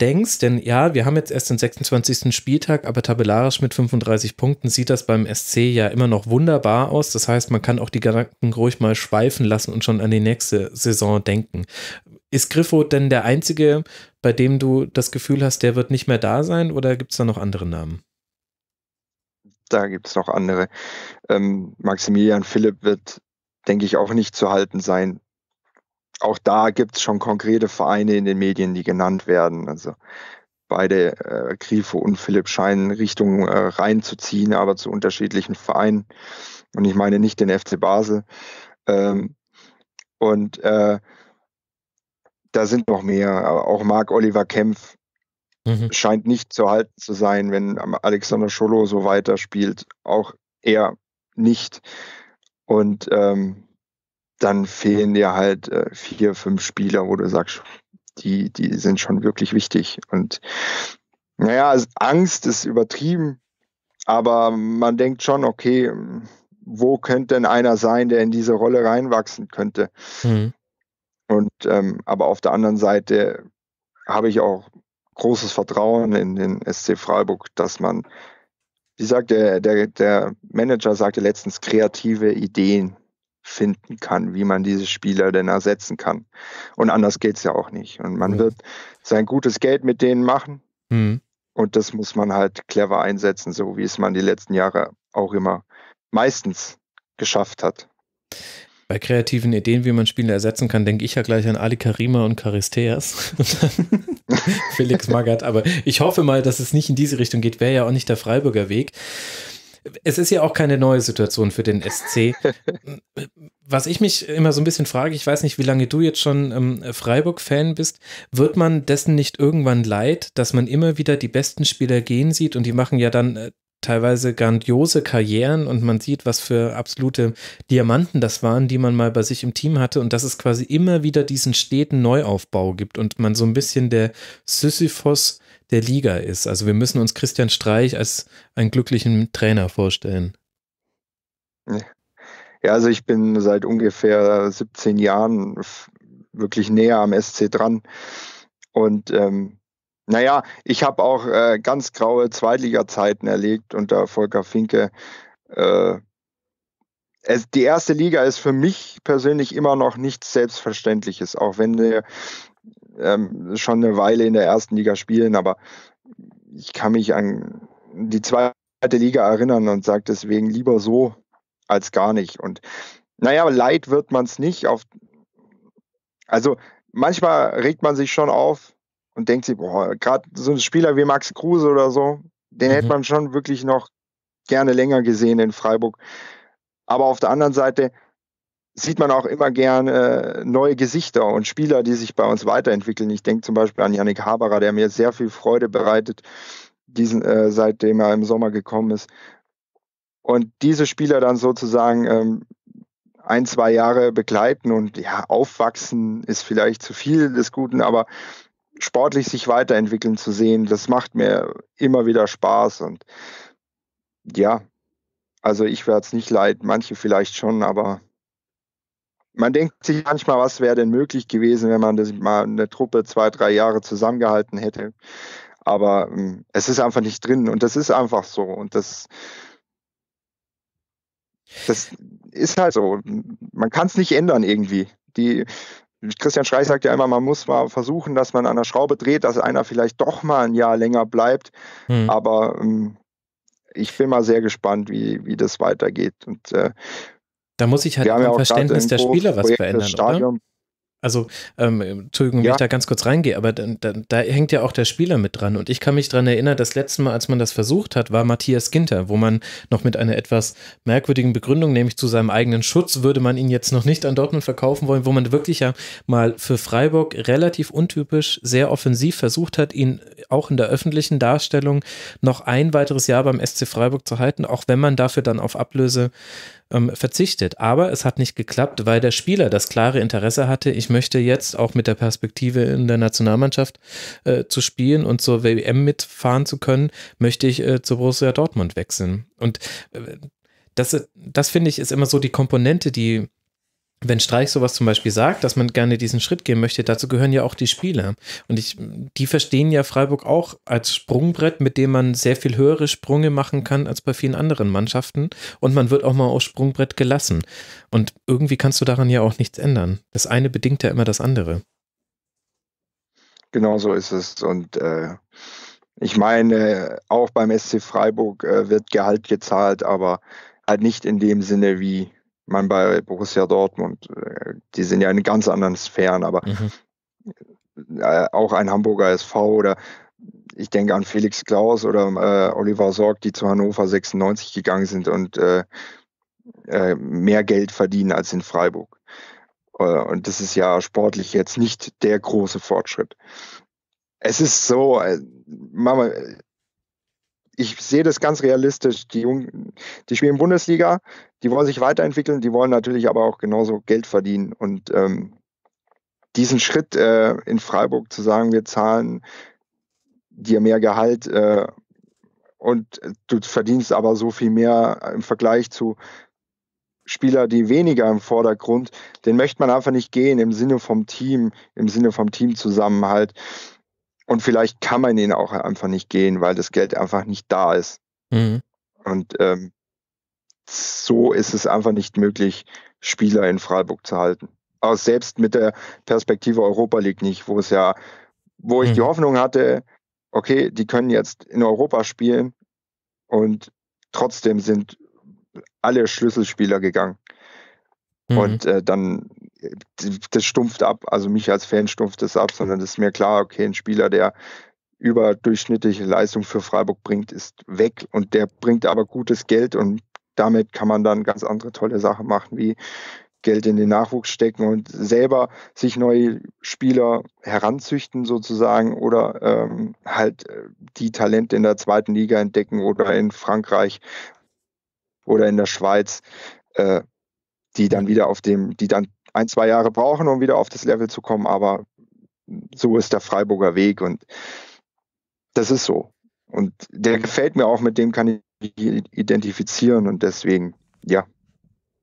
denkst? Denn ja, wir haben jetzt erst den 26. Spieltag, aber tabellarisch mit 35 Punkten sieht das beim SC ja immer noch wunderbar aus. Das heißt, man kann auch die Gedanken ruhig mal schweifen lassen und schon an die nächste Saison denken. Ist Griffo denn der Einzige, bei dem du das Gefühl hast, der wird nicht mehr da sein oder gibt es da noch andere Namen? da gibt es noch andere. Ähm, Maximilian Philipp wird, denke ich, auch nicht zu halten sein. Auch da gibt es schon konkrete Vereine in den Medien, die genannt werden. Also beide, äh, Grifo und Philipp, scheinen Richtung äh, reinzuziehen, aber zu unterschiedlichen Vereinen. Und ich meine nicht den FC Basel. Ähm, und äh, da sind noch mehr. Auch Marc Oliver Kempf Mhm. Scheint nicht zu halten zu sein, wenn ähm, Alexander Scholo so weiterspielt. Auch er nicht. Und ähm, dann fehlen dir halt äh, vier, fünf Spieler, wo du sagst, die, die sind schon wirklich wichtig. Und naja, also Angst ist übertrieben, aber man denkt schon, okay, wo könnte denn einer sein, der in diese Rolle reinwachsen könnte? Mhm. Und ähm, aber auf der anderen Seite habe ich auch großes Vertrauen in den SC Freiburg, dass man, wie sagt der, der, der Manager sagte letztens, kreative Ideen finden kann, wie man diese Spieler denn ersetzen kann. Und anders geht es ja auch nicht. Und man mhm. wird sein gutes Geld mit denen machen. Mhm. Und das muss man halt clever einsetzen, so wie es man die letzten Jahre auch immer meistens geschafft hat bei kreativen Ideen, wie man Spiele ersetzen kann, denke ich ja gleich an Ali Karima und Charisteas. [laughs] Felix Magath. Aber ich hoffe mal, dass es nicht in diese Richtung geht. Wäre ja auch nicht der Freiburger Weg. Es ist ja auch keine neue Situation für den SC. Was ich mich immer so ein bisschen frage, ich weiß nicht, wie lange du jetzt schon ähm, Freiburg-Fan bist, wird man dessen nicht irgendwann leid, dass man immer wieder die besten Spieler gehen sieht und die machen ja dann äh, teilweise grandiose Karrieren und man sieht, was für absolute Diamanten das waren, die man mal bei sich im Team hatte und dass es quasi immer wieder diesen steten Neuaufbau gibt und man so ein bisschen der Sisyphos der Liga ist. Also wir müssen uns Christian Streich als einen glücklichen Trainer vorstellen. Ja, also ich bin seit ungefähr 17 Jahren wirklich näher am SC dran und ähm, naja, ich habe auch äh, ganz graue Zweitliga-Zeiten erlebt unter Volker Finke. Äh, es, die erste Liga ist für mich persönlich immer noch nichts Selbstverständliches, auch wenn wir ähm, schon eine Weile in der ersten Liga spielen. Aber ich kann mich an die zweite Liga erinnern und sage deswegen lieber so als gar nicht. Und naja, leid wird man es nicht. Auf, also manchmal regt man sich schon auf, und denkt sich, boah, gerade so ein Spieler wie Max Kruse oder so, den mhm. hätte man schon wirklich noch gerne länger gesehen in Freiburg. Aber auf der anderen Seite sieht man auch immer gerne äh, neue Gesichter und Spieler, die sich bei uns weiterentwickeln. Ich denke zum Beispiel an Yannick Haberer, der mir sehr viel Freude bereitet, diesen, äh, seitdem er im Sommer gekommen ist. Und diese Spieler dann sozusagen ähm, ein, zwei Jahre begleiten und ja, aufwachsen ist vielleicht zu viel des Guten, aber sportlich sich weiterentwickeln zu sehen, das macht mir immer wieder Spaß und ja, also ich werde es nicht leid, manche vielleicht schon, aber man denkt sich manchmal, was wäre denn möglich gewesen, wenn man das mal eine Truppe zwei, drei Jahre zusammengehalten hätte. Aber ähm, es ist einfach nicht drin und das ist einfach so und das, das ist halt so. Man kann es nicht ändern irgendwie. Die, Christian Schreich sagt ja immer, man muss mal versuchen, dass man an der Schraube dreht, dass einer vielleicht doch mal ein Jahr länger bleibt. Mhm. Aber ähm, ich bin mal sehr gespannt, wie, wie das weitergeht. Und äh, da muss ich halt im Verständnis der Spieler was verändern, oder? Also, ähm, Entschuldigung, ja. wenn ich da ganz kurz reingehe, aber da, da, da, hängt ja auch der Spieler mit dran. Und ich kann mich daran erinnern, das letzte Mal, als man das versucht hat, war Matthias Ginter, wo man noch mit einer etwas merkwürdigen Begründung, nämlich zu seinem eigenen Schutz, würde man ihn jetzt noch nicht an Dortmund verkaufen wollen, wo man wirklich ja mal für Freiburg relativ untypisch sehr offensiv versucht hat, ihn auch in der öffentlichen Darstellung noch ein weiteres Jahr beim SC Freiburg zu halten, auch wenn man dafür dann auf Ablöse ähm, verzichtet. Aber es hat nicht geklappt, weil der Spieler das klare Interesse hatte, ich möchte jetzt auch mit der Perspektive in der Nationalmannschaft äh, zu spielen und zur WM mitfahren zu können, möchte ich äh, zu Borussia Dortmund wechseln. Und äh, das, äh, das finde ich ist immer so die Komponente, die wenn Streich sowas zum Beispiel sagt, dass man gerne diesen Schritt gehen möchte, dazu gehören ja auch die Spieler. Und ich, die verstehen ja Freiburg auch als Sprungbrett, mit dem man sehr viel höhere Sprünge machen kann als bei vielen anderen Mannschaften. Und man wird auch mal aufs Sprungbrett gelassen. Und irgendwie kannst du daran ja auch nichts ändern. Das eine bedingt ja immer das andere. Genau so ist es. Und äh, ich meine, auch beim SC Freiburg äh, wird Gehalt gezahlt, aber halt nicht in dem Sinne, wie man bei Borussia Dortmund, äh, die sind ja in ganz anderen Sphären, aber mhm. Äh, auch ein Hamburger SV oder ich denke an Felix Klaus oder äh, Oliver Sorg, die zu Hannover 96 gegangen sind und äh, äh, mehr Geld verdienen als in Freiburg. Äh, und das ist ja sportlich jetzt nicht der große Fortschritt. Es ist so, Mama, ich sehe das ganz realistisch. Die Jungen, die spielen Bundesliga, die wollen sich weiterentwickeln, die wollen natürlich aber auch genauso Geld verdienen. Und ähm, diesen Schritt äh, in Freiburg zu sagen, wir zahlen dir mehr Gehalt äh, und du verdienst aber so viel mehr im Vergleich zu Spielern, die weniger im Vordergrund, den möchte man einfach nicht gehen im Sinne vom Team, im Sinne vom Teamzusammenhalt. Und vielleicht kann man ihn auch einfach nicht gehen, weil das Geld einfach nicht da ist. Mhm. Und ähm, so ist es einfach nicht möglich, Spieler in Freiburg zu halten. Auch selbst mit der Perspektive Europa League nicht, wo es ja, wo ich mhm. die Hoffnung hatte, okay, die können jetzt in Europa spielen und trotzdem sind alle Schlüsselspieler gegangen. Mhm. Und äh, dann das stumpft ab, also mich als Fan stumpft das ab, sondern es ist mir klar, okay, ein Spieler, der überdurchschnittliche Leistung für Freiburg bringt, ist weg und der bringt aber gutes Geld und damit kann man dann ganz andere tolle Sachen machen, wie Geld in den Nachwuchs stecken und selber sich neue Spieler heranzüchten sozusagen oder ähm, halt äh, die Talente in der zweiten Liga entdecken oder in Frankreich oder in der Schweiz, äh, die dann wieder auf dem, die dann ein, zwei Jahre brauchen, um wieder auf das Level zu kommen, aber so ist der Freiburger Weg und das ist so. Und der mhm. gefällt mir auch, mit dem kann ich identifizieren und deswegen, ja.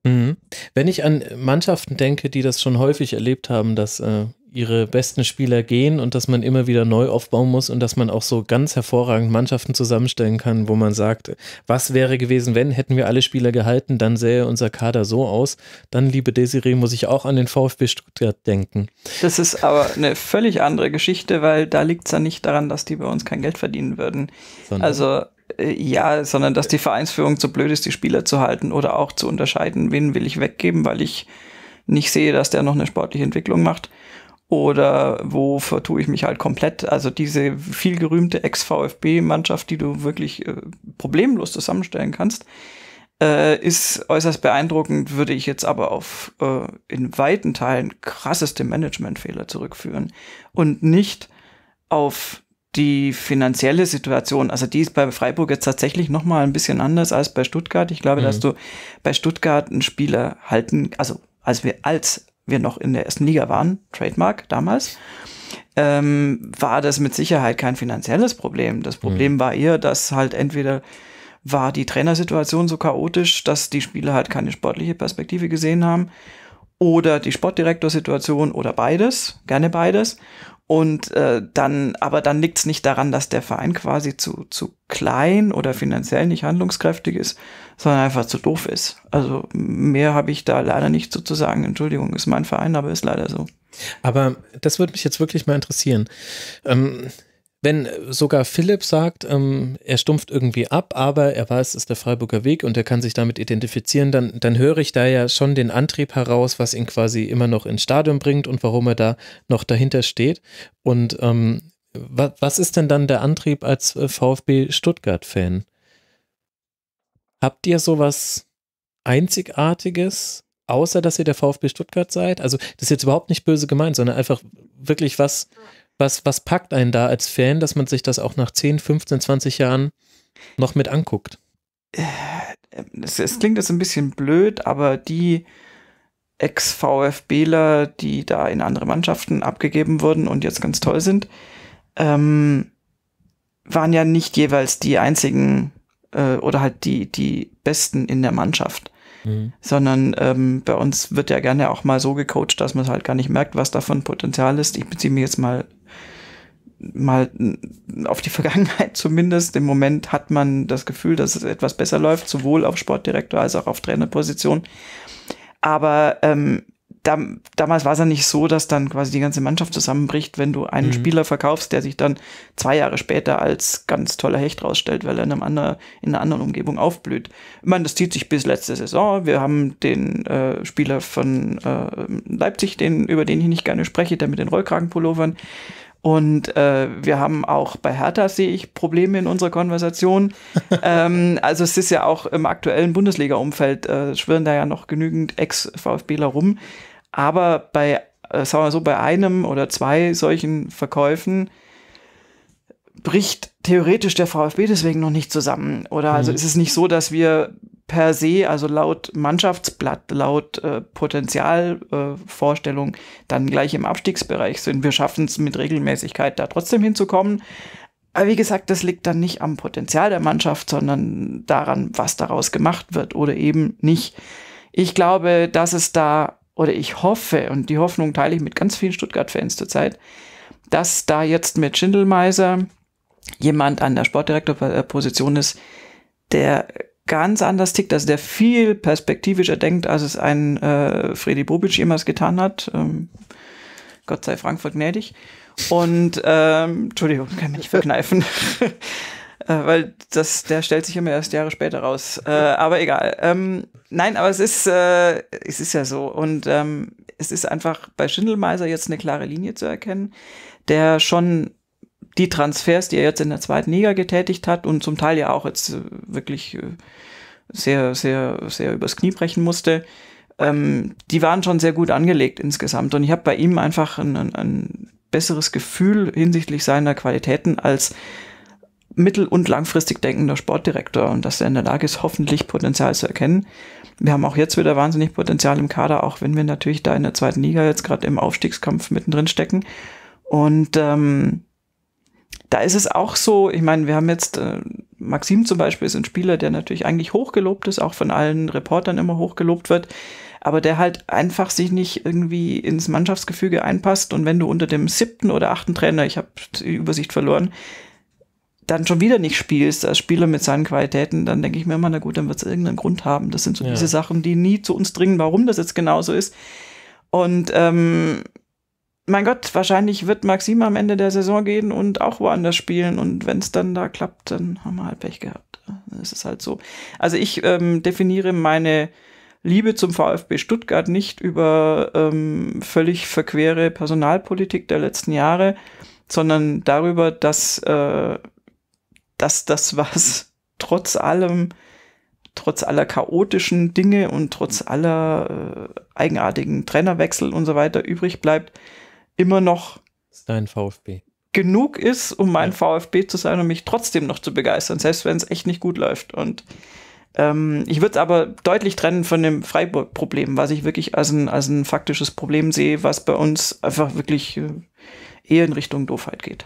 Mhm. Wenn ich an Mannschaften denke, die das schon häufig erlebt haben, dass äh, ihre besten Spieler gehen und dass man immer wieder neu aufbauen muss und dass man auch so ganz hervorragend Mannschaften zusammenstellen kann, wo man sagt, was wäre gewesen, wenn hätten wir alle Spieler gehalten, dann sähe unser Kader so aus. Dann, liebe Desiree, muss ich auch an den VfB Stuttgart denken. Das ist aber eine völlig andere Geschichte, weil da liegt es ja nicht daran, dass die bei uns kein Geld verdienen würden. Sondern also äh, ja, sondern dass die Vereinsführung zu blöd ist, die Spieler zu halten oder auch zu unterscheiden, wen will ich weggeben, weil ich nicht sehe, dass der noch eine sportliche Entwicklung macht oder wo vertue ich mich halt komplett. Also diese vielgerühmte Ex-VfB-Mannschaft, die du wirklich äh, problemlos zusammenstellen kannst, äh, ist äußerst beeindruckend, würde ich jetzt aber auf äh, in weiten Teilen krasseste Managementfehler zurückführen und nicht auf die finanzielle Situation, also die ist bei Freiburg jetzt tatsächlich nochmal ein bisschen anders als bei Stuttgart. Ich glaube, mhm. dass du bei Stuttgart einen Spieler halten, also als wir als wir noch in der ersten Liga waren, Trademark damals, ähm, war das mit Sicherheit kein finanzielles Problem. Das mhm. Problem mhm. war eher, dass halt entweder war die Trainersituation so chaotisch, dass die Spieler halt keine sportliche Perspektive gesehen haben oder die Sportdirektorsituation oder beides, gerne beides. Und äh, dann, aber dann liegt's nicht daran, dass der Verein quasi zu, zu klein oder finanziell nicht handlungskräftig ist, sondern einfach zu doof ist. Also mehr habe ich da leider nicht so zu sagen. Entschuldigung, ist mein Verein, aber ist leider so. Aber das würde mich jetzt wirklich mal interessieren. Ähm, wenn sogar Philipp sagt, ähm, er stumpft irgendwie ab, aber er weiß, es ist der Freiburger Weg und er kann sich damit identifizieren, dann, dann höre ich da ja schon den Antrieb heraus, was ihn quasi immer noch ins Stadion bringt und warum er da noch dahinter steht. Und ähm, was ist denn dann der Antrieb als äh, VfB Stuttgart-Fan? Habt ihr sowas Einzigartiges, außer dass ihr der VfB Stuttgart seid? Also, das ist jetzt überhaupt nicht böse gemeint, sondern einfach wirklich was, was, was packt einen da als Fan, dass man sich das auch nach 10, 15, 20 Jahren noch mit anguckt? Äh, es, es klingt jetzt ein bisschen blöd, aber die Ex-VfBler, die da in andere Mannschaften abgegeben wurden und jetzt ganz toll sind, ähm, waren ja nicht jeweils die einzigen äh, oder halt die, die Besten in der Mannschaft. Mhm. Sondern ähm, bei uns wird ja gerne auch mal so gecoacht, dass man halt gar nicht merkt, was davon Potenzial ist. Ich beziehe mich jetzt mal mal auf die [laughs] Vergangenheit zumindest. Im Moment hat man das Gefühl, dass es etwas besser läuft, sowohl auf Sportdirektor als auch auf Trainerposition. Aber ähm, dam damals war es ja nicht so, dass dann quasi die ganze Mannschaft zusammenbricht, wenn du einen mhm. Spieler verkaufst, der sich dann zwei Jahre später als ganz toller Hecht rausstellt, weil er in, einem anderen, in einer anderen Umgebung aufblüht. Ich meine, das zieht sich bis letzte Saison. Wir haben den äh, Spieler von äh, Leipzig, den, über den ich nicht gerne spreche, der mit den Rollkragenpullovern, und äh, wir haben auch bei Hertha, sehe ich, Probleme in unserer Konversation. [laughs] ähm, also es ist ja auch im aktuellen Bundesliga-Umfeld, äh, schwirren da ja noch genügend Ex-VfBler rum. Aber bei, äh, sagen wir so, bei einem oder zwei solchen Verkäufen bricht theoretisch der VfB deswegen noch nicht zusammen. Oder also mhm. ist es nicht so, dass wir per se, also laut Mannschaftsblatt, laut äh, Potenzialvorstellung, äh, dann gleich im Abstiegsbereich sind. Wir schaffen es mit Regelmäßigkeit da trotzdem hinzukommen. Aber wie gesagt, das liegt dann nicht am Potenzial der Mannschaft, sondern daran, was daraus gemacht wird oder eben nicht. Ich glaube, dass es da, oder ich hoffe, und die Hoffnung teile ich mit ganz vielen Stuttgart-Fans zurzeit, dass da jetzt mit Schindelmeiser jemand an der Sportdirektorposition ist, der ganz anders tickt, also der viel perspektivischer denkt, als es ein äh, Freddy Bobic jemals getan hat. Ähm, Gott sei Frankfurt gnädig. Und ähm, Entschuldigung, kann mich nicht verkneifen. [laughs] Äh, weil das, der stellt sich immer erst Jahre später raus. Äh, aber egal. Ähm, nein, aber es ist, äh, es ist ja so. Und ähm, es ist einfach bei Schindelmeiser jetzt eine klare Linie zu erkennen, der schon die Transfers, die er jetzt in der zweiten Liga getätigt hat und zum Teil ja auch jetzt äh, wirklich äh, sehr, sehr, sehr übers Knie brechen musste, ähm, die waren schon sehr gut angelegt insgesamt. Und ich habe bei ihm einfach ein, ein, ein besseres Gefühl hinsichtlich seiner Qualitäten als mittel- und langfristig denkender Sportdirektor und dass er in der Lage ist, hoffentlich Potenzial zu erkennen. Wir haben auch jetzt wieder wahnsinnig Potenzial im Kader, auch wenn wir natürlich da in der zweiten Liga jetzt gerade im Aufstiegskampf mittendrin stecken. Und ähm, da ist es auch so, ich meine, wir haben jetzt, äh, Maxim zum Beispiel ist ein Spieler, der natürlich eigentlich hochgelobt ist, auch von allen Reportern immer hochgelobt wird, aber der halt einfach sich nicht irgendwie ins Mannschaftsgefüge einpasst und wenn du unter dem siebten oder achten Trainer, ich habe die Übersicht verloren, dann schon wieder nicht spielst als Spieler mit seinen Qualitäten, dann denke ich mir immer, na gut, dann wird es irgendeinen Grund haben. Das sind so ja. diese Sachen, die nie zu uns dringen, warum das jetzt genauso ist. Und ähm, mein Gott, wahrscheinlich wird Maxim am Ende der Saison gehen und auch woanders spielen. Und wenn es dann da klappt, dann haben wir halt Pech gehabt. Es ist halt so. Also ich ähm, definiere meine Liebe zum VfB Stuttgart nicht über ähm, völlig verquere Personalpolitik der letzten Jahre, sondern darüber, dass, äh, dass das, was [laughs] trotz allem, trotz aller chaotischen Dinge und trotz aller äh, eigenartigen Trainerwechsel und so weiter übrig bleibt, immer noch ist dein VfB. genug ist, um mein ja. VfB zu sein und mich trotzdem noch zu begeistern, selbst wenn es echt nicht gut läuft. Und ähm, ich würde es aber deutlich trennen von dem Freiburg-Problem, was ich wirklich als ein, als ein faktisches Problem sehe, was bei uns einfach wirklich äh, eher in Richtung Doofheit geht.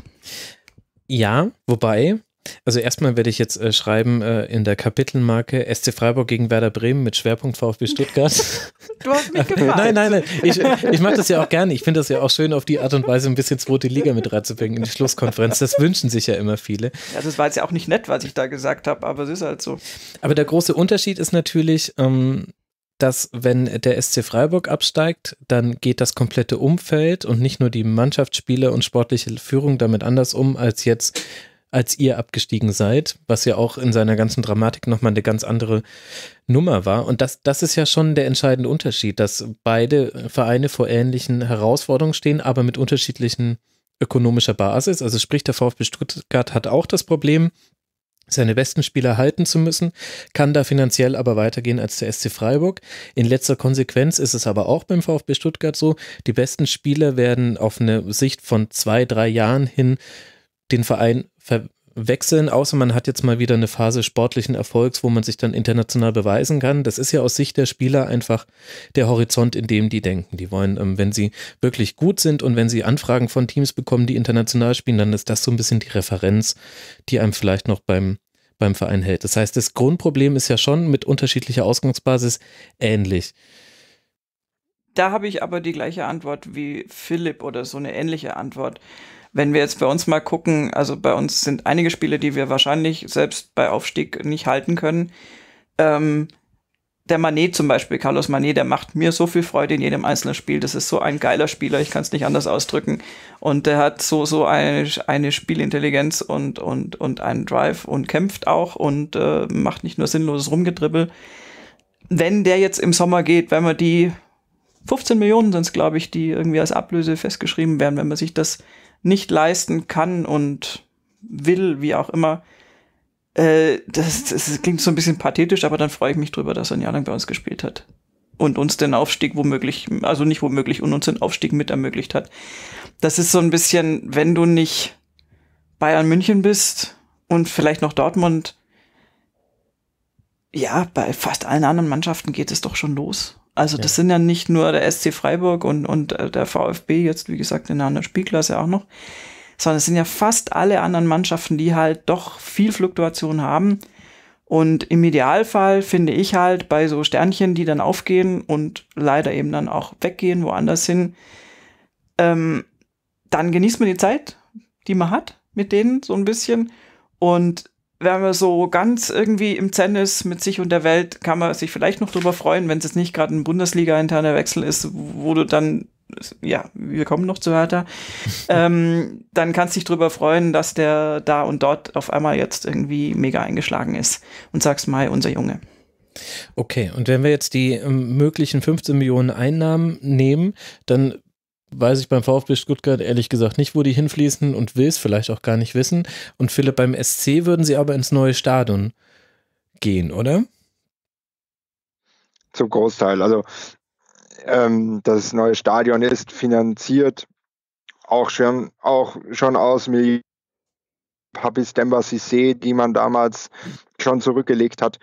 Ja, wobei also erstmal werde ich jetzt äh, schreiben äh, in der Kapitelmarke SC Freiburg gegen Werder Bremen mit Schwerpunkt VfB Stuttgart. Du hast mich [laughs] gefragt. nein, nein, nein. Ich, ich mache das ja auch gerne. Ich finde das ja auch schön, auf die Art und Weise ein bisschen zweite Liga mit reinzubringen in die Schlusskonferenz. Das wünschen sich ja immer viele. Ja, das war jetzt ja auch nicht nett, was ich da gesagt habe, aber es ist halt so. Aber der große Unterschied ist natürlich, ähm, dass wenn der SC Freiburg absteigt, dann geht das komplette Umfeld und nicht nur die Mannschaftsspieler und sportliche Führung damit anders um, als jetzt als ihr abgestiegen seid, was ja auch in seiner ganzen Dramatik nochmal eine ganz andere Nummer war. Und das, das ist ja schon der entscheidende Unterschied, dass beide Vereine vor ähnlichen Herausforderungen stehen, aber mit unterschiedlichen ökonomischer Basis. Also sprich, der VfB Stuttgart hat auch das Problem, seine besten Spieler halten zu müssen, kann da finanziell aber weitergehen als der SC Freiburg. In letzter Konsequenz ist es aber auch beim VfB Stuttgart so, die besten Spieler werden auf eine Sicht von zwei, drei Jahren hin den Verein verwechseln, außer man hat jetzt mal wieder eine Phase sportlichen Erfolgs, wo man sich dann international beweisen kann. Das ist ja aus Sicht der Spieler einfach der Horizont, in dem die denken. Die wollen, ähm, wenn sie wirklich gut sind und wenn sie Anfragen von Teams bekommen, die international spielen, dann ist das so ein bisschen die Referenz, die einem vielleicht noch beim beim Verein hält. Das heißt, das Grundproblem ist ja schon mit unterschiedlicher Ausgangsbasis ähnlich. Da habe ich aber die gleiche Antwort wie Philipp oder so eine ähnliche Antwort. Wenn wir jetzt bei uns mal gucken, also bei uns sind einige Spiele, die wir wahrscheinlich selbst bei Aufstieg nicht halten können. Ähm, der Manet zum Beispiel, Carlos Manet, der macht mir so viel Freude in jedem einzelnen Spiel. Das ist so ein geiler Spieler, ich kann es nicht anders ausdrücken. Und der hat so, so eine, eine Spielintelligenz und, und, und einen Drive und kämpft auch und äh, macht nicht nur sinnloses Rumgedribbel. Wenn der jetzt im Sommer geht, wenn man die 15 Millionen sind es, glaube ich, die irgendwie als Ablöse festgeschrieben werden, wenn man sich das nicht leisten kann und will, wie auch immer. Äh, das, das klingt so ein bisschen pathetisch, aber dann freue ich mich drüber, dass er ein Jahr lang bei uns gespielt hat und uns den Aufstieg womöglich, also nicht womöglich, und uns den Aufstieg mit ermöglicht hat. Das ist so ein bisschen, wenn du nicht Bayern München bist und vielleicht noch Dortmund, ja, bei fast allen anderen Mannschaften geht es doch schon los. Also das ja. sind ja nicht nur der SC Freiburg und, und äh, der VfB, jetzt wie gesagt in einer anderen Spielklasse auch noch, sondern es sind ja fast alle anderen Mannschaften, die halt doch viel Fluktuation haben. Und im Idealfall finde ich halt bei so Sternchen, die dann aufgehen und leider eben dann auch weggehen, woanders hin, ähm, dann genießt man die Zeit, die man hat mit denen so ein bisschen. Und wenn man so ganz irgendwie im Zen ist mit sich und der Welt, kann man sich vielleicht noch drüber freuen, wenn es jetzt nicht gerade ein Bundesliga-interner Wechsel ist, wo du dann, ja, wir kommen noch zu Hertha, [laughs] ähm, dann kannst du dich drüber freuen, dass der da und dort auf einmal jetzt irgendwie mega eingeschlagen ist und sagst Mai, unser Junge. Okay, und wenn wir jetzt die ähm, möglichen 15 Millionen Einnahmen nehmen, dann weiß ich beim VfB Stuttgart ehrlich gesagt nicht, wo die hinfließen und will es vielleicht auch gar nicht wissen. Und Philipp, beim SC würden sie aber ins neue Stadion gehen, oder? Zum Großteil. Also ähm, das neue Stadion ist finanziert auch schon, auch schon aus Millionen. Papis Demba Cissé, die man damals schon zurückgelegt hat.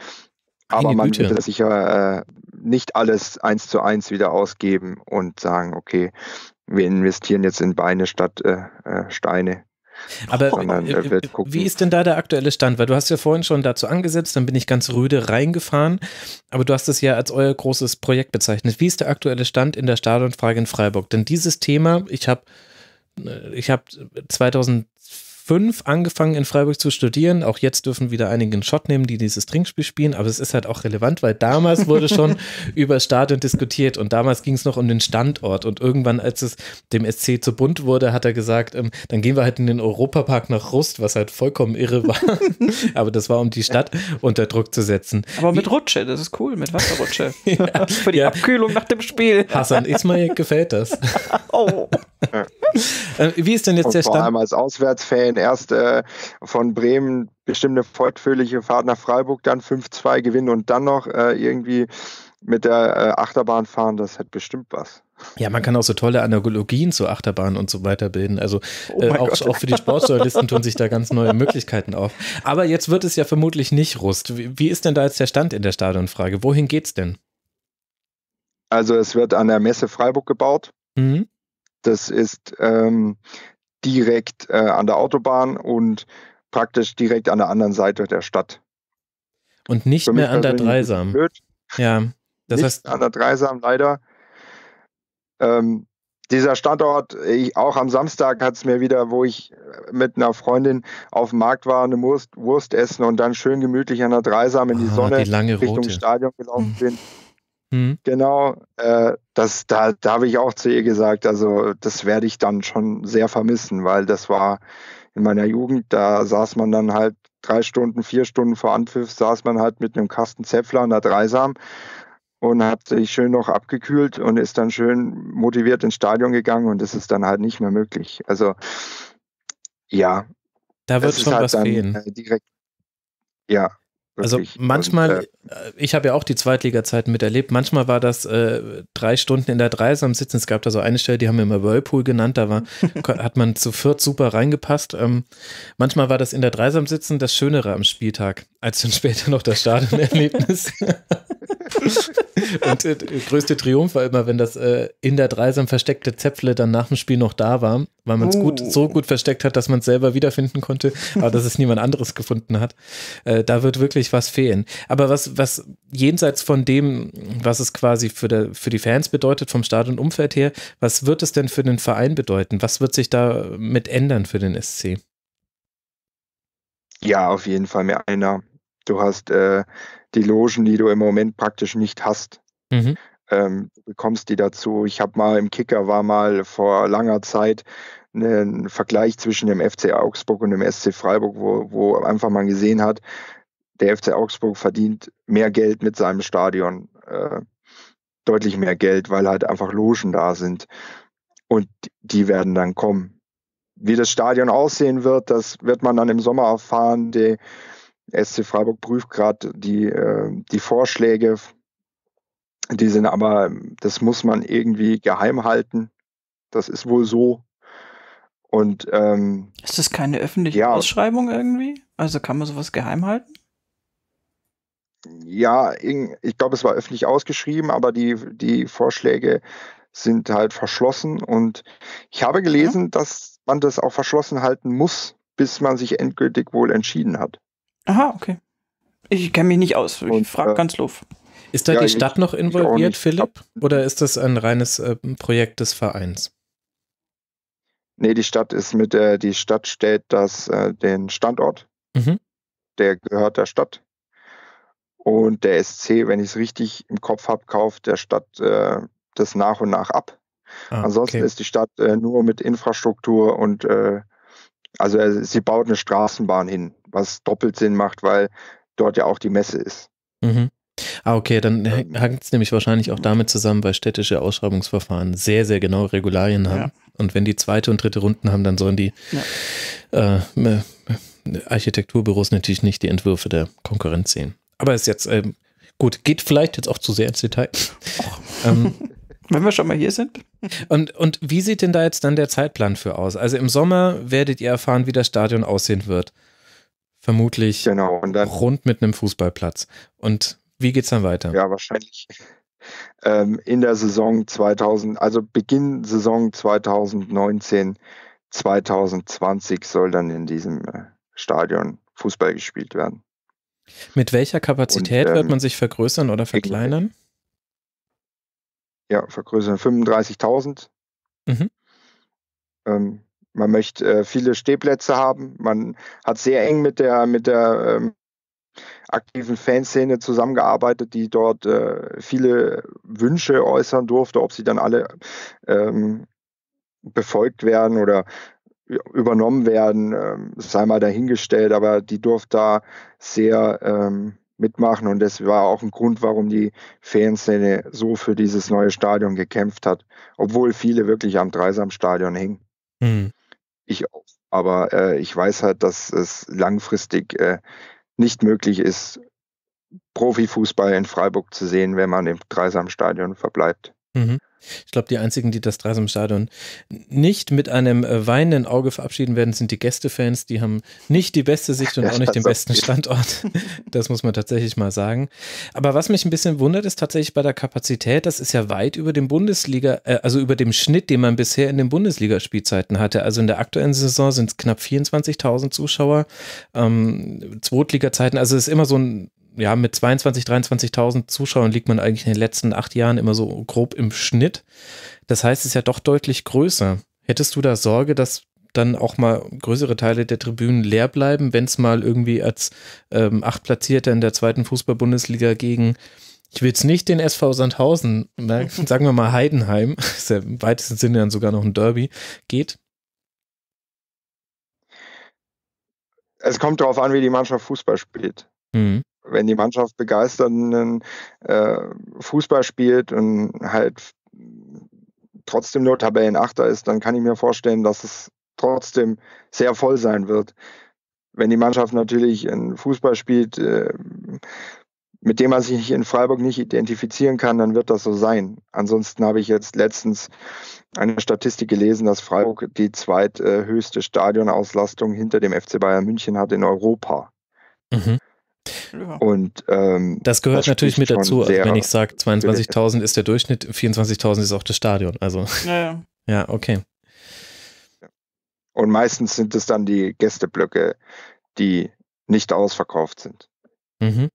Aber man Güte. wird sicher äh, nicht alles eins zu eins wieder ausgeben und sagen, okay, wir investieren jetzt in Beine statt äh, äh Steine. Aber Sondern, äh, äh, äh wie ist denn da der aktuelle Stand? Weil du hast ja vorhin schon dazu angesetzt, dann bin ich ganz rüde reingefahren, aber du hast es ja als euer großes Projekt bezeichnet. Wie ist der aktuelle Stand in der Stadionfrage in Freiburg? Denn dieses Thema, ich habe ich habe 2000 fünf angefangen in Freiburg zu studieren. Auch jetzt dürfen wieder einige einen Shot nehmen, die dieses Trinkspiel spielen. Aber es ist halt auch relevant, weil damals wurde schon [laughs] über das Stadion diskutiert und damals ging es noch um den Standort. Und irgendwann, als es dem SC zu bunt wurde, hat er gesagt, ähm, dann gehen wir halt in den Europapark nach Rust, was halt vollkommen irre war. [laughs] [laughs] Aber das war, um die Stadt unter Druck zu setzen. Aber mit Wie, Rutsche, das ist cool, mit Wasserrutsche. ja, Für die ja. Abkühlung nach dem Spiel. Hassan Ismail gefällt das. oh. Äh, wie ist denn jetzt der Stand? Vor allem als Auswärtsfan erst äh, von Bremen bestimmte fortführliche Fahrt nach Freiburg, dann 5-2 gewinnen und dann noch äh, irgendwie mit der äh, Achterbahn fahren, das hat bestimmt was. Ja, man kann auch so tolle Analogien zu Achterbahn und so weiter bilden. Also oh äh, auch, auch, für die Sportjournalisten tun sich da ganz neue Möglichkeiten auf. Aber jetzt wird es ja vermutlich nicht Rust. Wie, wie ist denn da jetzt der Stand in der Stadionfrage? Wohin geht's denn? Also es wird an der Messe Freiburg gebaut. Mhm. Das ist ähm, direkt äh, an der Autobahn und praktisch direkt an der anderen Seite der Stadt. Und nicht mehr an der Dreisam. Ja, das nicht heißt. An der Dreisam leider. Ähm, dieser Standort, ich, auch am Samstag hat es mir wieder, wo ich äh, mit einer Freundin auf dem Markt war, eine Wurst, Wurst essen und dann schön gemütlich an der Dreisam in die ah, Sonne die Richtung Stadion gelaufen hm. bin. Hm. Genau, äh, das, da, da habe ich auch zu ihr gesagt, also das werde ich dann schon sehr vermissen, weil das war in meiner Jugend, da saß man dann halt drei Stunden, vier Stunden vor Anpfiff, saß man halt mit einem Kasten Zäpfler und einer Dreisam und hat sich schön noch abgekühlt und ist dann schön motiviert ins Stadion gegangen und das ist dann halt nicht mehr möglich. Also ja. Da wird schon halt was fehlen. Äh, direkt, ja, also manchmal, und, äh, äh, ich habe ja auch die Zweitliga-Zeiten miterlebt, manchmal war das äh, drei Stunden in der Dreisam Sitzen. Es gab da so eine Stelle, die haben wir immer Whirlpool genannt, da war, [laughs] hat man zu viert super reingepasst. Ähm, manchmal war das in der Dreisam Sitzen das Schönere am Spieltag, als dann später noch das Stadionerlebnis. [laughs] Und äh, der größte Triumph war immer, wenn das äh, in der Dreisam versteckte Zäpfle dann nach dem Spiel noch da war, weil man es oh. gut, so gut versteckt hat, dass man es selber wiederfinden konnte, aber dass es niemand anderes gefunden hat. Äh, da wird wirklich was fehlen. Aber was, was jenseits von dem, was es quasi für, der, für die Fans bedeutet, vom Start und Umfeld her, was wird es denn für den Verein bedeuten? Was wird sich da äh, mit ändern für den SC? Ja, auf jeden Fall mehr einer. Du hast äh, die Logen, die du im Moment praktisch nicht hast. Mhm. Ähm, bekommst die dazu. Ich habe mal im Kicker war mal vor langer Zeit ein Vergleich zwischen dem FC Augsburg und dem SC Freiburg, wo, wo einfach man gesehen hat, der FC Augsburg verdient mehr Geld mit seinem Stadion, äh, deutlich mehr Geld, weil halt einfach Logen da sind. Und die werden dann kommen. Wie das Stadion aussehen wird, das wird man dann im Sommer erfahren. Die, SC Freiburg prüft gerade die, äh, die Vorschläge. Die sind aber, das muss man irgendwie geheim halten. Das ist wohl so. Und ähm, ist das keine öffentliche ja, Ausschreibung irgendwie? Also kann man sowas geheim halten? Ja, ich glaube, es war öffentlich ausgeschrieben, aber die, die Vorschläge sind halt verschlossen. Und ich habe gelesen, ja. dass man das auch verschlossen halten muss, bis man sich endgültig wohl entschieden hat. Aha, okay. Ich kenne mich nicht aus. Ich frage äh, ganz doof. Ist da ja, die Stadt noch involviert, Philipp? Oder ist das ein reines äh, Projekt des Vereins? Nee, die Stadt ist mit der, äh, die Stadt stellt das, äh, den Standort. Mhm. Der gehört der Stadt. Und der SC, wenn ich es richtig im Kopf habe, kauft der Stadt äh, das nach und nach ab. Ah, Ansonsten okay. ist die Stadt äh, nur mit Infrastruktur und also sie baut eine Straßenbahn hin was doppelt Sinn macht, weil dort ja auch die Messe ist. Mhm. Ah, okay, dann hängt ähm. es nämlich wahrscheinlich auch damit zusammen, weil städtische Ausschreibungsverfahren sehr, sehr genaue Regularien haben. Ja. Und wenn die zweite und dritte Runden haben, dann sollen die ja. äh, äh Architekturbüros natürlich nicht die Entwürfe der Konkurrenz sehen. Aber ist jetzt ähm, gut, geht vielleicht jetzt auch zu sehr ins Detail. [laughs] ähm, wenn wir schon mal hier sind. Und, und wie sieht denn da jetzt dann der Zeitplan für aus? Also im Sommer werdet ihr erfahren, wie das Stadion aussehen wird. Vermutlich genau, dann, rund mit einem Fußballplatz. Und wie geht es dann weiter? Ja, wahrscheinlich ähm, in der Saison 2000, also Beginn Saison 2019, 2020 soll dann in diesem äh, Stadion Fußball gespielt werden. Mit welcher Kapazität Und, ähm, wird man sich vergrößern oder verkleinern? Ja, vergrößern 35.000. Mhm. Ähm, man möchte äh, viele Stehplätze haben. Man hat sehr eng mit der, mit der ähm, aktiven Fanszene zusammengearbeitet, die dort äh, viele Wünsche äußern durfte, ob sie dann alle ähm, befolgt werden oder übernommen werden, ähm, sei mal dahingestellt, aber die durfte da sehr ähm, mitmachen und das war auch ein Grund, warum die Fanszene so für dieses neue Stadion gekämpft hat, obwohl viele wirklich am Dreisamstadion hingen. Hm ich auch. Aber äh, ich weiß halt, dass es langfristig äh, nicht möglich ist, Profifußball in Freiburg zu sehen, wenn man im Dreisamstadion verbleibt. Mhm. Ich glaube, die einzigen, die das Dreisam Stadion nicht mit einem äh, weinenden Auge verabschieden werden, sind die Gästefans. Die haben nicht die beste Sicht und auch nicht den besten Standort. [laughs] Das muss man tatsächlich mal sagen. Aber was mich ein bisschen wundert, ist tatsächlich bei der Kapazität. Das ist ja weit über dem Bundesliga, äh, also über dem Schnitt, den man bisher in den Bundesligaspielzeiten hatte. Also in der aktuellen Saison sind es knapp 24.000 Zuschauer, ähm, Zweitliga-Zeiten. Also es ist immer so ein ja, mit 22.000, 23.000 Zuschauern liegt man eigentlich in den letzten acht Jahren immer so grob im Schnitt. Das heißt, es ist ja doch deutlich größer. Hättest du da Sorge, dass dann auch mal größere Teile der Tribünen leer bleiben, wenn es mal irgendwie als ähm, Achtplatzierter in der zweiten Fußball-Bundesliga gegen, ich will es nicht den SV Sandhausen, [laughs] sagen wir mal Heidenheim, [laughs] ist ja im weitesten Sinne dann sogar noch ein Derby, geht? Es kommt darauf an, wie die Mannschaft Fußball spielt. Mhm wenn die Mannschaft begeisternden äh, Fußball spielt und halt trotzdem nur Tabellenachter ist, dann kann ich mir vorstellen, dass es trotzdem sehr voll sein wird. Wenn die Mannschaft natürlich einen Fußball spielt, äh, mit dem man sich in Freiburg nicht identifizieren kann, dann wird das so sein. Ansonsten habe ich jetzt letztens eine Statistik gelesen, dass Freiburg die zweithöchste Stadionauslastung hinter dem FC Bayern München hat in Europa. Mhm. Ja. Und ähm, das gehört das natürlich mit dazu, wenn ich sage, 22.000 ist der Durchschnitt, 24.000 ist auch das Stadion. Also ja, [laughs] ja okay. Und meistens sind es dann die Gästeblöcke, die nicht ausverkauft sind. Mhm.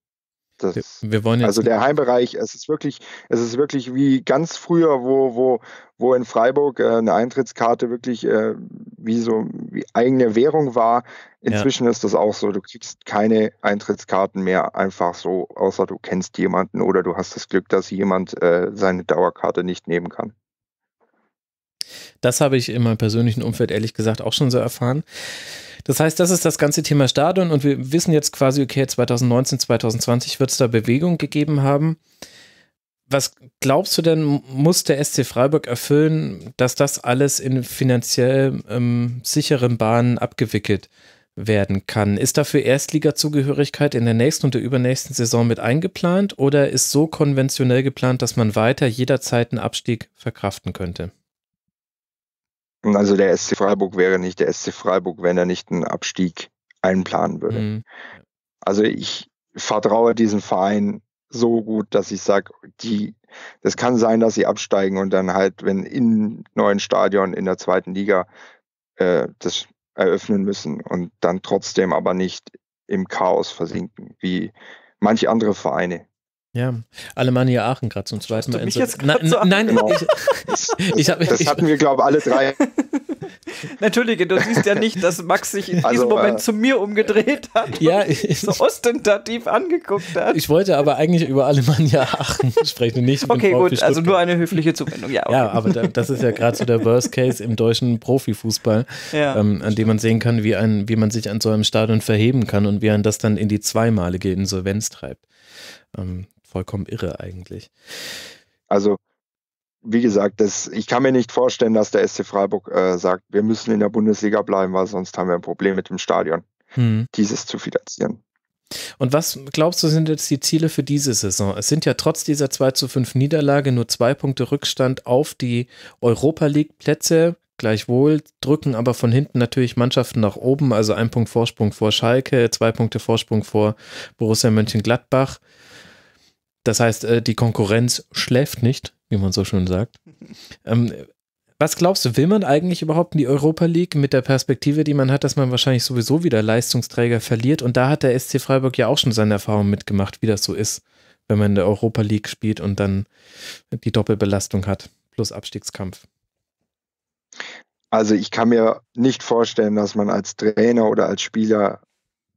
Das, also der Heimbereich, es ist wirklich, es ist wirklich wie ganz früher, wo, wo, wo in Freiburg äh, eine Eintrittskarte wirklich äh, wie so wie eigene Währung war. Inzwischen ja. ist das auch so. Du kriegst keine Eintrittskarten mehr einfach so, außer du kennst jemanden oder du hast das Glück, dass jemand äh, seine Dauerkarte nicht nehmen kann. Das habe ich in meinem persönlichen Umfeld ehrlich gesagt auch schon so erfahren. Das heißt, das ist das ganze Thema Stadion und wir wissen jetzt quasi, okay, 2019, 2020 wird es da Bewegung gegeben haben. Was glaubst du denn, muss der SC Freiburg erfüllen, dass das alles in finanziell ähm, sicheren Bahnen abgewickelt werden kann? Ist dafür Erstligazugehörigkeit in der nächsten und der übernächsten Saison mit eingeplant oder ist so konventionell geplant, dass man weiter jederzeit einen Abstieg verkraften könnte? Also der SC Freiburg wäre nicht der SC Freiburg, wenn er nicht einen Abstieg einplanen würde. Mhm. Also ich vertraue diesem Verein so gut, dass ich sage, die, das kann sein, dass sie absteigen und dann halt, wenn in neuen Stadion in der zweiten Liga äh, das eröffnen müssen und dann trotzdem aber nicht im Chaos versinken, wie manche andere Vereine, ja, Alemannia Aachen gerade zum zweiten Mal. Mich jetzt na, na, nein, genau. ich, [laughs] ich hab, das ich, hatten wir, glaube ich, alle drei. [laughs] Natürlich, du siehst ja nicht, dass Max sich in also, diesem Moment äh, zu mir umgedreht hat [laughs] ja, ich, so ostentativ angeguckt hat. Ich wollte aber eigentlich über Alemannia Aachen sprechen, und nicht über Okay, gut, also nur eine höfliche Zuwendung, ja. Okay. Ja, aber das ist ja gerade so der Worst Case im deutschen Profifußball, ja. ähm, an dem man sehen kann, wie, ein, wie man sich an so einem Stadion verheben kann und wie man das dann in die zweimalige Insolvenz treibt. Ähm, vollkommen irre eigentlich. Also, wie gesagt, das, ich kann mir nicht vorstellen, dass der SC Freiburg äh, sagt, wir müssen in der Bundesliga bleiben, weil sonst haben wir ein Problem mit dem Stadion, hm. dieses zu finanzieren. Und was glaubst du, sind jetzt die Ziele für diese Saison? Es sind ja trotz dieser 2 zu 5 Niederlage nur zwei Punkte Rückstand auf die Europa League-Plätze. Gleichwohl drücken aber von hinten natürlich Mannschaften nach oben, also ein Punkt Vorsprung vor Schalke, zwei Punkte Vorsprung vor Borussia Mönchengladbach. Das heißt, äh, die Konkurrenz schläft nicht, wie man so schön sagt. [laughs] Ähm, was glaubst du, will man eigentlich überhaupt in die Europa League mit der Perspektive, die man hat, dass man wahrscheinlich sowieso wieder Leistungsträger verliert? Und da hat der SC Freiburg ja auch schon seine Erfahrungen mitgemacht, wie das so ist, wenn man in der Europa League spielt und dann die Doppelbelastung hat, plus Abstiegskampf. Also ich kann mir nicht vorstellen, dass man als Trainer oder als Spieler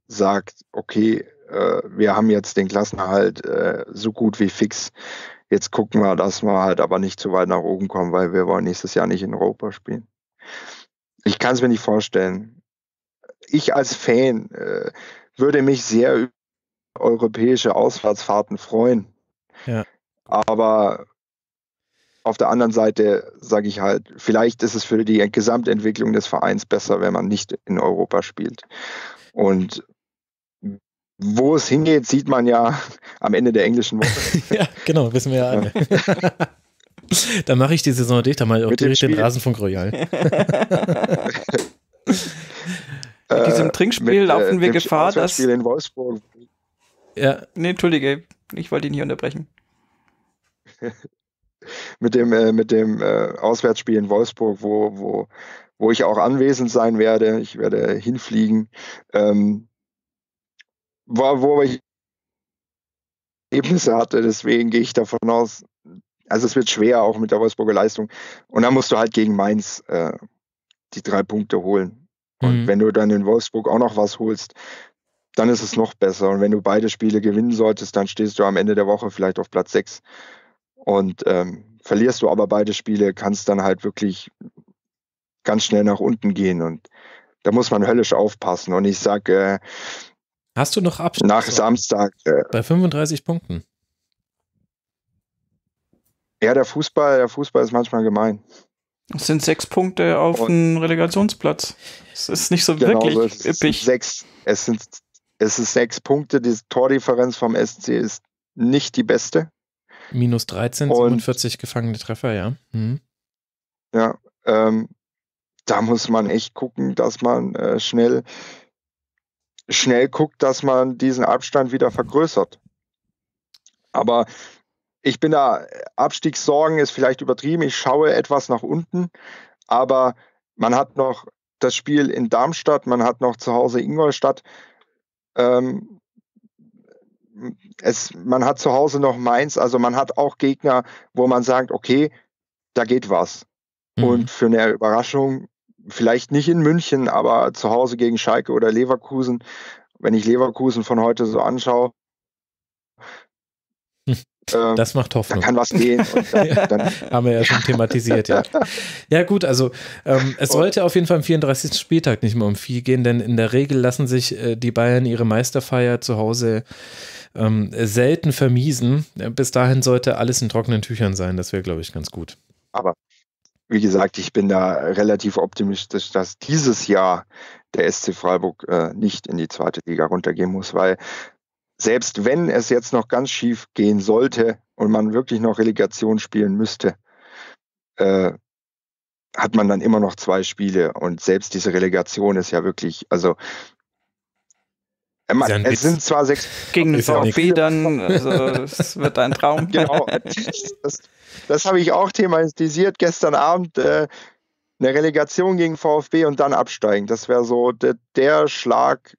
sagt, okay, äh, wir haben jetzt den Klassenerhalt äh, so gut wie fix. Jetzt gucken wir, dass wir halt aber nicht zu weit nach oben kommen, weil wir wollen nächstes Jahr nicht in Europa spielen. Ich kann es mir nicht vorstellen. Ich als Fan äh, würde mich sehr über europäische Ausfahrtsfahrten freuen. Ja. Aber auf der anderen Seite sage ich halt, vielleicht ist es für die Gesamtentwicklung des Vereins besser, wenn man nicht in Europa spielt. Und wo es hingeht, sieht man ja [laughs] am Ende der englischen Woche. [laughs] ja, genau, wissen wir ja alle. [laughs] da mache ich die Saison dicht, dann mal auch direkt den Rasenfunk Royal. Mit diesem äh, Trinkspiel äh, laufen mit, wir Gefahr, dass. Spiel in Wolfsburg. Ja. Nee, Entschuldige, ich wollte ihn hier unterbrechen. mit dem, äh, mit dem äh, Auswärtsspiel in Wolfsburg, wo, wo, wo ich auch anwesend sein werde, ich werde hinfliegen, ähm, war, wo ich Ergebnisse hatte. Deswegen gehe ich davon aus, also es wird schwer auch mit der Wolfsburger Leistung. Und dann musst du halt gegen Mainz äh, die drei Punkte holen. Und mhm. wenn du dann in Wolfsburg auch noch was holst, dann ist es noch besser. Und wenn du beide Spiele gewinnen solltest, dann stehst du am Ende der Woche vielleicht auf Platz 6. Und ähm, verlierst du aber beide Spiele, kannst dann halt wirklich ganz schnell nach unten gehen. Und da muss man höllisch aufpassen. Und ich sage, äh, Hast du noch Abstand? Nach Samstag. Äh, bei 35 Punkten. Ja, der Fußball, der Fußball ist manchmal gemein. Es sind sechs Punkte auf dem Relegationsplatz. Es ist nicht so genau wirklich so, es üppig. Sechs, es, sind, es ist sechs Punkte. Die Tordifferenz vom SC ist nicht die beste. Minus 13, Und, 47 gefangene Treffer, ja. Mhm. Ja, ähm, da muss man echt gucken, dass man äh, schnell schnell guckt, dass man diesen Abstand wieder vergrößert. Aber ich bin da, Abstiegssorgen ist vielleicht übertrieben, ich schaue etwas nach unten, aber man hat noch das Spiel in Darmstadt, man hat noch zu Hause Ingolstadt. Ähm, es, man hat zu Hause noch Mainz, also man hat auch Gegner, wo man sagt, okay, da geht was. Mhm. Und für eine Überraschung vielleicht nicht in München, aber zu Hause gegen Schalke oder Leverkusen. Wenn ich Leverkusen von heute so anschaue, [laughs] ähm, das macht Hoffnung. Da kann was gehen. Dann, [laughs] dann Haben wir ja schon thematisiert, ja. [laughs] Ja, gut, also ähm, es sollte auf jeden Fall am 34. Spieltag nicht mehr um viel gehen, denn in der Regel lassen sich äh, die Bayern ihre Meisterfeier zu Hause ähm, selten vermiesen. Bis dahin sollte alles in trockenen Tüchern sein. Das wäre, glaube ich, ganz gut. Aber wie gesagt, ich bin da relativ optimistisch, dass dieses Jahr der SC Freiburg äh, nicht in die zweite Liga runtergehen muss, weil selbst wenn es jetzt noch ganz schief gehen sollte und man wirklich noch Relegation spielen müsste, äh, hat man dann immer noch zwei Spiele und selbst diese Relegation ist ja wirklich, also äh, Man, ja es sind zwar sechs. Gegen den VfB dann, also es wird ein Traum. [laughs] genau. Das, das habe ich auch thematisiert gestern Abend. Äh, eine Relegation gegen VfB und dann absteigen. Das wäre so der, der, Schlag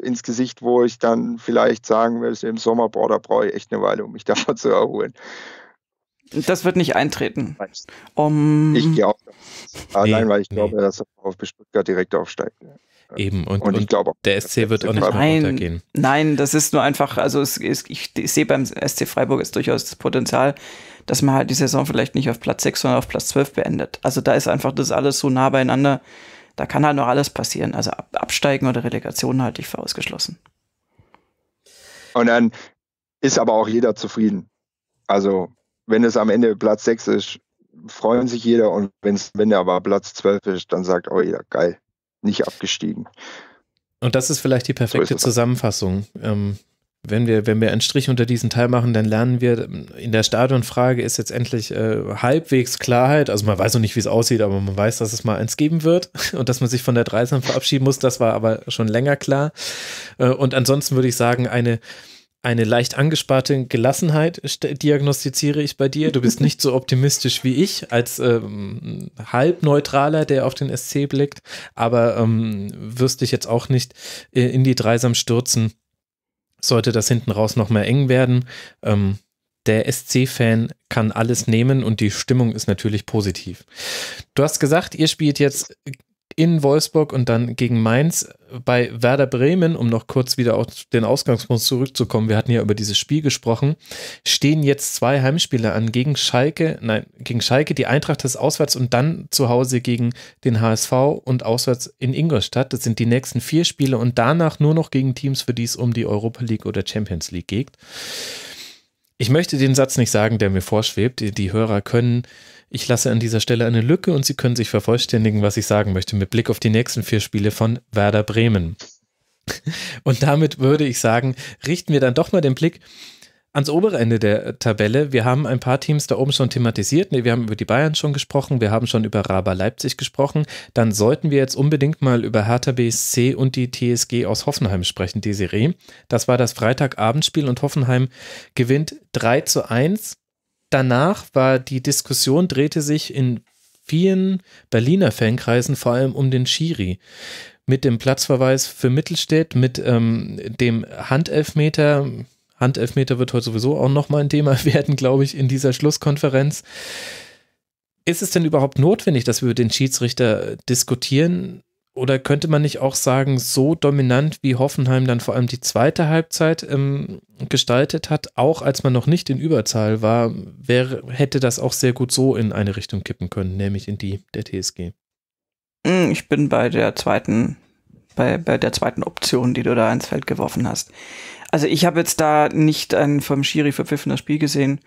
ins Gesicht, wo ich dann vielleicht sagen würde, im Sommer, boah, da brauche ich echt eine Weile, um mich [laughs] davon zu erholen. Das wird nicht eintreten. Um, ich glaube. Allein, ah, nee, weil ich nee. glaube, dass der VfB Stuttgart direkt aufsteigt. Äh, Eben, und, und, und glaube, der SC wird auch nicht nein, runtergehen. Nein, das ist nur einfach, also es, es, ich, ich, sehe beim SC Freiburg ist durchaus das Potenzial, dass man halt die Saison vielleicht nicht auf Platz 6, sondern auf Platz 12 beendet. Also da ist einfach das alles so nah beieinander, da kann halt noch alles passieren. Also ab, absteigen oder Relegation halte ich für ausgeschlossen. Und dann ist aber auch jeder zufrieden. Also wenn es am Ende Platz 6 ist, freuen sich jeder und wenn's, wenn er aber Platz 12 ist, dann sagt auch oh jeder, geil, nicht abgestiegen. Und das ist vielleicht die perfekte so halt. Zusammenfassung. Ähm, wenn wir, wenn wir einen Strich unter diesen Teil machen, dann lernen wir, in der Stadionfrage ist jetzt endlich äh, halbwegs Klarheit. Also man weiß noch nicht, wie es aussieht, aber man weiß, dass es mal eins geben wird [laughs] und dass man sich von der 13 verabschieden muss. Das war aber schon länger klar. Äh, und ansonsten würde ich sagen, eine eine leicht angesparte Gelassenheit diagnostiziere ich bei dir. Du bist nicht so optimistisch wie ich als ähm, halbneutraler, der auf den SC blickt, aber ähm, wirst dich jetzt auch nicht äh, in die Dreisam stürzen, sollte das hinten raus noch mehr eng werden. Ähm, der SC-Fan kann alles nehmen und die Stimmung ist natürlich positiv. Du hast gesagt, ihr spielt jetzt in Wolfsburg und dann gegen Mainz. Bei Werder Bremen, um noch kurz wieder auf den Ausgangspunkt zurückzukommen, wir hatten ja über dieses Spiel gesprochen, stehen jetzt zwei Heimspiele an gegen Schalke, nein, gegen Schalke, die Eintracht ist auswärts und dann zu Hause gegen den HSV und auswärts in Ingolstadt. Das sind die nächsten vier Spiele und danach nur noch gegen Teams, für die es um die Europa League oder Champions League geht. Ich möchte den Satz nicht sagen, der mir vorschwebt. Die Hörer können ich lasse an dieser Stelle eine Lücke und Sie können sich vervollständigen, was ich sagen möchte, mit Blick auf die nächsten vier Spiele von Werder Bremen. [laughs] Und damit würde ich sagen, richten wir dann doch mal den Blick ans obere Ende der Tabelle. Wir haben ein paar Teams da oben schon thematisiert. Nee, wir haben über die Bayern schon gesprochen, wir haben schon über Raba Leipzig gesprochen. Dann sollten wir jetzt unbedingt mal über Hertha BSC und die TSG aus Hoffenheim sprechen, Desiree. Das war das Freitagabendspiel und Hoffenheim gewinnt 3 zu 1 danach war die Diskussion, drehte sich in vielen Berliner Fankreisen vor allem um den Schiri. Mit dem Platzverweis für Mittelstädt, mit ähm, dem Handelfmeter. Handelfmeter wird heute sowieso auch nochmal ein Thema [laughs] werden, glaube ich, in dieser Schlusskonferenz. Ist es denn überhaupt notwendig, dass wir über den Schiedsrichter diskutieren? oder könnte man nicht auch sagen, so dominant wie Hoffenheim dann vor allem die zweite Halbzeit ähm, gestaltet hat, auch als man noch nicht in Überzahl war, wäre, hätte das auch sehr gut so in eine Richtung kippen können, nämlich in die der TSG. Mm, ich bin bei der zweiten, bei, bei der zweiten Option, die du da ins Feld geworfen hast. Also ich habe jetzt da nicht ein vom Schiri verpfiffenes Spiel gesehen.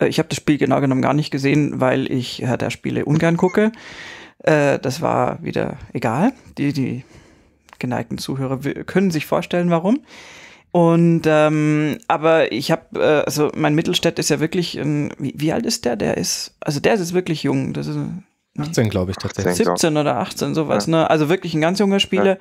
Äh, ich habe das Spiel genau genommen gar nicht gesehen, weil ich Herr der Spiele ungern gucke. Äh, das war wieder egal. Die, die geneigten Zuhörer können sich vorstellen, warum. Und ähm, aber ich habe, äh, also mein Mittelstädt ist ja wirklich, ein, wie, wie, alt ist der? Der ist, also der ist jetzt wirklich jung. Das ist 18, glaube ich, tatsächlich. 17 oder 18, sowas, ja. ne? Also wirklich ein ganz junger Spieler. Ja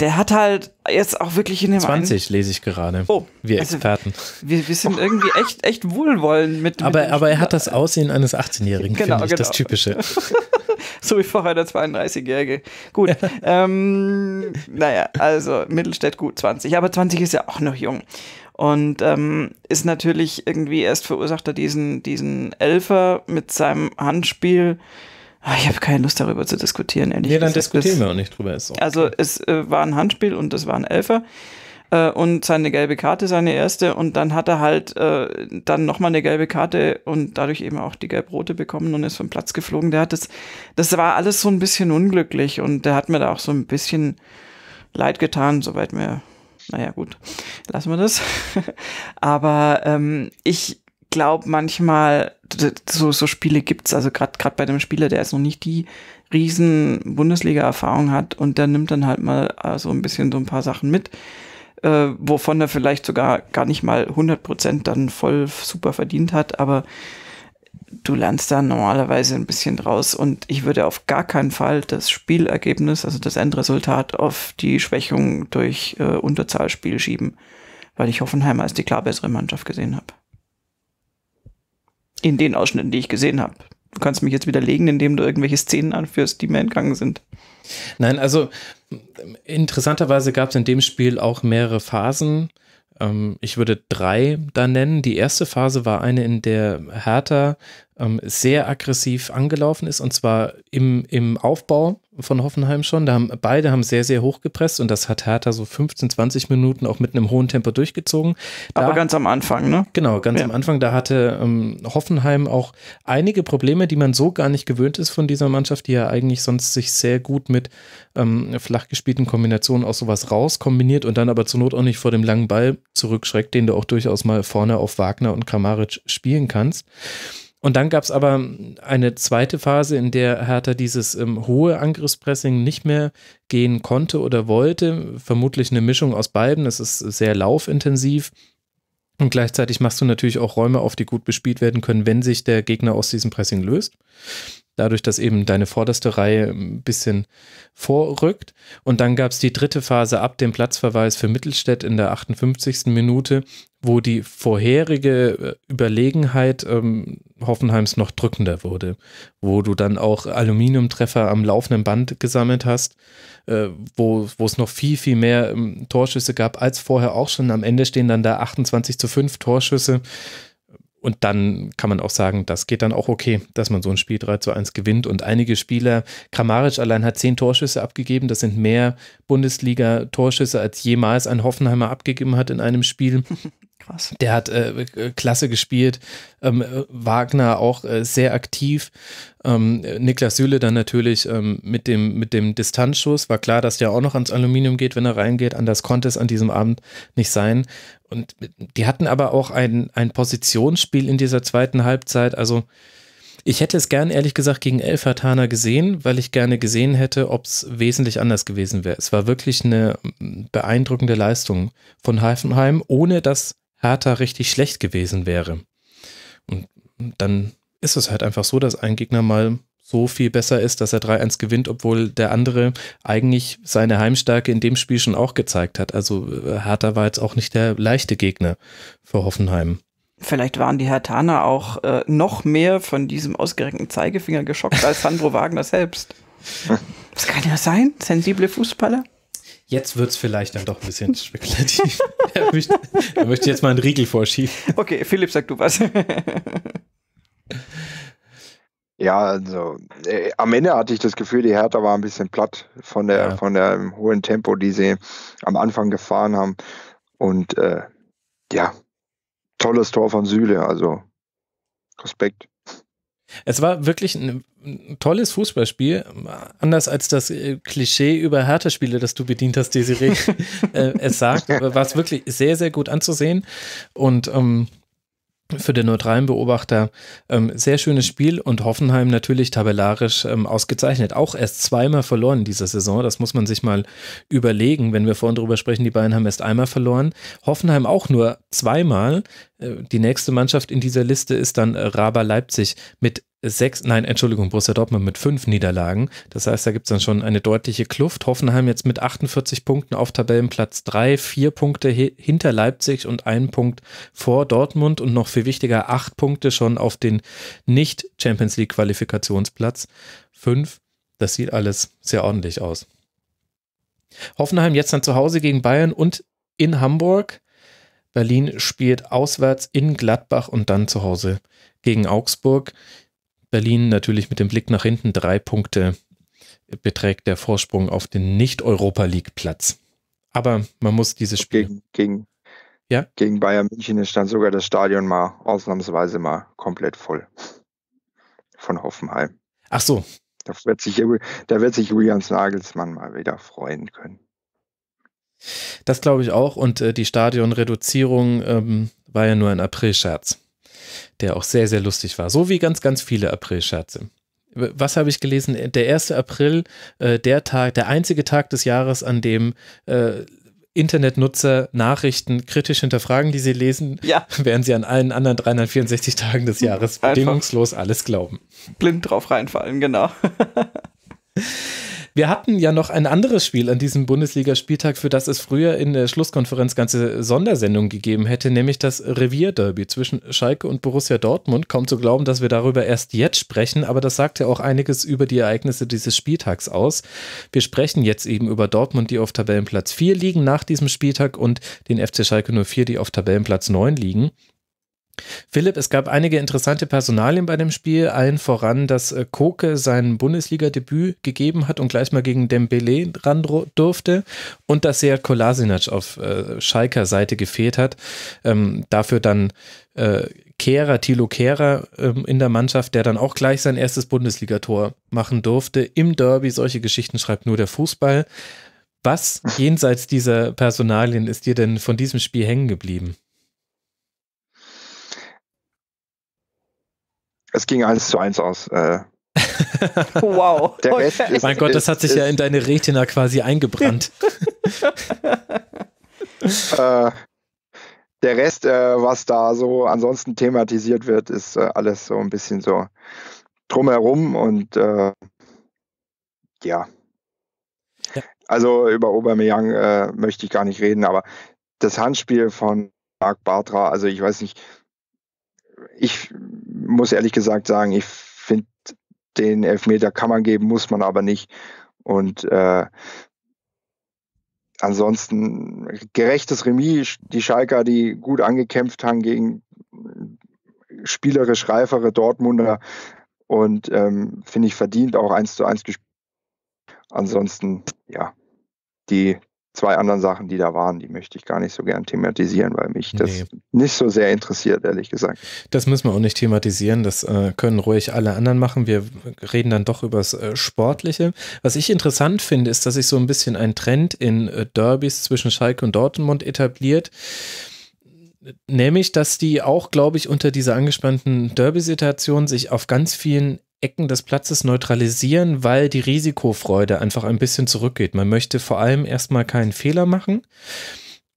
der hat halt jetzt auch wirklich in dem 20 einen lese ich gerade. Oh, wir also Experten. Wir, wir sind irgendwie echt echt wohlwollend mit Aber mit aber er hat das Aussehen eines 18-jährigen, genau, finde ich, genau. das typische. [laughs] so wie vorher der 32-jährige. Gut. [laughs] ähm, naja, also Mittelstädt gut 20, aber 20 ist ja auch noch jung. Und ähm, ist natürlich irgendwie erst verursacht er diesen, diesen Elfer mit seinem Handspiel. Ah, ich habe keine Lust darüber zu diskutieren, ehrlich Nee, dann gesagt. diskutieren wir auch nicht drüber. Ist also, okay. Also es äh, war ein Handspiel und es war ein Elfer äh, und seine gelbe Karte, seine erste und dann hat er halt äh, dann nochmal eine gelbe Karte und dadurch eben auch die gelb-rote bekommen und ist vom Platz geflogen. Der hat das, das war alles so ein bisschen unglücklich und der hat mir da auch so ein bisschen leid getan, soweit mir, naja gut, lassen wir das. [laughs] Aber ähm, ich glaube manchmal, so, so Spiele gibt's. Also gerade gerade bei dem Spieler, der jetzt noch nicht die riesen Bundesliga-Erfahrung hat und der nimmt dann halt mal äh, so also ein bisschen so ein paar Sachen mit, äh, wovon er vielleicht sogar gar nicht mal 100% dann voll super verdient hat, aber du lernst da normalerweise ein bisschen draus und ich würde auf gar keinen Fall das Spielergebnis, also das Endresultat, auf die Schwächung durch äh, Unterzahlspiel schieben, weil ich Hoffenheim als die klar bessere Mannschaft gesehen habe. In den Ausschnitten, die ich gesehen habe. Du kannst mich jetzt widerlegen, indem du irgendwelche Szenen anführst, die mir entgangen sind. Nein, also interessanterweise gab es in dem Spiel auch mehrere Phasen. Ähm, ich würde drei da nennen. Die erste Phase war eine, in der Hertha ähm, sehr aggressiv angelaufen ist, und zwar im, im Aufbau von Hoffenheim schon. Da haben, beide haben sehr, sehr hoch gepresst und das hat Hertha so 15, 20 Minuten auch mit einem hohen Tempo durchgezogen. Da, Aber ganz am Anfang, ne? Genau, ganz ja. am Anfang. Da hatte ähm, Hoffenheim auch einige Probleme, die man so gar nicht gewöhnt ist von dieser Mannschaft, die ja eigentlich sonst sich sehr gut mit ähm, flach gespielten Kombinationen aus sowas raus kombiniert und dann aber zur Not auch nicht vor dem langen Ball zurückschreckt, den du auch durchaus mal vorne auf Wagner und Kramaric spielen kannst. Und dann gab es aber eine zweite Phase, in der Hertha dieses ähm, hohe Angriffspressing nicht mehr gehen konnte oder wollte. Vermutlich eine Mischung aus beiden. Es ist sehr laufintensiv. Und gleichzeitig machst du natürlich auch Räume auf, die gut bespielt werden können, wenn sich der Gegner aus diesem Pressing löst. Dadurch, dass eben deine vorderste Reihe ein bisschen vorrückt. Und dann gab es die dritte Phase ab dem Platzverweis für Mittelstädt in der 58. Minute, wo die vorherige äh, Überlegenheit ähm, Hoffenheims noch drückender wurde, wo du dann auch Aluminiumtreffer am laufenden Band gesammelt hast, äh, wo es noch viel, viel mehr ähm, Torschüsse gab als vorher auch schon. Am Ende stehen dann da 28 zu 5 Torschüsse. Und dann kann man auch sagen, das geht dann auch okay, dass man so ein Spiel 3 zu 1 gewinnt. Und einige Spieler, Kramaric allein hat zehn Torschüsse abgegeben. Das sind mehr Bundesliga-Torschüsse, als jemals ein Hoffenheimer abgegeben hat in einem Spiel. [laughs] Krass. Der hat äh, äh, klasse gespielt. Ähm, äh, Wagner auch äh, sehr aktiv. Ähm, Niklas Süle dann natürlich ähm, mit, dem, mit dem Distanzschuss. War klar, dass der auch noch ans Aluminium geht, wenn er reingeht. Anders konnte es an diesem Abend nicht sein. Und die hatten aber auch ein, ein Positionsspiel in dieser zweiten Halbzeit. Also ich hätte es gern, ehrlich gesagt, gegen Elfertaner gesehen, weil ich gerne gesehen hätte, ob es wesentlich anders gewesen wäre. Es war wirklich eine beeindruckende Leistung von Heifenheim, ohne dass Hertha richtig schlecht gewesen wäre. Und dann ist es halt einfach so, dass ein Gegner mal so viel besser ist, dass er 3-1 gewinnt, obwohl der andere eigentlich seine Heimstärke in dem Spiel schon auch gezeigt hat. Also äh, Hertha war jetzt auch nicht der leichte Gegner für Hoffenheim. Vielleicht waren die Hertaner auch äh, noch mehr von diesem ausgereckten Zeigefinger geschockt als Sandro Wagner selbst. [laughs] Das kann ja sein, sensible Fußballer. Jetzt wird es vielleicht dann doch ein bisschen [laughs] spekulativ. [laughs] er, möchte, er möchte jetzt mal einen Riegel vorschieben. Okay, Philipp, sag du was. [laughs] Ja, also äh, am Ende hatte ich das Gefühl, die Hertha war ein bisschen platt von der ja. von dem hohen Tempo, die sie am Anfang gefahren haben. Und äh, ja, tolles Tor von Süle, also Respekt. Es war wirklich ein, ein tolles Fußballspiel, anders als das äh, Klischee über Hertha-Spiele, das du bedient hast, Desiree, [laughs] äh, es sagt, war es wirklich sehr, sehr gut anzusehen und ähm, für den neutralen Beobachter ähm, sehr schönes Spiel und Hoffenheim natürlich tabellarisch ähm, ausgezeichnet. Auch erst zweimal verloren dieser Saison. Das muss man sich mal überlegen, wenn wir vorhin drüber sprechen. Die Bayern haben erst einmal verloren. Hoffenheim auch nur zweimal. Äh, die nächste Mannschaft in dieser Liste ist dann äh, Raba Leipzig mit sechs, nein, Entschuldigung, Borussia Dortmund mit fünf Niederlagen. Das heißt, da gibt es dann schon eine deutliche Kluft. Hoffenheim jetzt mit 48 Punkten auf Tabellenplatz drei, vier Punkte hinter Leipzig und einen Punkt vor Dortmund und noch viel wichtiger, acht Punkte schon auf den Nicht-Champions League-Qualifikationsplatz. Fünf, das sieht alles sehr ordentlich aus. Hoffenheim jetzt dann zu Hause gegen Bayern und in Hamburg. Berlin spielt auswärts in Gladbach und dann zu Hause gegen Augsburg. Berlin natürlich mit dem Blick nach hinten drei Punkte beträgt der Vorsprung auf den Nicht-Europa League-Platz. Aber man muss dieses Spiel. Gegen, gegen, ja? gegen Bayern München ist dann sogar das Stadion mal ausnahmsweise mal komplett voll. Von Hoffenheim. Ach so. Da wird sich, da wird sich Julians Nagelsmann mal wieder freuen können. Das glaube ich auch. Und äh, die Stadionreduzierung ähm, war ja nur ein April-Scherz der auch sehr, sehr lustig war. So wie ganz, ganz viele April-Scherze. Was habe ich gelesen? Der 1. April, äh, der Tag, der einzige Tag des Jahres, an dem äh, Internetnutzer Nachrichten kritisch hinterfragen, die sie lesen, ja. [laughs] während sie an allen anderen 364 Tagen des Jahres bedingungslos alles glauben. Blind drauf reinfallen, genau. [laughs] Wir hatten ja noch ein anderes Spiel an diesem Bundesligaspieltag, für das es früher in der Schlusskonferenz ganze Sondersendungen gegeben hätte, nämlich das Revierderby zwischen Schalke und Borussia Dortmund. Kaum zu glauben, dass wir darüber erst jetzt sprechen, aber das sagt ja auch einiges über die Ereignisse dieses Spieltags aus. Wir sprechen jetzt eben über Dortmund, die auf Tabellenplatz 4 liegen nach diesem Spieltag und den FC Schalke 04, die auf Tabellenplatz 9 liegen. Philipp, es gab einige interessante Personalien bei dem Spiel, allen voran, dass äh, Koke sein Bundesliga-Debüt gegeben hat und gleich mal gegen Dembele ran durfte und dass Seat Kolasinac auf äh, Schalker Seite gefehlt hat. Ähm, dafür dann äh, Kehrer, Thilo Kehrer ähm, in der Mannschaft, der dann auch gleich sein erstes Bundesligator machen durfte. Im Derby, solche Geschichten schreibt nur der Fußball. Was jenseits dieser Personalien ist dir denn von diesem Spiel hängen geblieben? Es ging eins zu eins aus. Äh, [laughs] wow. Der Rest ist, mein Gott, das hat sich ist, ja in deine Retina quasi eingebrannt. [laughs] äh, der Rest, äh, was da so ansonsten thematisiert wird, ist äh, alles so ein bisschen so drumherum und äh, ja. ja. Also über Aubameyang äh, möchte ich gar nicht reden, aber das Handspiel von Marc Bartra, also ich weiß nicht, ich muss ehrlich gesagt sagen, ich finde, den Elfmeter kann man geben, muss man aber nicht. Und äh, ansonsten gerechtes Remis, die Schalker, die gut angekämpft haben gegen äh, spielerisch reifere Dortmunder und ähm, finde ich verdient auch eins zu eins gespielt. Ansonsten, ja, die zwei anderen Sachen, die da waren, die möchte ich gar nicht so gern thematisieren, weil mich das nee. nicht so sehr interessiert, ehrlich gesagt. Das müssen wir auch nicht thematisieren, das äh, können ruhig alle anderen machen. Wir reden dann doch über das äh, Sportliche. Was ich interessant finde, ist, dass sich so ein bisschen ein Trend in äh, Derbys zwischen Schalke und Dortmund etabliert. Nämlich, dass die auch, glaube ich, unter dieser angespannten Derby-Situation sich auf ganz vielen Ecken des Platzes neutralisieren, weil die Risikofreude einfach ein bisschen zurückgeht. Man möchte vor allem erstmal keinen Fehler machen.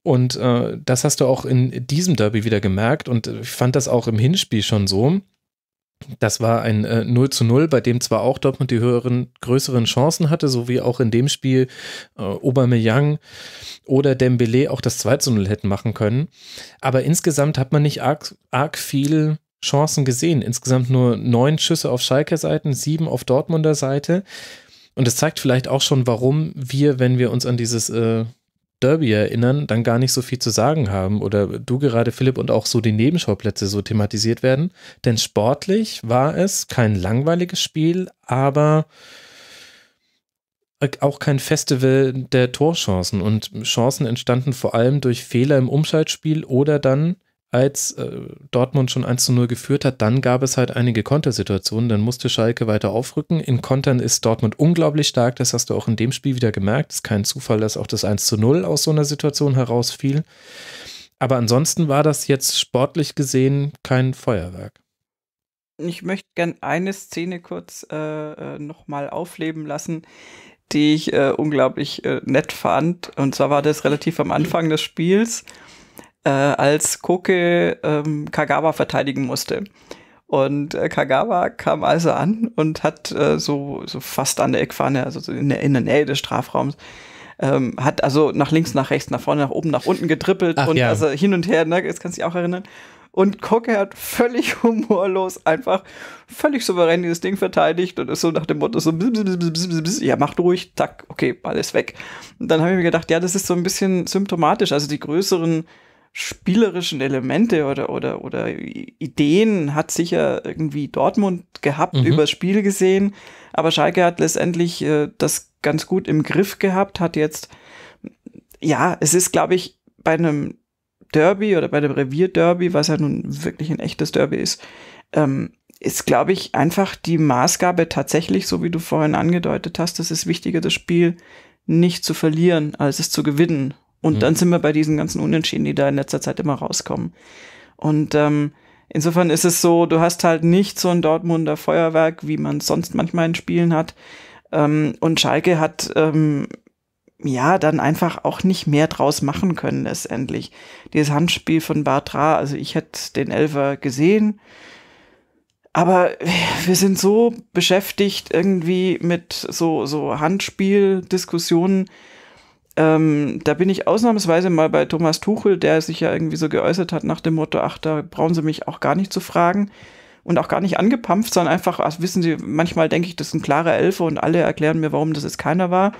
Und äh, das hast du auch in diesem Derby wieder gemerkt. Und ich fand das auch im Hinspiel schon so. Das war ein äh, 0 zu 0, bei dem zwar auch Dortmund die höheren, größeren Chancen hatte, so wie auch in dem Spiel äh, Aubameyang oder Dembele auch das 2 zu 0 hätten machen können. Aber insgesamt hat man nicht arg, arg viel Chancen gesehen. Insgesamt nur neun Schüsse auf Schalker Seiten, sieben auf Dortmunder Seite. Und das zeigt vielleicht auch schon, warum wir, wenn wir uns an dieses äh, Derby erinnern, dann gar nicht so viel zu sagen haben. Oder du gerade, Philipp, und auch so die Nebenschauplätze so thematisiert werden. Denn sportlich war es kein langweiliges Spiel, aber auch kein Festival der Torchancen. Und Chancen entstanden vor allem durch Fehler im Umschaltspiel oder dann als äh, Dortmund schon 1 zu 0 geführt hat, dann gab es halt einige Kontersituationen. Dann musste Schalke weiter aufrücken. In Kontern ist Dortmund unglaublich stark. Das hast du auch in dem Spiel wieder gemerkt. Ist kein Zufall, dass auch das 1 zu 0 aus so einer Situation herausfiel. Aber ansonsten war das jetzt sportlich gesehen kein Feuerwerk. Ich möchte gern eine Szene kurz äh, äh nochmal aufleben lassen, die ich äh, unglaublich äh, nett fand. Und zwar war das relativ am Anfang des Spiels äh, als Koke ähm, Kagawa verteidigen musste. Und äh, Kagawa kam also an und hat äh, so, so fast an der Eckfahne, also so in, der, in der Nähe des Strafraums, ähm, hat also nach links, nach rechts, nach vorne, nach oben, nach unten gedrippelt Ach, und ja. also hin und her, ne, das kannst du dich auch erinnern. Und Koke hat völlig [laughs] humorlos einfach völlig souverän dieses Ding verteidigt und ist so nach dem Motto so, bzz, bzz, bzz, ja, macht ruhig, zack, okay, alles weg. Und dann habe ich mir gedacht, ja, das ist so ein bisschen symptomatisch. Also die größeren spielerischen Elemente oder, oder, oder Ideen hat sicher irgendwie Dortmund gehabt, mhm. übers Spiel gesehen. Aber Schalke hat letztendlich äh, das ganz gut im Griff gehabt, hat jetzt, ja, es ist, glaube ich, bei einem Derby oder bei dem Revier-Derby, was ja nun wirklich ein echtes Derby ist, ähm, ist, glaube ich, einfach die Maßgabe tatsächlich, so wie du vorhin angedeutet hast, es ist wichtiger, das Spiel nicht zu verlieren, als es zu gewinnen. Und mhm. dann sind wir bei diesen ganzen Unentschieden, die da in letzter Zeit immer rauskommen. Und ähm, insofern ist es so, du hast halt nicht so ein Dortmunder Feuerwerk, wie man sonst manchmal in Spielen hat. Ähm, und Schalke hat ähm, ja dann einfach auch nicht mehr draus machen können letztendlich. Dieses Handspiel von Bartra, also ich hätte den Elfer gesehen. Aber wir sind so beschäftigt irgendwie mit so, so Handspiel-Diskussionen, ähm, da bin ich ausnahmsweise mal bei Thomas Tuchel, der sich ja irgendwie so geäußert hat nach dem Motto, ach, da brauchen Sie mich auch gar nicht zu fragen und auch gar nicht angepampft, sondern einfach, also wissen Sie, manchmal denke ich, das ist ein klarer Elfe und alle erklären mir, warum das jetzt keiner war.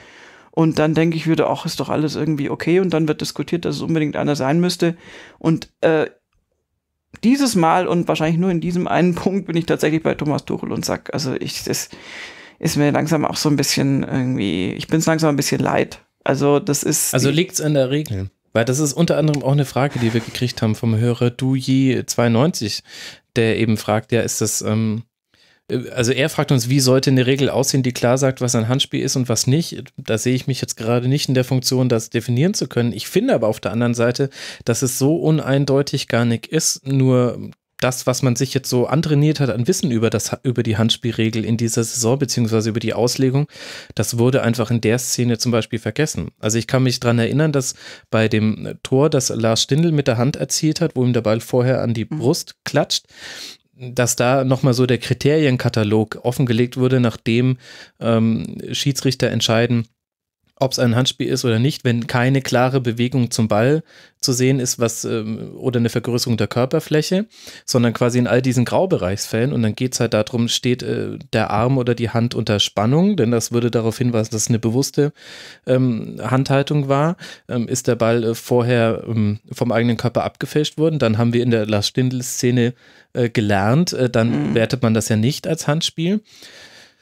Und dann denke ich wieder, ach, ist doch alles irgendwie okay und dann wird diskutiert, dass es unbedingt einer sein müsste. Und äh, dieses Mal und wahrscheinlich nur in diesem einen [laughs] Punkt bin ich tatsächlich bei Thomas Tuchel und sag, also ich, das ist mir langsam auch so ein bisschen irgendwie, ich bin es langsam ein bisschen leid, also das ist. Also liegt es in der Regel. Weil das ist unter anderem auch eine Frage, die wir gekriegt haben vom Hörer Duji92, der eben fragt, ja, ist das, ähm, also er fragt uns, wie sollte eine Regel aussehen, die klar sagt, was ein Handspiel ist und was nicht. Da sehe ich mich jetzt gerade nicht in der Funktion, das definieren zu können. Ich finde aber auf der anderen Seite, dass es so uneindeutig gar nicht ist. Nur das, was man sich jetzt so antrainiert hat an Wissen über, das, über die Handspielregel in dieser Saison, beziehungsweise über die Auslegung, das wurde einfach in der Szene zum Beispiel vergessen. Also ich kann mich daran erinnern, dass bei dem Tor, das Lars Stindl mit der Hand erzielt hat, wo ihm der Ball vorher an die mhm. Brust klatscht, dass da nochmal so der Kriterienkatalog offengelegt wurde, nachdem ähm, Schiedsrichter entscheiden, ob es ein Handspiel ist oder nicht, wenn keine klare Bewegung zum Ball zu sehen ist, was ähm, oder eine Vergrößerung der Körperfläche, sondern quasi in all diesen Graubereichsfällen. Und dann geht es halt darum, steht äh, der Arm oder die Hand unter Spannung, denn das würde darauf hinweisen, dass es eine bewusste ähm, Handhaltung war. Ähm, ist der Ball äh, vorher vom eigenen Körper abgefälscht worden? Dann haben wir in der Lars Stindl-Szene äh, gelernt, dann mhm. wertet man das ja nicht als Handspiel.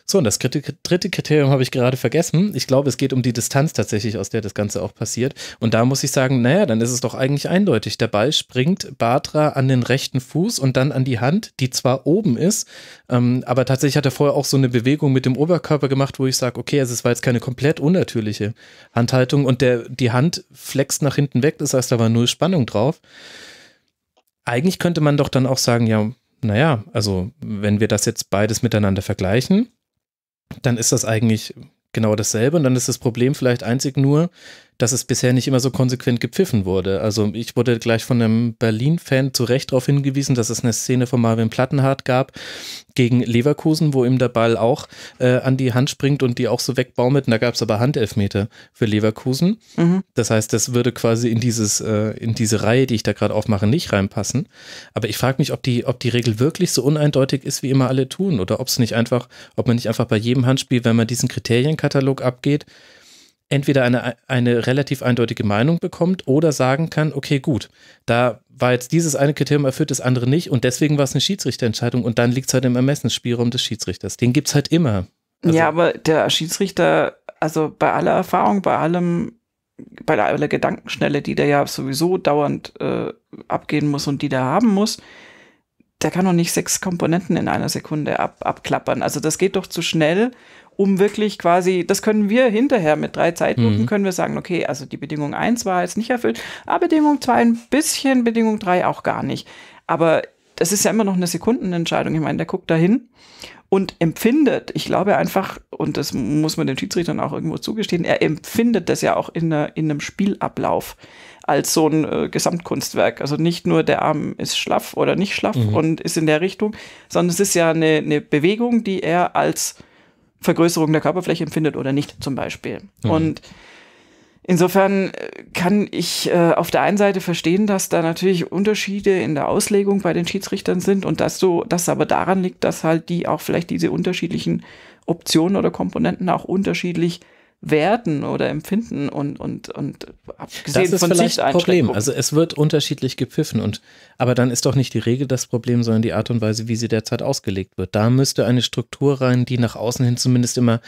So, und das dritte Kriterium habe ich gerade vergessen. Ich glaube, es geht um die Distanz tatsächlich, aus der das Ganze auch passiert. Und da muss ich sagen, naja, dann ist es doch eigentlich eindeutig. Der Ball springt Batra an den rechten Fuß und dann an die Hand, die zwar oben ist, ähm, aber tatsächlich hat er vorher auch so eine Bewegung mit dem Oberkörper gemacht, wo ich sage, okay, also es war jetzt keine komplett unnatürliche Handhaltung und der, die Hand flext nach hinten weg, das heißt, da war null Spannung drauf. Eigentlich könnte man doch dann auch sagen, ja, naja, also wenn wir das jetzt beides miteinander vergleichen, dann ist das eigentlich genau dasselbe. Und dann ist das Problem vielleicht einzig nur, dass es bisher nicht immer so konsequent gepfiffen wurde. Also ich wurde gleich von einem Berlin-Fan zu Recht darauf hingewiesen, dass es eine Szene von Marvin Plattenhardt gab gegen Leverkusen, wo ihm der Ball auch äh, an die Hand springt und die auch so wegbaumelt. Und da gab es aber Handelfmeter für Leverkusen. Mhm. Das heißt, das würde quasi in dieses, äh, in diese Reihe, die ich da gerade aufmache, nicht reinpassen. Aber ich frage mich, ob die, ob die Regel wirklich so uneindeutig ist, wie immer alle tun, oder ob es nicht einfach, ob man nicht einfach bei jedem Handspiel, wenn man diesen Kriterienkatalog abgeht, entweder eine, eine relativ eindeutige Meinung bekommt oder sagen kann, okay, gut, da war jetzt dieses eine Kriterium erfüllt, das andere nicht und deswegen war es eine Schiedsrichterentscheidung und dann liegt es halt im Ermessensspielraum des Schiedsrichters. Den gibt es halt immer. Also, ja, aber der Schiedsrichter, also bei aller Erfahrung, bei allem, bei aller Gedankenschnelle, die der ja sowieso dauernd äh, abgehen muss und die der haben muss, der kann doch nicht sechs Komponenten in einer Sekunde ab, abklappern. Also das geht doch zu schnell um wirklich quasi, das können wir hinterher mit drei Zeitlupen, mhm. können wir sagen, okay, also die Bedingung 1 war jetzt nicht erfüllt, aber Bedingung 2 ein bisschen, Bedingung 3 auch gar nicht. Aber das ist ja immer noch eine Sekundenentscheidung. Ich meine, der guckt dahin und empfindet, ich glaube einfach, und das muss man den Schiedsrichtern auch irgendwo zugestehen, er empfindet das ja auch in, eine, in einem Spielablauf als so ein äh, Gesamtkunstwerk. Also nicht nur der Arm ist schlaff oder nicht schlaff mhm. und ist in der Richtung, sondern es ist ja eine, eine Bewegung, die er als Vergrößerung der Körperfläche empfindet oder nicht zum Beispiel. Mhm. Und Insofern äh, kann ich äh, auf der einen Seite verstehen, dass da natürlich Unterschiede in der Auslegung bei den Schiedsrichtern sind und dass so das aber daran liegt, dass halt die auch vielleicht diese unterschiedlichen Optionen oder Komponenten auch unterschiedlich werden oder empfinden und und und abgesehen das ist von vielleicht ein Problem. Also es wird unterschiedlich gepfiffen und aber dann ist doch nicht die Regel das Problem, sondern die Art und Weise, wie sie derzeit ausgelegt wird. Da müsste eine Struktur rein, die nach außen hin zumindest immer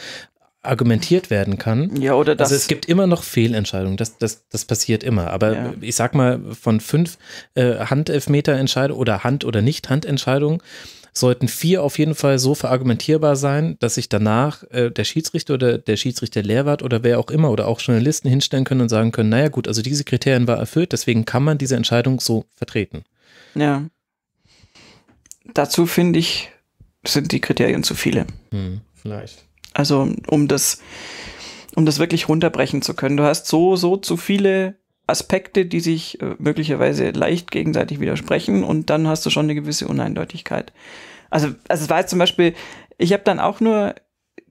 argumentiert werden kann. Ja, oder also das. Also es gibt immer noch Fehlentscheidungen, das, das, das passiert immer. Aber ja. ich sag mal, von fünf äh, Handelfmeter-Entscheidungen oder Hand- oder nicht handentscheidungen äh, sollten vier auf jeden Fall so verargumentierbar sein, dass sich danach äh, der Schiedsrichter oder der Schiedsrichter Lehrwart oder wer auch immer oder auch Journalisten hinstellen können und sagen können, naja gut, also diese Kriterien war erfüllt, deswegen kann man diese Entscheidung so vertreten. Ja. Dazu finde ich, sind die Kriterien zu viele. Hm, vielleicht. Also um das, um das wirklich runterbrechen zu können. Du hast so, so zu viele Aspekte, die sich äh, möglicherweise leicht gegenseitig widersprechen und dann hast du schon eine gewisse Uneindeutigkeit. Also, also es war jetzt zum Beispiel, ich habe dann auch nur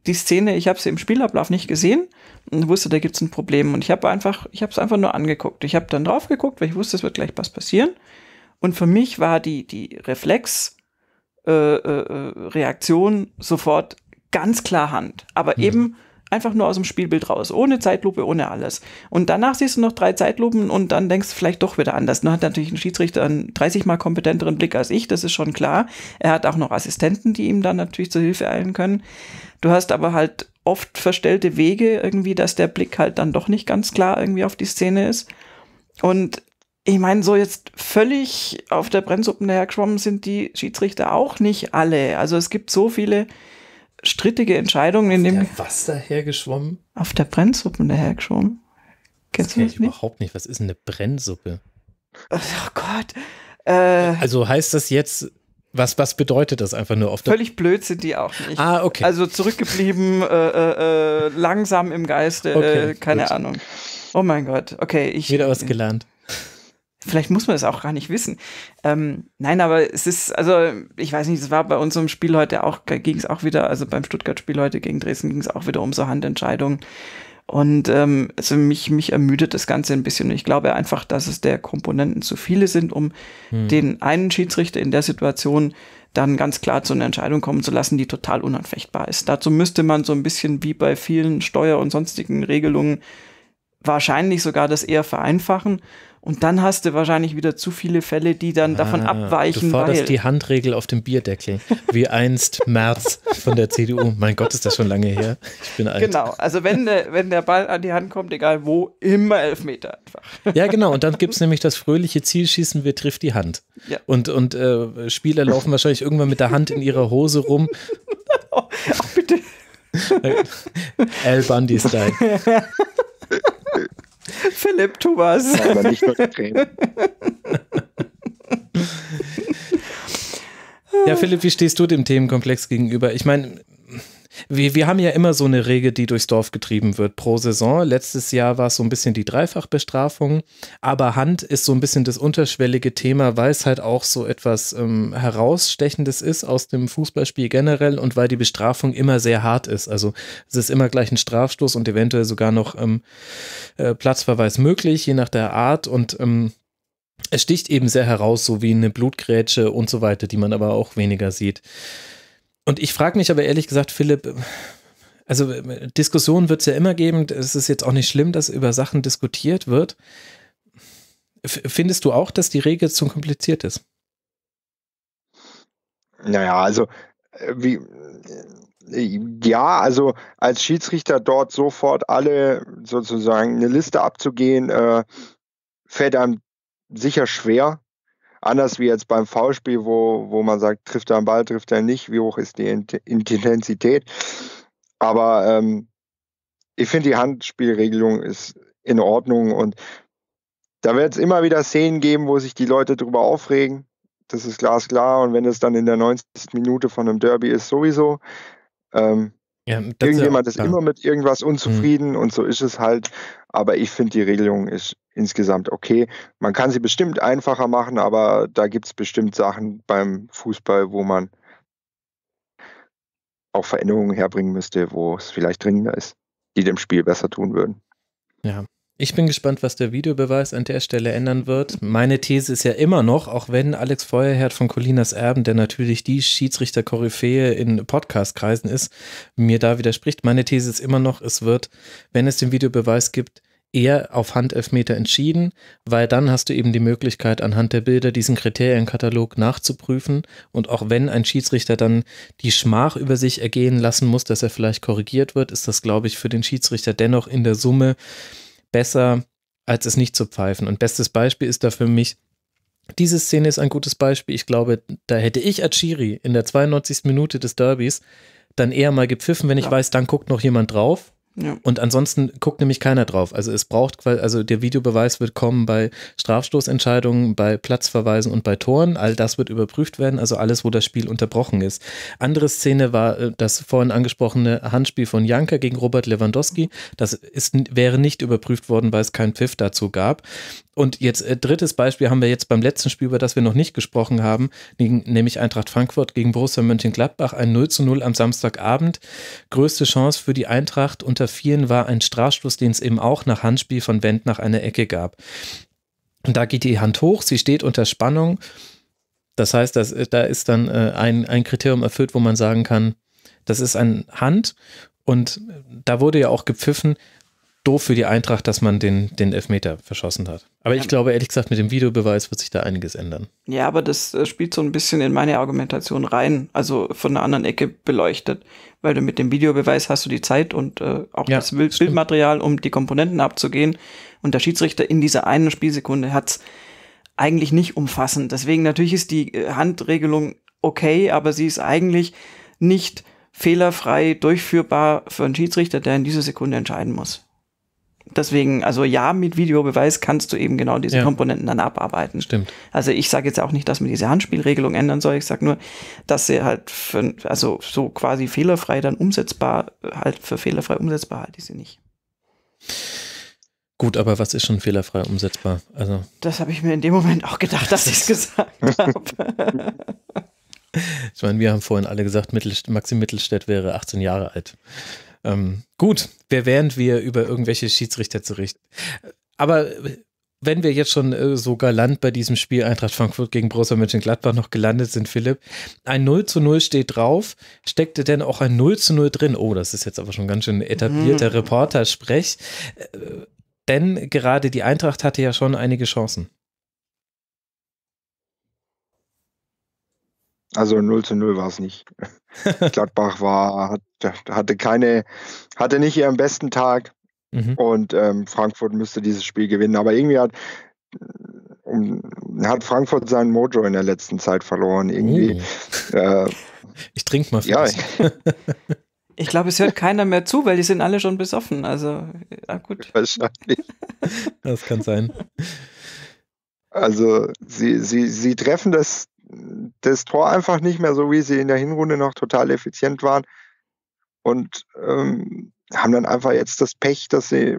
die Szene, ich habe sie im Spielablauf nicht gesehen und wusste, da gibt es ein Problem. Und ich habe einfach, ich habe es einfach nur angeguckt. Ich habe dann drauf geguckt, weil ich wusste, es wird gleich was passieren. Und für mich war die, die Reflexreaktion äh, äh, äh sofort ganz klar Hand. Aber mhm. eben Einfach nur aus dem Spielbild raus, ohne Zeitlupe, ohne alles. Und danach siehst du noch drei Zeitlupen und dann denkst du vielleicht doch wieder anders. Dann hat natürlich ein Schiedsrichter einen 30 mal kompetenteren Blick als ich, das ist schon klar. Er hat auch noch Assistenten, die ihm dann natürlich zur Hilfe eilen können. Du hast aber halt oft verstellte Wege irgendwie, dass der Blick halt dann doch nicht ganz klar irgendwie auf die Szene ist. Und ich meine, so jetzt völlig auf der Bremsuppe hergeschwommen sind die Schiedsrichter auch nicht alle. Also es gibt so viele strittige Entscheidungen in dem. Auf Was dahergeschwommen? Auf der Brennsuppe dahergeschwommen. Kennst das du das ich überhaupt nicht. Was ist eine Brennsuppe? Oh Gott. Äh, also heißt das jetzt, was, was bedeutet das einfach nur auf der Völlig blöd sind die auch nicht. Ah, okay. Also zurückgeblieben, äh, äh, äh langsam im Geiste, okay, äh, keine gut. Ahnung. Oh mein Gott, okay. Ich, Wieder was gelernt. Vielleicht muss man das auch gar nicht wissen. Ähm, nein, aber es ist, also ich weiß nicht, es war bei unserem Spiel heute auch, ging es auch wieder, also beim Stuttgart-Spiel heute gegen Dresden ging es auch wieder um so Handentscheidungen. Und ähm, also mich, mich ermüdet das Ganze ein bisschen. Ich glaube einfach, dass es der Komponenten zu viele sind, um hm. den einen Schiedsrichter in der Situation dann ganz klar zu einer Entscheidung kommen zu lassen, die total unanfechtbar ist. Dazu müsste man so ein bisschen wie bei vielen Steuer- und sonstigen Regelungen wahrscheinlich sogar das eher vereinfachen und dann hast du wahrscheinlich wieder zu viele Fälle, die dann ah, davon abweichen. Du forderst weil die Handregel auf dem Bierdeckel, wie einst März von der CDU. Mein Gott, ist das schon lange her. Ich bin alt. Genau, also wenn, der, wenn der Ball an die Hand kommt, egal wo, immer elf Meter einfach. Ja, genau. Und dann gibt es nämlich das fröhliche Zielschießen, wir trifft die Hand. Ja. Und, und äh, Spieler laufen wahrscheinlich irgendwann mit der Hand in ihrer Hose rum. [laughs] Ach, bitte. Äh, Al Bundy-Style. [laughs] [laughs] Philipp, Thomas. ja, Philipp, wie stehst du dem Themenkomplex gegenüber? Ich meine, wir, wir haben ja immer so eine Regel, die durchs Dorf getrieben wird pro Saison. Letztes Jahr war es so ein bisschen die Dreifachbestrafung, aber Hand ist so ein bisschen das unterschwellige Thema, weil es halt auch so etwas ähm, herausstechendes ist aus dem Fußballspiel generell und weil die Bestrafung immer sehr hart ist. Also es ist immer gleich ein Strafstoß und eventuell sogar noch ähm, äh, Platzverweis möglich, je nach der Art und ähm, es sticht eben sehr heraus, so wie eine Blutgrätsche und so weiter, die man aber auch weniger sieht. Und ich frage mich aber ehrlich gesagt, Philipp, also äh, Diskussionen wird es ja immer geben. Es ist jetzt auch nicht schlimm, dass über Sachen diskutiert wird. F findest du auch, dass die Regel zu kompliziert ist? Naja, also äh, wie, äh, ja, also als Schiedsrichter dort sofort alle sozusagen eine Liste abzugehen, äh, fällt einem sicher schwer. Anders wie jetzt beim Foulspiel, wo, wo man sagt, trifft er einen Ball, trifft er nicht, wie hoch ist die Intensität. Aber ähm, ich finde, die Handspielregelung ist in Ordnung und da wird es immer wieder Szenen geben, wo sich die Leute drüber aufregen. Das ist glasklar. Und wenn es dann in der 90. Minute von einem Derby ist, sowieso. Ähm, ja, irgendjemand ist, ja ist immer mit irgendwas mhm. unzufrieden mhm. und so ist es halt. Aber ich finde, die Regelung ist insgesamt okay. Man kann sie bestimmt einfacher machen, aber da gibt es bestimmt Sachen beim Fußball, wo man auch Veränderungen herbringen müsste, wo es vielleicht dringender ist, die dem Spiel besser tun würden. Ja, ich bin gespannt, was der Videobeweis an der Stelle ändern wird. Meine These ist ja immer noch, auch wenn Alex Feuerherd von Colinas Erben, der natürlich die Schiedsrichter-Koryphäe in Podcast-Kreisen ist, mir da widerspricht, meine These ist immer noch, es wird, wenn es den Videobeweis gibt, eher auf Handelfmeter entschieden, weil dann hast du eben die Möglichkeit, anhand der Bilder diesen Kriterienkatalog nachzuprüfen. Und auch wenn ein Schiedsrichter dann die Schmach über sich ergehen lassen muss, dass er vielleicht korrigiert wird, ist das, glaube ich, für den Schiedsrichter dennoch in der Summe besser, als es nicht zu pfeifen. Und bestes Beispiel ist da für mich diese Szene ist ein gutes Beispiel. Ich glaube, da hätte ich Achiri in der 92. Minute des Derbys dann eher mal gepfiffen, wenn ich ja. weiß, dann guckt noch jemand drauf. Und ansonsten guckt nämlich keiner drauf. Also es braucht, also der Videobeweis wird kommen bei Strafstoßentscheidungen, bei Platzverweisen und bei Toren. All das wird überprüft werden, also alles, wo das Spiel unterbrochen ist. Andere Szene war äh, das vorhin angesprochene Handspiel von Janka gegen Robert Lewandowski. Das ist, wäre nicht überprüft worden, weil es keinen Pfiff dazu gab. Und jetzt äh, drittes Beispiel haben wir jetzt beim letzten Spiel, über das wir noch nicht gesprochen haben, nämlich Eintracht Frankfurt gegen Borussia Mönchengladbach, ein 0 zu 0 am Samstagabend. Größte Chance für die Eintracht unter vielen war ein Strafstoß, den es eben auch nach Handspiel von Wendt nach einer Ecke gab. Und da geht die Hand hoch, sie steht unter Spannung. Das heißt, dass, äh, da ist dann äh, ein, ein Kriterium erfüllt, wo man sagen kann, das ist ein Hand und äh, da wurde ja auch gepfiffen, doof für die Eintracht, dass man den, den Elfmeter verschossen hat. Aber ich glaube, ehrlich gesagt, mit dem Videobeweis wird sich da einiges ändern. Ja, aber das äh, spielt so ein bisschen in meine Argumentation rein, also von einer anderen Ecke beleuchtet, weil du mit dem Videobeweis hast du die Zeit und äh, auch ja, das Bild stimmt. Bildmaterial, um die Komponenten abzugehen. Und der Schiedsrichter in dieser einen Spielsekunde hat es eigentlich nicht umfassend. Deswegen natürlich ist die äh, Handregelung okay, aber sie ist eigentlich nicht fehlerfrei durchführbar für einen Schiedsrichter, der in dieser Sekunde entscheiden muss. Deswegen, also ja, mit Videobeweis kannst du eben genau diese ja. Komponenten dann abarbeiten. Stimmt. Also ich sage jetzt auch nicht, dass man diese Handspielregelung ändern soll. Ich sage nur, dass sie halt, für, also so quasi fehlerfrei dann umsetzbar, halt für fehlerfrei umsetzbar halte ich sie nicht. Gut, aber was ist schon fehlerfrei umsetzbar? Also das habe ich mir in dem Moment auch gedacht, dass ich es [laughs] gesagt habe. [laughs] ich meine, wir haben vorhin alle gesagt, Mittel, Maxi Mittelstädt wäre 18 Jahre alt. Ähm, gut, wer während wir über irgendwelche Schiedsrichter zu richten. Aber äh, wenn wir jetzt schon äh, so galant bei diesem Spiel Eintracht Frankfurt gegen Borussia Mönchengladbach noch gelandet sind, Philipp, ein 0 zu 0 steht drauf. Steckte denn auch ein 0 zu 0 drin? Oh, das ist jetzt aber schon ganz schön etablierter mhm. Reporter-Sprech. Äh, denn gerade die Eintracht hatte ja schon einige Chancen. Also 0 zu 0 war es nicht. [laughs] Gladbach war, hatte keine, hatte nicht ihren besten Tag mhm. und ähm, Frankfurt müsste dieses Spiel gewinnen. Aber irgendwie hat, ähm, hat Frankfurt seinen Mojo in der letzten Zeit verloren. Irgendwie. Oh. Äh, [laughs] ich trinke mal. Ja. [laughs] Ich glaube, es hört keiner mehr zu, weil die sind alle schon besoffen. Also, ja, gut. Wahrscheinlich. Das kann sein. Also, sie, sie, sie treffen das das Tor einfach nicht mehr so, wie sie in der Hinrunde noch total effizient waren. Und ähm, haben dann einfach jetzt das Pech, dass sie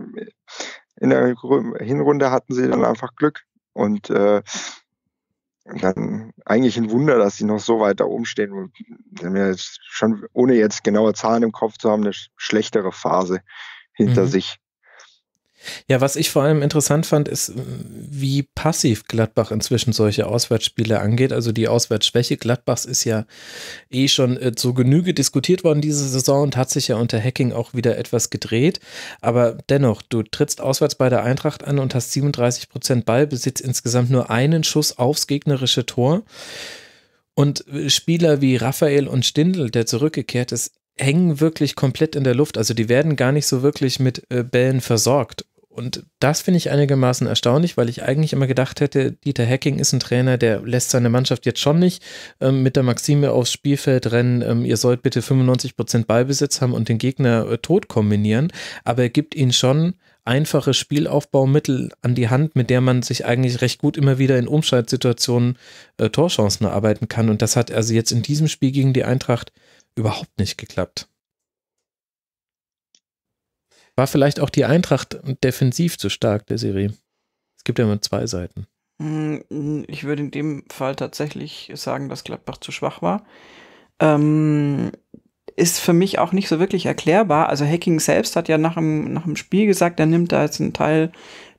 in der Hinrunde hatten sie dann einfach Glück. Und äh, dann eigentlich ein Wunder, dass sie noch so weit da oben stehen. Und jetzt schon, ohne jetzt genaue Zahlen im Kopf zu haben, eine schlechtere Phase hinter mhm. sich. Ja, was ich vor allem interessant fand, ist, wie passiv Gladbach inzwischen solche Auswärtsspiele angeht. Also die Auswärtsschwäche Gladbachs ist ja eh schon äh, zu Genüge diskutiert worden diese Saison und hat sich ja unter Hacking auch wieder etwas gedreht. Aber dennoch, du trittst auswärts bei der Eintracht an und hast 37 Prozent Ballbesitz, insgesamt nur einen Schuss aufs gegnerische Tor. Und Spieler wie Raphael und Stindl, der zurückgekehrt ist, hängen wirklich komplett in der Luft. Also die werden gar nicht so wirklich mit äh, Bällen versorgt. Und das finde ich einigermaßen erstaunlich, weil ich eigentlich immer gedacht hätte, Dieter Hacking ist ein Trainer, der lässt seine Mannschaft jetzt schon nicht ähm, mit der Maxime aufs Spielfeld rennen, ähm, ihr sollt bitte 95% Prozent Ballbesitz haben und den Gegner äh, tot kombinieren, aber er gibt ihnen schon einfache Spielaufbaumittel an die Hand, mit der man sich eigentlich recht gut immer wieder in Umschaltsituationen äh, Torchancen erarbeiten kann. Und das hat also jetzt in diesem Spiel gegen die Eintracht überhaupt nicht geklappt war vielleicht auch die Eintracht defensiv zu stark der Serie. Es gibt ja immer zwei Seiten. Mm, ich würde in dem Fall tatsächlich sagen, dass Gladbach zu schwach war. Ähm, ist für mich auch nicht so wirklich erklärbar. Also Hacking selbst hat ja nach dem, nach dem Spiel gesagt, er nimmt da jetzt einen Teil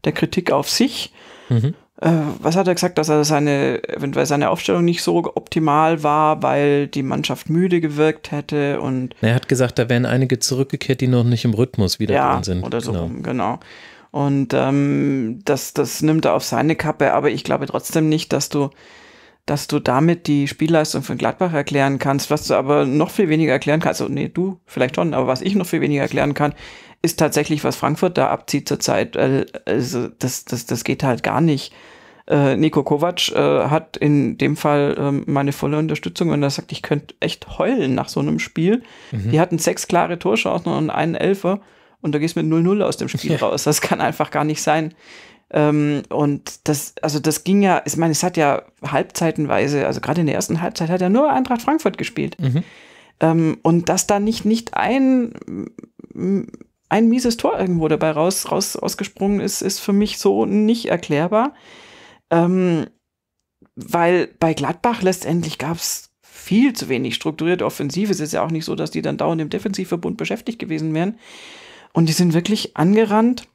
der Kritik auf sich. Mhm. Äh, was hat er gesagt, dass er seine, eventuell seine Aufstellung nicht so optimal war, weil die Mannschaft müde gewirkt hätte und. Er hat gesagt, da wären einige zurückgekehrt, die noch nicht im Rhythmus wieder ja, drin sind. Oder so genau. genau. Und ähm, das, das nimmt er auf seine Kappe, aber ich glaube trotzdem nicht, dass du, dass du damit die Spielleistung von Gladbach erklären kannst, was du aber noch viel weniger erklären kannst, also nee, du vielleicht schon, aber was ich noch viel weniger erklären kann, ist tatsächlich, was Frankfurt da abzieht zurzeit. Äh, also das, das, das geht halt gar nicht. Äh, Nico Kovac äh, hat in dem Fall ähm, meine volle Unterstützung, wenn er sagt, ich könnte echt heulen nach so einem Spiel. Mhm. Die hatten sechs klare Torchancen und einen Elfer und da gehst mit 0-0 aus dem Spiel ja. raus. Das kann einfach gar nicht sein. Ähm, und das, also das ging ja, ich meine, es hat ja halbzeitenweise, also gerade in der ersten Halbzeit hat ja nur Eintracht Frankfurt gespielt. Mhm. Ähm, und dass da nicht, nicht ein ein mieses Tor irgendwo dabei raus, raus ausgesprungen ist, ist für mich so nicht erklärbar. Ähm, weil bei Gladbach letztendlich gab es viel zu wenig strukturierte Offensive. Es ist ja auch nicht so, dass die dann dauernd im Defensivverbund beschäftigt gewesen wären. Und die sind wirklich angerannt.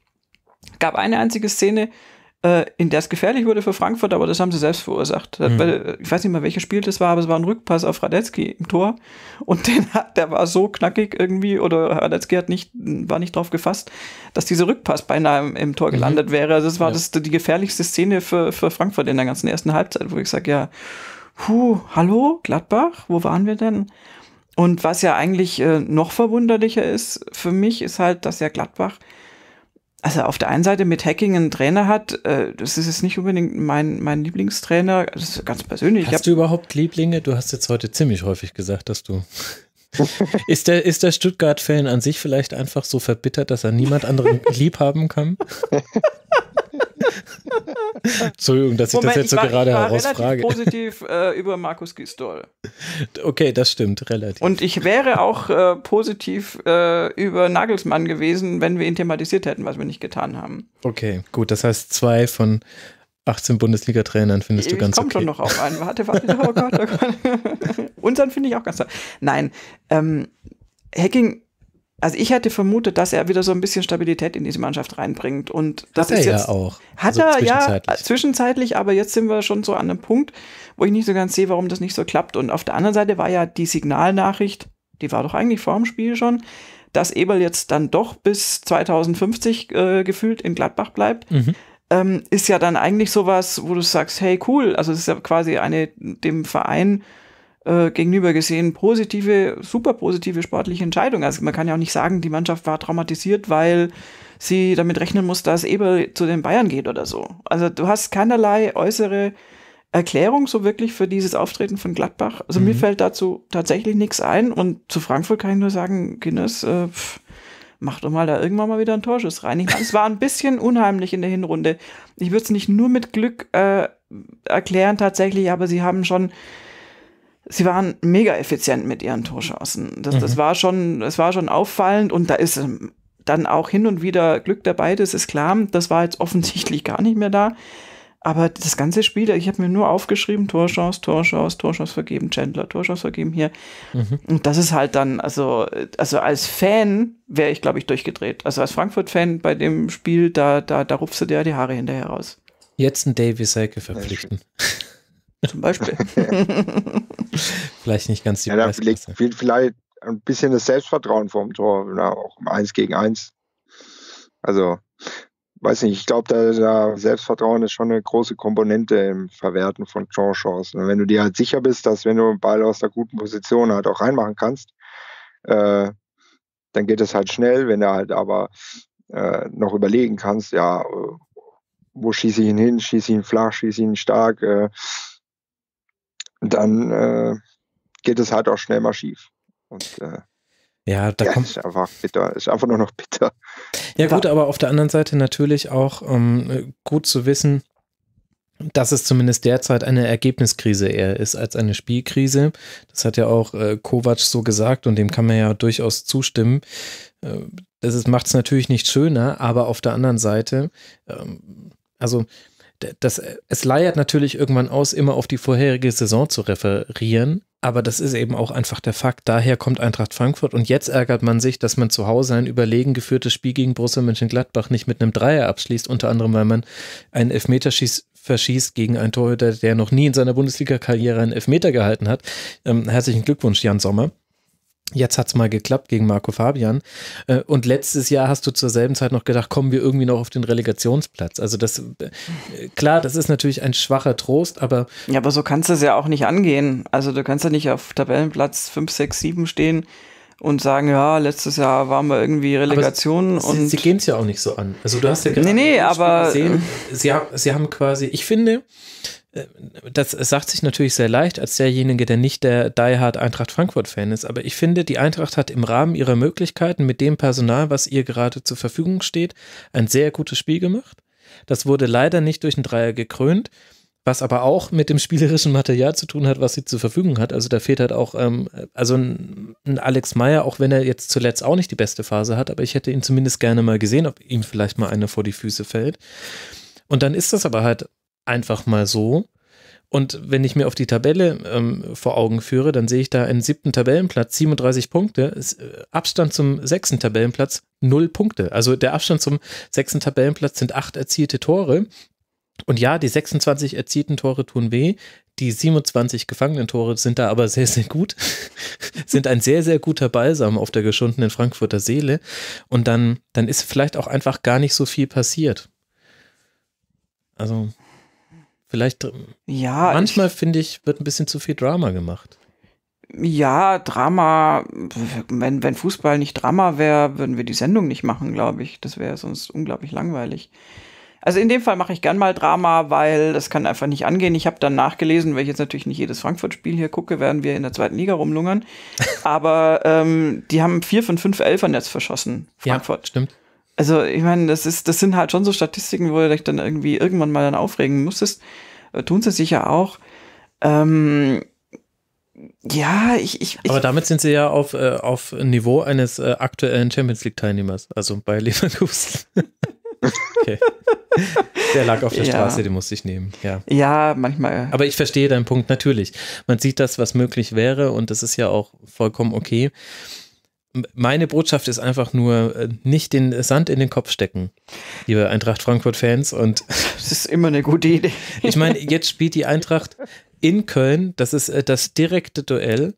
Gab eine einzige Szene, äh, in der es gefährlich wurde für Frankfurt, aber das haben sie selbst verursacht. Äh, mhm. Weil, äh, ich weiß nicht mal, welches Spiel das war, aber es war ein Rückpass auf Radetzky im Tor und [laughs] den hat, der war so knackig irgendwie oder Radetzky hat nicht, war nicht drauf gefasst, dass dieser Rückpass beinahe im, im Tor mhm. gelandet mhm. wäre. Also das war ja. das, die gefährlichste Szene für, für Frankfurt in der ganzen ersten Halbzeit, wo ich sage, ja, puh, hallo, Gladbach, wo waren wir denn? Und was ja eigentlich äh, noch verwunderlicher ist für mich, ist halt, dass ja Gladbach also auf der einen Seite mit Hacking einen Trainer hat, äh, das ist jetzt nicht unbedingt mein, mein Lieblingstrainer, das ist ganz persönlich. Hast du überhaupt Lieblinge? Du hast jetzt heute ziemlich häufig gesagt, dass du. [laughs] ist der, ist der Stuttgart-Fan an sich vielleicht einfach so verbittert, dass er niemand anderen [laughs] lieb haben kann? [laughs] Entschuldigung, [laughs] dass ich Moment, das jetzt ich war, so gerade herausfrage. Ich war positiv äh, über Markus Gisdol. Okay, das stimmt, relativ. Und ich wäre auch äh, positiv äh, über Nagelsmann gewesen, wenn wir ihn thematisiert hätten, was wir nicht getan haben. Okay, gut. Das heißt, zwei von 18 Bundesliga-Trainern findest ich du ganz komm okay. Kommt schon noch auf einen. Warte, warte. Oh Gott, oh Gott. [laughs] Unseren finde ich auch ganz toll. Nein, ähm, Hacking also ich hätte vermutet, dass er wieder so ein bisschen Stabilität in diese Mannschaft reinbringt. Und das hat ist er jetzt, ja auch. Hat also er zwischenzeitlich. ja zwischenzeitlich, aber jetzt sind wir schon so an einem Punkt, wo ich nicht so ganz sehe, warum das nicht so klappt. Und auf der anderen Seite war ja die Signalnachricht, die war doch eigentlich vor dem Spiel schon, dass Eberl jetzt dann doch bis 2050 äh, gefühlt in Gladbach bleibt. Mhm. Ähm, ist ja dann eigentlich sowas, wo du sagst, hey cool, also es ist ja quasi eine dem Verein äh, gegenüber gesehen positive, super positive sportliche Entscheidung. Also man kann ja auch nicht sagen, die Mannschaft war traumatisiert, weil sie damit rechnen muss, dass Eber zu den Bayern geht oder so. Also du hast keinerlei äußere Erklärung so wirklich für dieses Auftreten von Gladbach. Also mhm. mir fällt dazu tatsächlich nichts ein und zu Frankfurt kann ich nur sagen, Guinness, äh, pff, mach doch mal da irgendwann mal wieder einen Torschuss rein. Ich meine, es war ein bisschen unheimlich in der Hinrunde. Ich würde es nicht nur mit Glück äh, erklären tatsächlich, aber sie haben schon sie waren mega effizient mit ihren Torchancen. Das, mhm. war schon, das war schon auffallend und da ist ähm, dann auch hin und wieder Glück dabei, das ist klar. Das war jetzt offensichtlich gar nicht mehr da. Aber das ganze Spiel, ich habe mir nur aufgeschrieben, Torchance, Torchance, Torchance vergeben, Chandler, Torchance vergeben hier. Mhm. Und das ist halt dann, also, also als Fan wäre ich, glaube ich, durchgedreht. Also als Frankfurt-Fan bei dem Spiel, da, da, da rupfst du dir ja die Haare hinterher raus. Jetzt ein Davy Selke verpflichten. Ja, zum Beispiel. [laughs] [laughs] vielleicht nicht ganz die ja, da liegt vielleicht ein bisschen das Selbstvertrauen vom Tor, na, auch im Eins gegen Eins. Also, weiß nicht, ich glaube, da, da, Selbstvertrauen ist schon eine große Komponente im Verwerten von Torchancen. Und wenn du dir halt sicher bist, dass wenn du einen Ball aus einer guten Position halt auch reinmachen kannst, äh, dann geht es halt schnell. Wenn du halt aber äh, noch überlegen kannst, ja, äh, wo schieße ich ihn hin, schieße ich ihn flach, schieße ich ihn stark, äh, dann äh, geht es halt auch schnell mal schief. Und äh, ja, da ja, kommt. Ist einfach bitter, ist einfach nur noch bitter. Ja, gut, aber auf der anderen Seite natürlich auch ähm, gut zu wissen, dass es zumindest derzeit eine Ergebniskrise eher ist als eine Spielkrise. Das hat ja auch äh, Kovac so gesagt und dem kann man ja durchaus zustimmen. Äh, das macht es natürlich nicht schöner, aber auf der anderen Seite, ähm, also das, äh, es leiert natürlich irgendwann aus, immer auf die vorherige Saison zu referieren. Aber das ist eben auch einfach der Fakt. Daher kommt Eintracht Frankfurt und jetzt ärgert man sich, dass man zu Hause ein überlegen geführtes Spiel gegen Borussia Mönchengladbach nicht mit einem Dreier abschließt, unter anderem, weil man einen Elfmeterschieß verschießt gegen einen Torhüter, der noch nie in seiner Bundesliga-Karriere einen Elfmeter gehalten hat. Ähm, herzlichen Glückwunsch, Jan Sommer. Jetzt hat es mal geklappt gegen Marco Fabian. Äh, und letztes Jahr hast du zur selben Zeit noch gedacht, kommen wir irgendwie noch auf den Relegationsplatz. Also das, äh, klar, das ist natürlich ein schwacher Trost, aber. Ja, aber so kannst du es ja auch nicht angehen. Also du kannst ja nicht auf Tabellenplatz 5, 6, 7 stehen und sagen, ja, letztes Jahr waren wir irgendwie Relegation aber und. Sie, sie gehen es ja auch nicht so an. Also du hast ja gerade nee, nee, aber, gesehen, äh, sie, sie haben quasi, ich finde, äh, das sagt sich natürlich sehr leicht als derjenige, der nicht der diehard Eintracht Frankfurt-Fan ist, aber ich finde, die Eintracht hat im Rahmen ihrer Möglichkeiten mit dem Personal, was ihr gerade zur Verfügung steht, ein sehr gutes Spiel gemacht. Das wurde leider nicht durch einen Dreier gekrönt, was aber auch mit dem spielerischen Material zu tun hat, was sie zur Verfügung hat. Also da fehlt halt auch, ähm, also ein, ein Alex Meyer, auch wenn er jetzt zuletzt auch nicht die beste Phase hat, aber ich hätte ihn zumindest gerne mal gesehen, ob ihm vielleicht mal einer vor die Füße fällt. Und dann ist das aber halt einfach mal so. Und wenn ich mir auf die Tabelle ähm, vor Augen führe, dann sehe ich da einen siebten Tabellenplatz, 37 Punkte, äh, Abstand zum sechsten Tabellenplatz 0 Punkte. Also der Abstand zum sechsten Tabellenplatz sind acht erzielte Tore. Und ja, die 26 erzielten Tore tun weh. Die 27 gefangenen Tore sind da aber sehr, sehr gut. [laughs] sind ein sehr, sehr guter Balsam auf der geschundenen Frankfurter Seele. Und dann, dann ist vielleicht auch einfach gar nicht so viel passiert. Also. Vielleicht. Ja. Manchmal finde ich, wird ein bisschen zu viel Drama gemacht. Ja, Drama. Wenn, wenn Fußball nicht Drama wäre, würden wir die Sendung nicht machen, glaube ich. Das wäre sonst unglaublich langweilig. Also in dem Fall mache ich gern mal Drama, weil das kann einfach nicht angehen. Ich habe dann nachgelesen, weil ich jetzt natürlich nicht jedes Frankfurt-Spiel hier gucke, werden wir in der zweiten Liga rumlungern. [laughs] Aber ähm, die haben vier von fünf Elfern jetzt verschossen. Frankfurt. Ja, stimmt also ich meine, das ist, das sind halt schon so Statistiken, wo du dich dann irgendwie irgendwann mal dann aufregen musstest. Äh, tun sie sicher auch. Ähm, ja, ich, ich, Aber damit sind sie ja auf, äh, auf Niveau eines äh, aktuellen Champions League-Teilnehmers, also bei Leverkusen. [laughs] okay. Der lag auf der ja. Straße, den musste ich nehmen. Ja. ja, manchmal. Aber ich verstehe deinen Punkt natürlich. Man sieht das, was möglich wäre, und das ist ja auch vollkommen okay meine Botschaft ist einfach nur, äh, nicht den Sand in den Kopf stecken, liebe Eintracht Frankfurt-Fans. [laughs] das ist immer eine gute Idee. ich meine, jetzt spielt die Eintracht in Köln, das ist äh, das direkte Duell,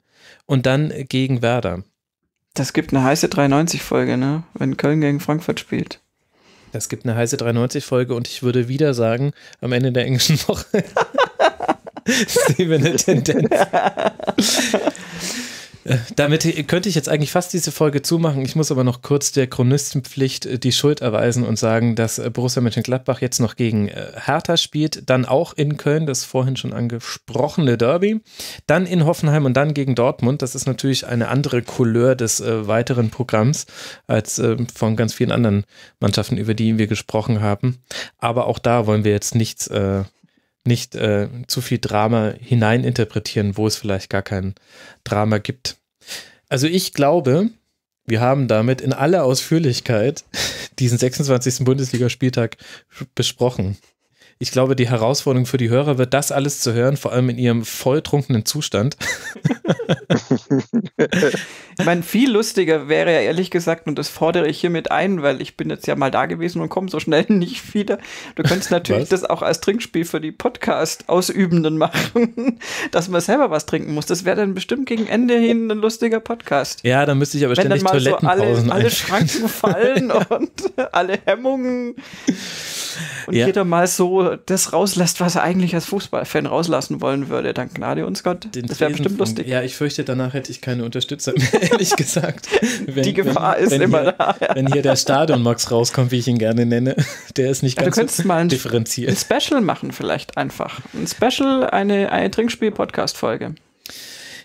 und dann gegen Werder. Das gibt eine heiße 93-Folge, ne? Wenn Köln gegen Frankfurt spielt. Das gibt eine heiße 93-Folge und ich würde wieder sagen, am Ende der englischen Woche [laughs] sehen wir eine Tendenz. Äh, damit könnte ich jetzt eigentlich fast diese Folge zumachen. Ich muss aber noch kurz der Chronistenpflicht äh, die Schuld erweisen und sagen, dass äh, Borussia Mönchengladbach jetzt noch gegen Hertha spielt, dann auch in Köln, das vorhin schon angesprochene Derby, dann in Hoffenheim und dann gegen Dortmund. Das ist natürlich eine andere Couleur des weiteren Programms als von ganz vielen anderen Mannschaften, über die wir gesprochen haben. Aber auch da wollen wir jetzt nichts äh, nicht äh, zu viel Drama hineininterpretieren, wo es vielleicht gar kein Drama gibt. Also ich glaube, wir haben damit in aller Ausführlichkeit [laughs] diesen 26. Bundesligaspieltag besprochen ich glaube, die Herausforderung für die Hörer wird, das alles zu hören, vor allem in ihrem volltrunkenen Zustand. ich meine, viel lustiger wäre ja ehrlich gesagt, und das fordere ich hiermit ein, weil ich bin jetzt ja mal da gewesen und komme so schnell [laughs] nicht wieder. Du könntest natürlich was? das auch als Trinkspiel für die Podcast-Ausübenden machen, [laughs] dass man selber was trinken muss. Das wäre dann bestimmt gegen Ende hin ein lustiger Podcast. Ja, da müsste ich aber ständig Wenn dann Toilettenpausen so alle, alle Schranken fallen [laughs] und alle Hemmungen und ja. jeder mal so das rauslässt, was er eigentlich als Fußballfan rauslassen wollen würde. dann Gnade uns Gott. Den das wäre bestimmt lustig. Ja, ich fürchte, danach hätte ich keine Unterstützer mehr, [laughs] ehrlich gesagt. Wenn, Die Gefahr wenn, ist wenn immer hier, da. Ja. Wenn hier der Stadionmax rauskommt, wie ich ihn gerne nenne, [laughs] der ist nicht ganz ja, du könntest so mal ein, differenziert. Ein Special machen vielleicht einfach. Ein Special, eine, eine Trinkspiel-Podcast-Folge.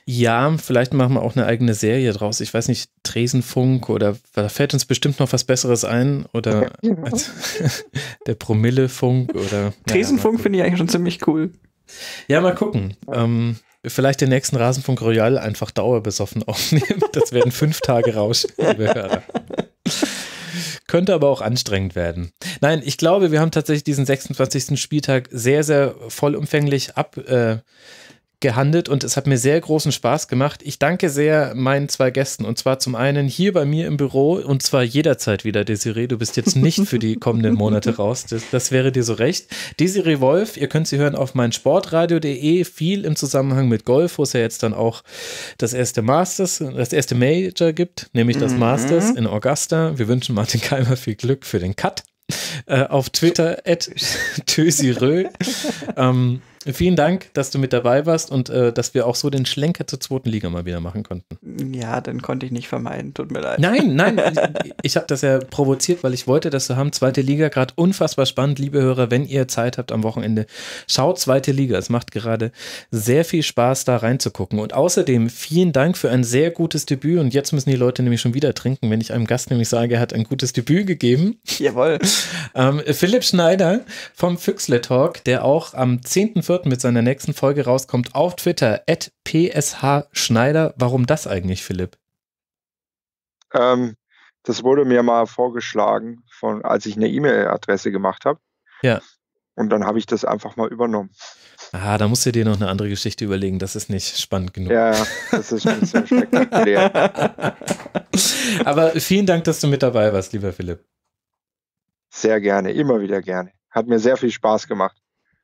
Ja, vielleicht machen wir auch eine eigene Serie draus. Ich weiß nicht, Tresenfunk oder da fällt uns bestimmt noch was Besseres ein oder ja. Genau. [laughs] der Promillefunk oder. Tresenfunk naja, finde ich eigentlich schon ziemlich cool. Ja, mal gucken. Ähm, vielleicht den nächsten Rasenfunk Royal einfach dauerbesoffen [laughs] aufnehmen. Das werden fünf Tage Rausch, liebe Hörer. Könnte aber auch anstrengend werden. Nein, ich glaube, wir haben tatsächlich diesen 26. Spieltag sehr, sehr vollumfänglich ab. Äh, gehandelt und es hat mir sehr großen Spaß gemacht. Ich danke sehr meinen zwei Gästen und zwar zum einen hier bei mir im Büro und zwar jederzeit wieder, Desiree. Du bist jetzt nicht für die kommenden Monate raus. Das, das wäre dir so recht. Desiree Wolf, ihr könnt sie hören auf meinsportradio.de, viel im Zusammenhang mit Golf, wo es ja jetzt dann auch das erste Masters, das erste Major gibt, nämlich das mhm. Masters in Augusta. Wir wünschen Martin Keimer viel Glück für den Cut. Äh, auf Twitter at [laughs] Tösirö. ähm, Vielen Dank, dass du mit dabei warst und äh, dass wir auch so den Schlenker zur zweiten Liga mal wieder machen konnten. Ja, den konnte ich nicht vermeiden. Tut mir leid. Nein, nein. [laughs] ich, ich habe das ja provoziert, weil ich wollte, dass wir haben. Zweite Liga gerade unfassbar spannend, liebe Hörer. Wenn ihr Zeit habt am Wochenende, schaut zweite Liga. Es macht gerade sehr viel Spaß, da reinzugucken. Und außerdem vielen Dank für ein sehr gutes Debüt. Und jetzt müssen die Leute nämlich schon wieder trinken, wenn ich einem Gast nämlich sage, er hat ein gutes Debüt gegeben. Jawohl. Ähm, Philipp Schneider vom Füchsle Talk, der auch am 10.4. 4. mit seiner nächsten Folge rauskommt, auf Twitter, at Schneider. Warum das eigentlich, Philipp? Ähm, das wurde mir mal vorgeschlagen, von, als ich eine E-Mail-Adresse gemacht habe. Ja. Und dann habe ich das einfach mal übernommen. Ah, da musst du dir noch eine andere Geschichte überlegen. Das ist nicht spannend genug. Ja, das ist ein bisschen spektakulär. [laughs] Aber vielen Dank, dass du mit dabei warst, lieber Philipp. Sehr gerne, immer wieder gerne. Hat mir sehr viel Spaß gemacht.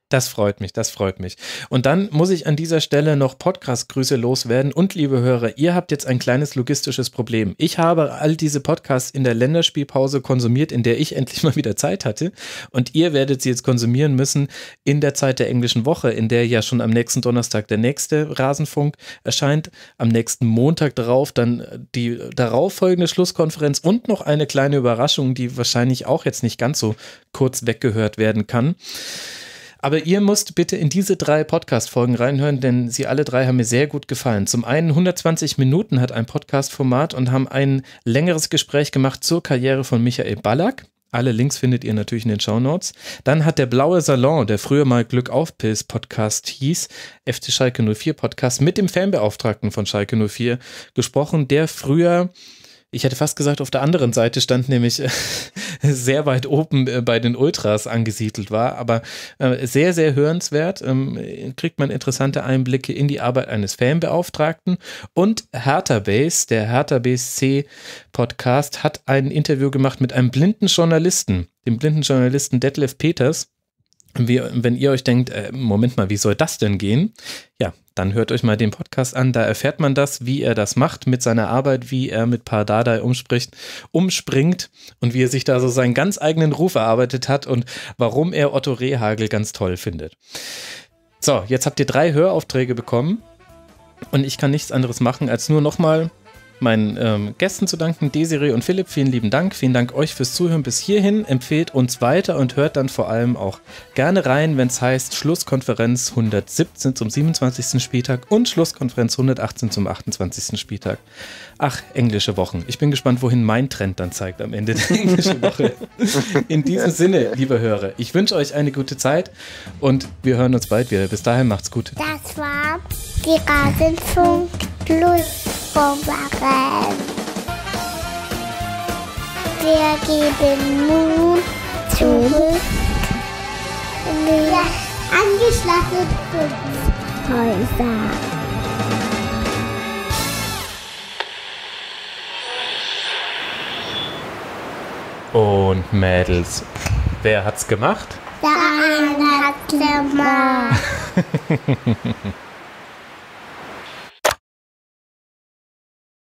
Das freut mich, das freut mich. Und dann muss ich an dieser Stelle noch Podcast-Grüße loswerden. Und liebe Hörer, ihr habt jetzt ein kleines logistisches Problem. Ich habe all diese Podcasts in der Länderspielpause konsumiert, in der ich [laughs] endlich mal wieder Zeit hatte. Und ihr werdet sie jetzt konsumieren müssen in der Zeit der englischen Woche, in der ja schon am nächsten Donnerstag der nächste Rasenfunk erscheint, am nächsten Montag darauf dann äh, die darauffolgende Schlusskonferenz und noch eine kleine Überraschung, die wahrscheinlich auch jetzt nicht ganz so kurz weggehört werden kann. Aber ihr müsst bitte in diese drei Podcast-Folgen reinhören, denn sie alle drei haben mir sehr gut gefallen. Zum einen 120 Minuten hat ein Podcast-Format und haben ein längeres Gespräch gemacht zur Karriere von Michael Ballack. Alle Links findet ihr natürlich in den Show Notes. Dann hat der Blaue Salon, der früher mal Glück auf Pils Podcast hieß, FC Schalke 04 Podcast, mit dem Fanbeauftragten von Schalke 04 gesprochen, der früher ich hätte fast gesagt, auf der anderen Seite stand nämlich äh, [laughs] sehr weit oben äh, bei den Ultras angesiedelt war, aber äh, sehr, sehr hörenswert. Ähm, kriegt man interessante Einblicke in die Arbeit eines Fanbeauftragten. Und Hertha Base, der Hertha C Podcast, hat ein Interview gemacht mit einem blinden Journalisten, dem blinden Journalisten Detlef Peters wenn ihr euch denkt, äh, Moment mal, wie soll das denn gehen? Ja, dann hört euch mal den Podcast an. Da erfährt man das, wie er das macht mit seiner Arbeit, wie er mit Pardadai umspricht, umspringt und wie er sich da so seinen ganz eigenen Ruf erarbeitet hat und warum er Otto Rehagel ganz toll findet. So, jetzt habt ihr drei Höraufträge bekommen und ich kann nichts anderes machen, als nur nochmal meinen ähm, Gästen zu danken, Desiree und Philipp. Vielen lieben Dank. Vielen Dank euch fürs Zuhören bis hierhin. Empfehlt uns weiter und hört dann vor allem auch gerne rein, wenn es heißt Schlusskonferenz 117 zum 27. Spieltag und Schlusskonferenz 118 zum 28. Spieltag. Ach, englische Wochen. Ich bin gespannt, wohin mein Trend dann zeigt am Ende der [laughs] englischen Woche. In diesem Sinne, liebe Hörer, ich wünsche euch eine gute Zeit und wir hören uns bald wieder. Bis dahin macht's gut. Das war die Rasenfunk. Schlussformerin. Wir geben nun zurück in die angeschlossenen Häuser. Und Mädels, wer hat's gemacht? Der eine hat's [laughs] gemacht.